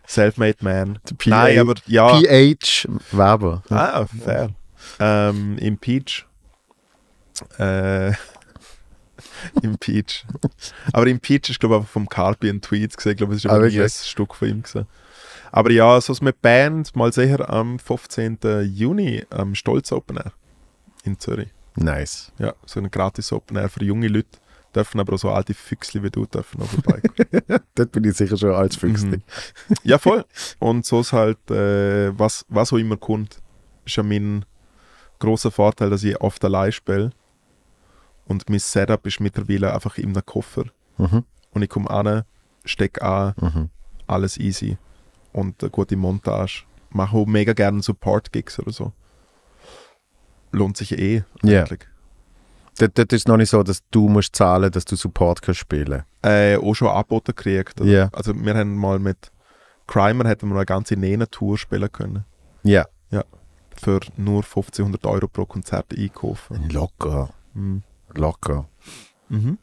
Selfmade Man. PA, Nein, aber ja. PH Weber. Ah, fair. Ähm, Im Peach. Äh, Im Peach. aber im Peach ist, glaube ich, vom Carpi in Tweets gesehen. Ich glaube, es ist ah, aber nie Stück von ihm gesehen. Aber ja, so ist mit Band mal sicher am 15. Juni am ähm, Stolz Open Air in Zürich. Nice. Ja, so ein gratis Open Air für junge Leute dürfen aber so alte Füchsli wie du dürfen noch vorbeikommen. Dort bin ich sicher schon als Füchsli. Mhm. ja, voll. Und so ist halt, äh, was, was auch immer kommt, ist ja mein großer Vorteil, dass ich oft allein spiele. Und mein Setup ist mittlerweile einfach in einem Koffer. Mhm. Und ich komme an, stecke an, mhm. alles easy. Und eine gute Montage. Mache auch mega gerne Support-Gigs oder so. Lohnt sich eh. Eigentlich. Yeah. Dort, dort ist es noch nicht so, dass du musst zahlen dass du Support kannst spielen kannst. Äh, auch schon Angebote gekriegt. Oder? Yeah. Also wir haben mal mit Crimer hätten wir eine ganze Nena-Tour spielen können. Yeah. Ja. Für nur 1500 Euro pro Konzert einkaufen. Locker. Mhm. Locker. Mhm.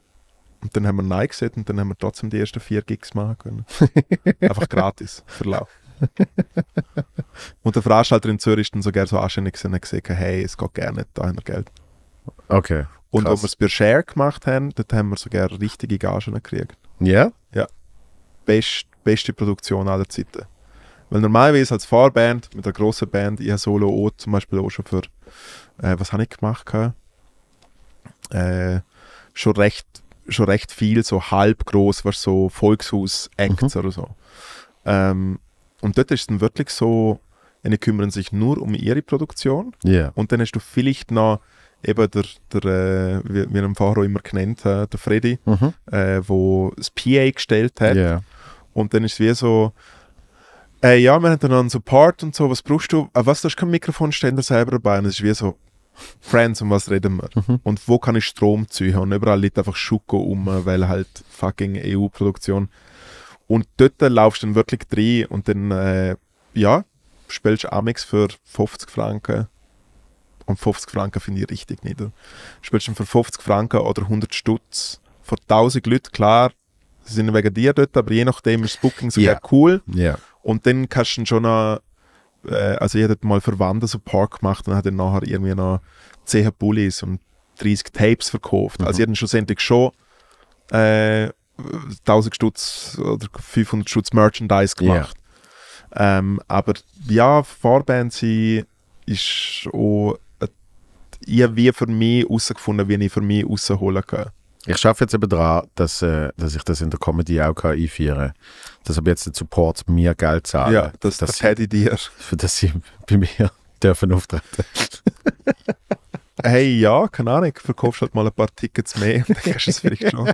Und dann haben wir Nein gesehen und dann haben wir trotzdem die ersten vier Gigs machen können. Einfach gratis, Verlauf. und der Veranstalter in Zürich ist dann so gerne so anständig gesehen und gesagt, hey, es geht gerne nicht, da haben wir Geld. Okay. Und Krass. als wir es bei Share gemacht haben, dort haben wir sogar richtige Gagen gekriegt. Yeah. Ja? Ja. Best, beste Produktion aller Zeiten. Weil normalerweise als Fahrband mit einer grossen Band, ich habe Solo auch zum Beispiel auch schon für, äh, was habe ich gemacht? Äh, schon recht schon recht viel so halb groß, was so Volkshaus-Acts mhm. oder so. Ähm, und dort ist es dann wirklich so, die kümmern sich nur um ihre Produktion. Yeah. Und dann hast du vielleicht noch eben der, der äh, wie wir den Fahrer immer genannt haben, der Freddy, mhm. äh, wo das PA gestellt hat. Yeah. Und dann ist es wie so, äh, ja, wir haben dann einen Support und so, was brauchst du? Ah, was, da ist kein Mikrofonständer selber dabei. Und es ist wie so, Friends, um was reden wir? Mhm. Und wo kann ich Strom ziehen? Und überall liegt einfach Schuko um, weil halt fucking EU-Produktion. Und dort laufst du dann wirklich drin und dann, äh, ja, spielst du Amix für 50 Franken und 50 Franken finde ich richtig nicht. Du spielst du für 50 Franken oder 100 Stutz vor 1000 Leuten, klar, sie sind wegen dir dort, aber je nachdem ist das Booking sogar yeah. cool. Yeah. Und dann kannst du schon noch, äh, also ich hätte mal Verwandte so Park gemacht und hat dann nachher irgendwie noch 10 Bullies und 30 Tapes verkauft. Mhm. Also ich hätte mhm. schlussendlich schon äh, 1000 Stutz oder 500 Stutz Merchandise gemacht. Yeah. Ähm, aber ja, Vorband sein ist auch ich habe wie für mich herausgefunden, wie ich für mich herausholen kann. Ich schaffe jetzt eben daran, dass, äh, dass ich das in der Comedy auch kann einführen kann. Dass ich jetzt den Support mir Geld zahle. Ja, das, das hätte ich dir. Für das sie bei mir dürfen auftreten. hey, ja, keine Ahnung, verkaufst halt mal ein paar Tickets mehr dann kannst du es vielleicht schon,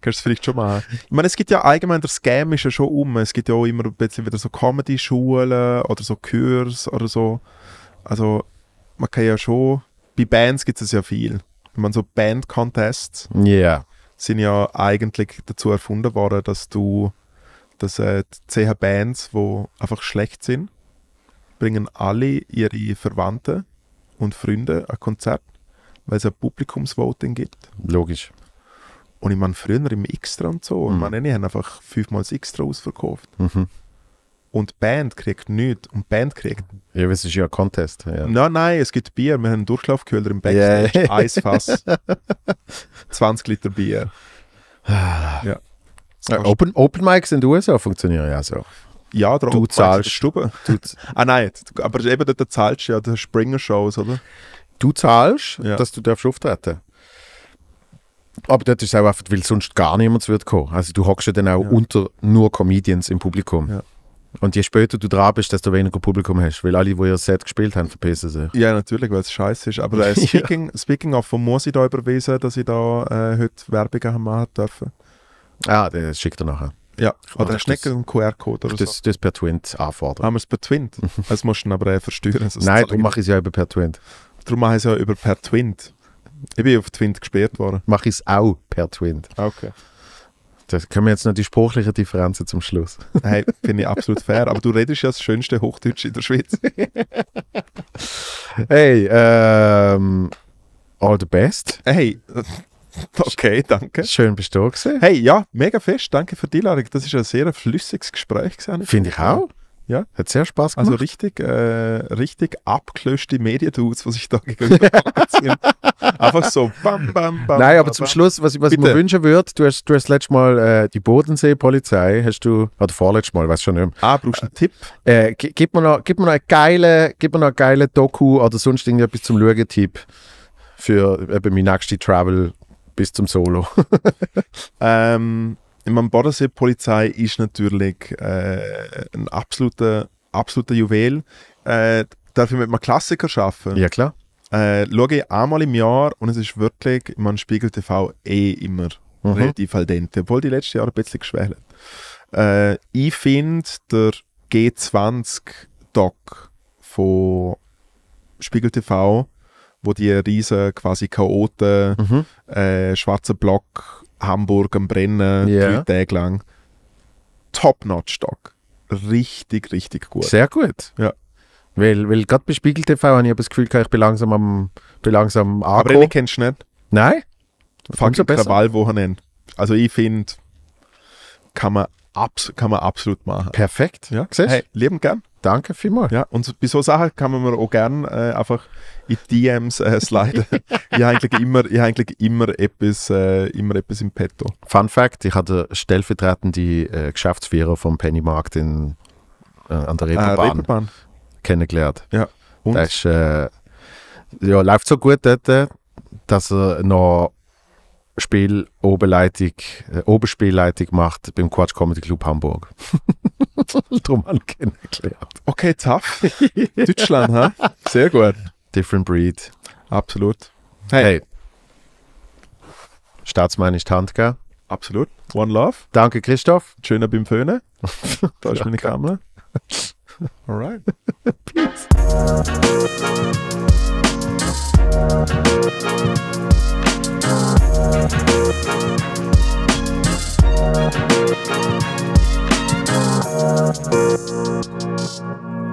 kannst vielleicht schon machen. Ich meine, es gibt ja allgemein, der Scam ist ja schon um. Es gibt ja auch immer ein bisschen wieder so Comedy-Schulen oder so Kurs oder so. Also, man kann ja schon bei Bands gibt es ja viel. Wenn man so Band-Contests yeah. sind ja eigentlich dazu erfunden worden, dass du, dass äh, CH Bands, die einfach schlecht sind, bringen alle ihre Verwandten und Freunde ein Konzert, weil es ein Publikumsvoting gibt. Logisch. Und ich meine, früher im Xtra und so, mhm. ich meine, die haben einfach fünfmal das Xtra ausverkauft. Mhm. Und Band kriegt nichts. Und Band kriegt. Ja, aber es ist ja ein Contest. Ja. Nein, nein, es gibt Bier. Wir haben einen Durchlaufkühler im Backstage. Yeah. Eisfass. 20 Liter Bier. ja. ja Open, Open Mics in den USA funktionieren ja so. Ja, der du zahlst. Stube. Du ah nein, aber eben dort zahlst du ja, der Springer Shows, oder? Du zahlst, ja. dass du darfst auftreten aber dort ist es auch einfach, weil sonst gar niemand wird kommen. Also du hockst ja dann auch ja. unter nur Comedians im Publikum. Ja. Und je später du dran bist, desto weniger Publikum hast, weil alle, die ihr Set gespielt haben, verpissen sich. Ja, natürlich, weil es scheiße ist. Aber äh, speaking, ja. speaking of, von muss ich da überweisen, dass ich da äh, heute Werbung machen dürfen? Ah, das schickt er nachher. Ja, oder hast du nicht einen QR-Code oder das, so? Das per Twint anfordern. Haben wir es per Twint? das musst du aber auch äh, versteuern. Nein, darum mache ich es ja über per Twint. Darum mache ich es ja über per Twint. Ich bin auf Twint gesperrt worden. Mache ich es auch per Twint. Ah, okay. Da können wir jetzt noch die sprachlichen Differenzen zum Schluss. Nein, finde ich absolut fair. Aber du redest ja das schönste Hochdeutsch in der Schweiz. hey, ähm, all the best. Hey, okay, danke. Schön bist du da gewesen. Hey, ja, mega fest. Danke für die Einladung. Das ist ein sehr flüssiges Gespräch. Finde ich auch. Ja, hat sehr Spaß also gemacht. Also richtig, äh, richtig abgelöschte Mediadudes, was ich da gegangen habe. Einfach so bam, bam, bam. Nein, aber bam, zum Schluss, was, was ich mir wünschen würde, du hast, du hast letztes Mal äh, die Bodensee-Polizei, hast du, oder vorletztes Mal, weißt du schon nicht Ah, brauchst du einen Tipp? Äh, gib, mir noch, gib mir noch einen geilen, gib mir noch einen geilen Doku oder sonst irgendetwas zum Schauen-Tipp für eben meine nächste Travel bis zum Solo. ähm, ich meine, Bodensee-Polizei ist natürlich äh, ein absoluter, absoluter Juwel. Äh, dafür mit einem Klassiker schaffen. Ja, klar. Äh, schaue ich einmal im Jahr und es ist wirklich, ich meine, Spiegel TV eh immer mhm. relativ al dente, obwohl die letzten Jahre ein bisschen geschwächt. Äh, ich finde, der G20-Doc von Spiegel TV, wo die riesen quasi chaoten mhm. äh, schwarzen Block Hamburg am Brennen, yeah. drei Tage lang. Top-Notch-Doc. Richtig, richtig gut. Sehr gut. Ja. Weil, weil gerade bei Spiegel TV habe ich das Gefühl, ich bin langsam am bin langsam Aber den kennst du nicht? Nein. Fangst du Fucking Krawallwochenende. Also ich finde, kann man, kann man absolut machen. Perfekt. Ja, siehst? Hey, lieben gern. Danke vielmals. Ja, und bei so Sachen kann man mir auch gerne äh, einfach in DMs äh, sliden. ich habe eigentlich immer, ich eigentlich immer, etwas, äh, immer etwas im Petto. Fun Fact: Ich hatte stellvertretende äh, Geschäftsführer vom Pennymarkt in, äh, an der ah, Reeperbahn, Reeperbahn, kennengelernt. Ja, und? Das ist, äh, ja, läuft so gut dort, äh, dass er noch Spiel Oberleitung, äh, Oberspielleitung macht beim Quatsch Comedy Club Hamburg. Drum haben kennengelernt. Okay, tough. Deutschland, ha? Sehr gut. Different Breed. Absolut. Hey. hey. Staatsmann ist Hand, gell? Absolut. One Love. Danke, Christoph. Schöner beim Föhnen. da ist meine Kamera. Alright. Peace. Thank you.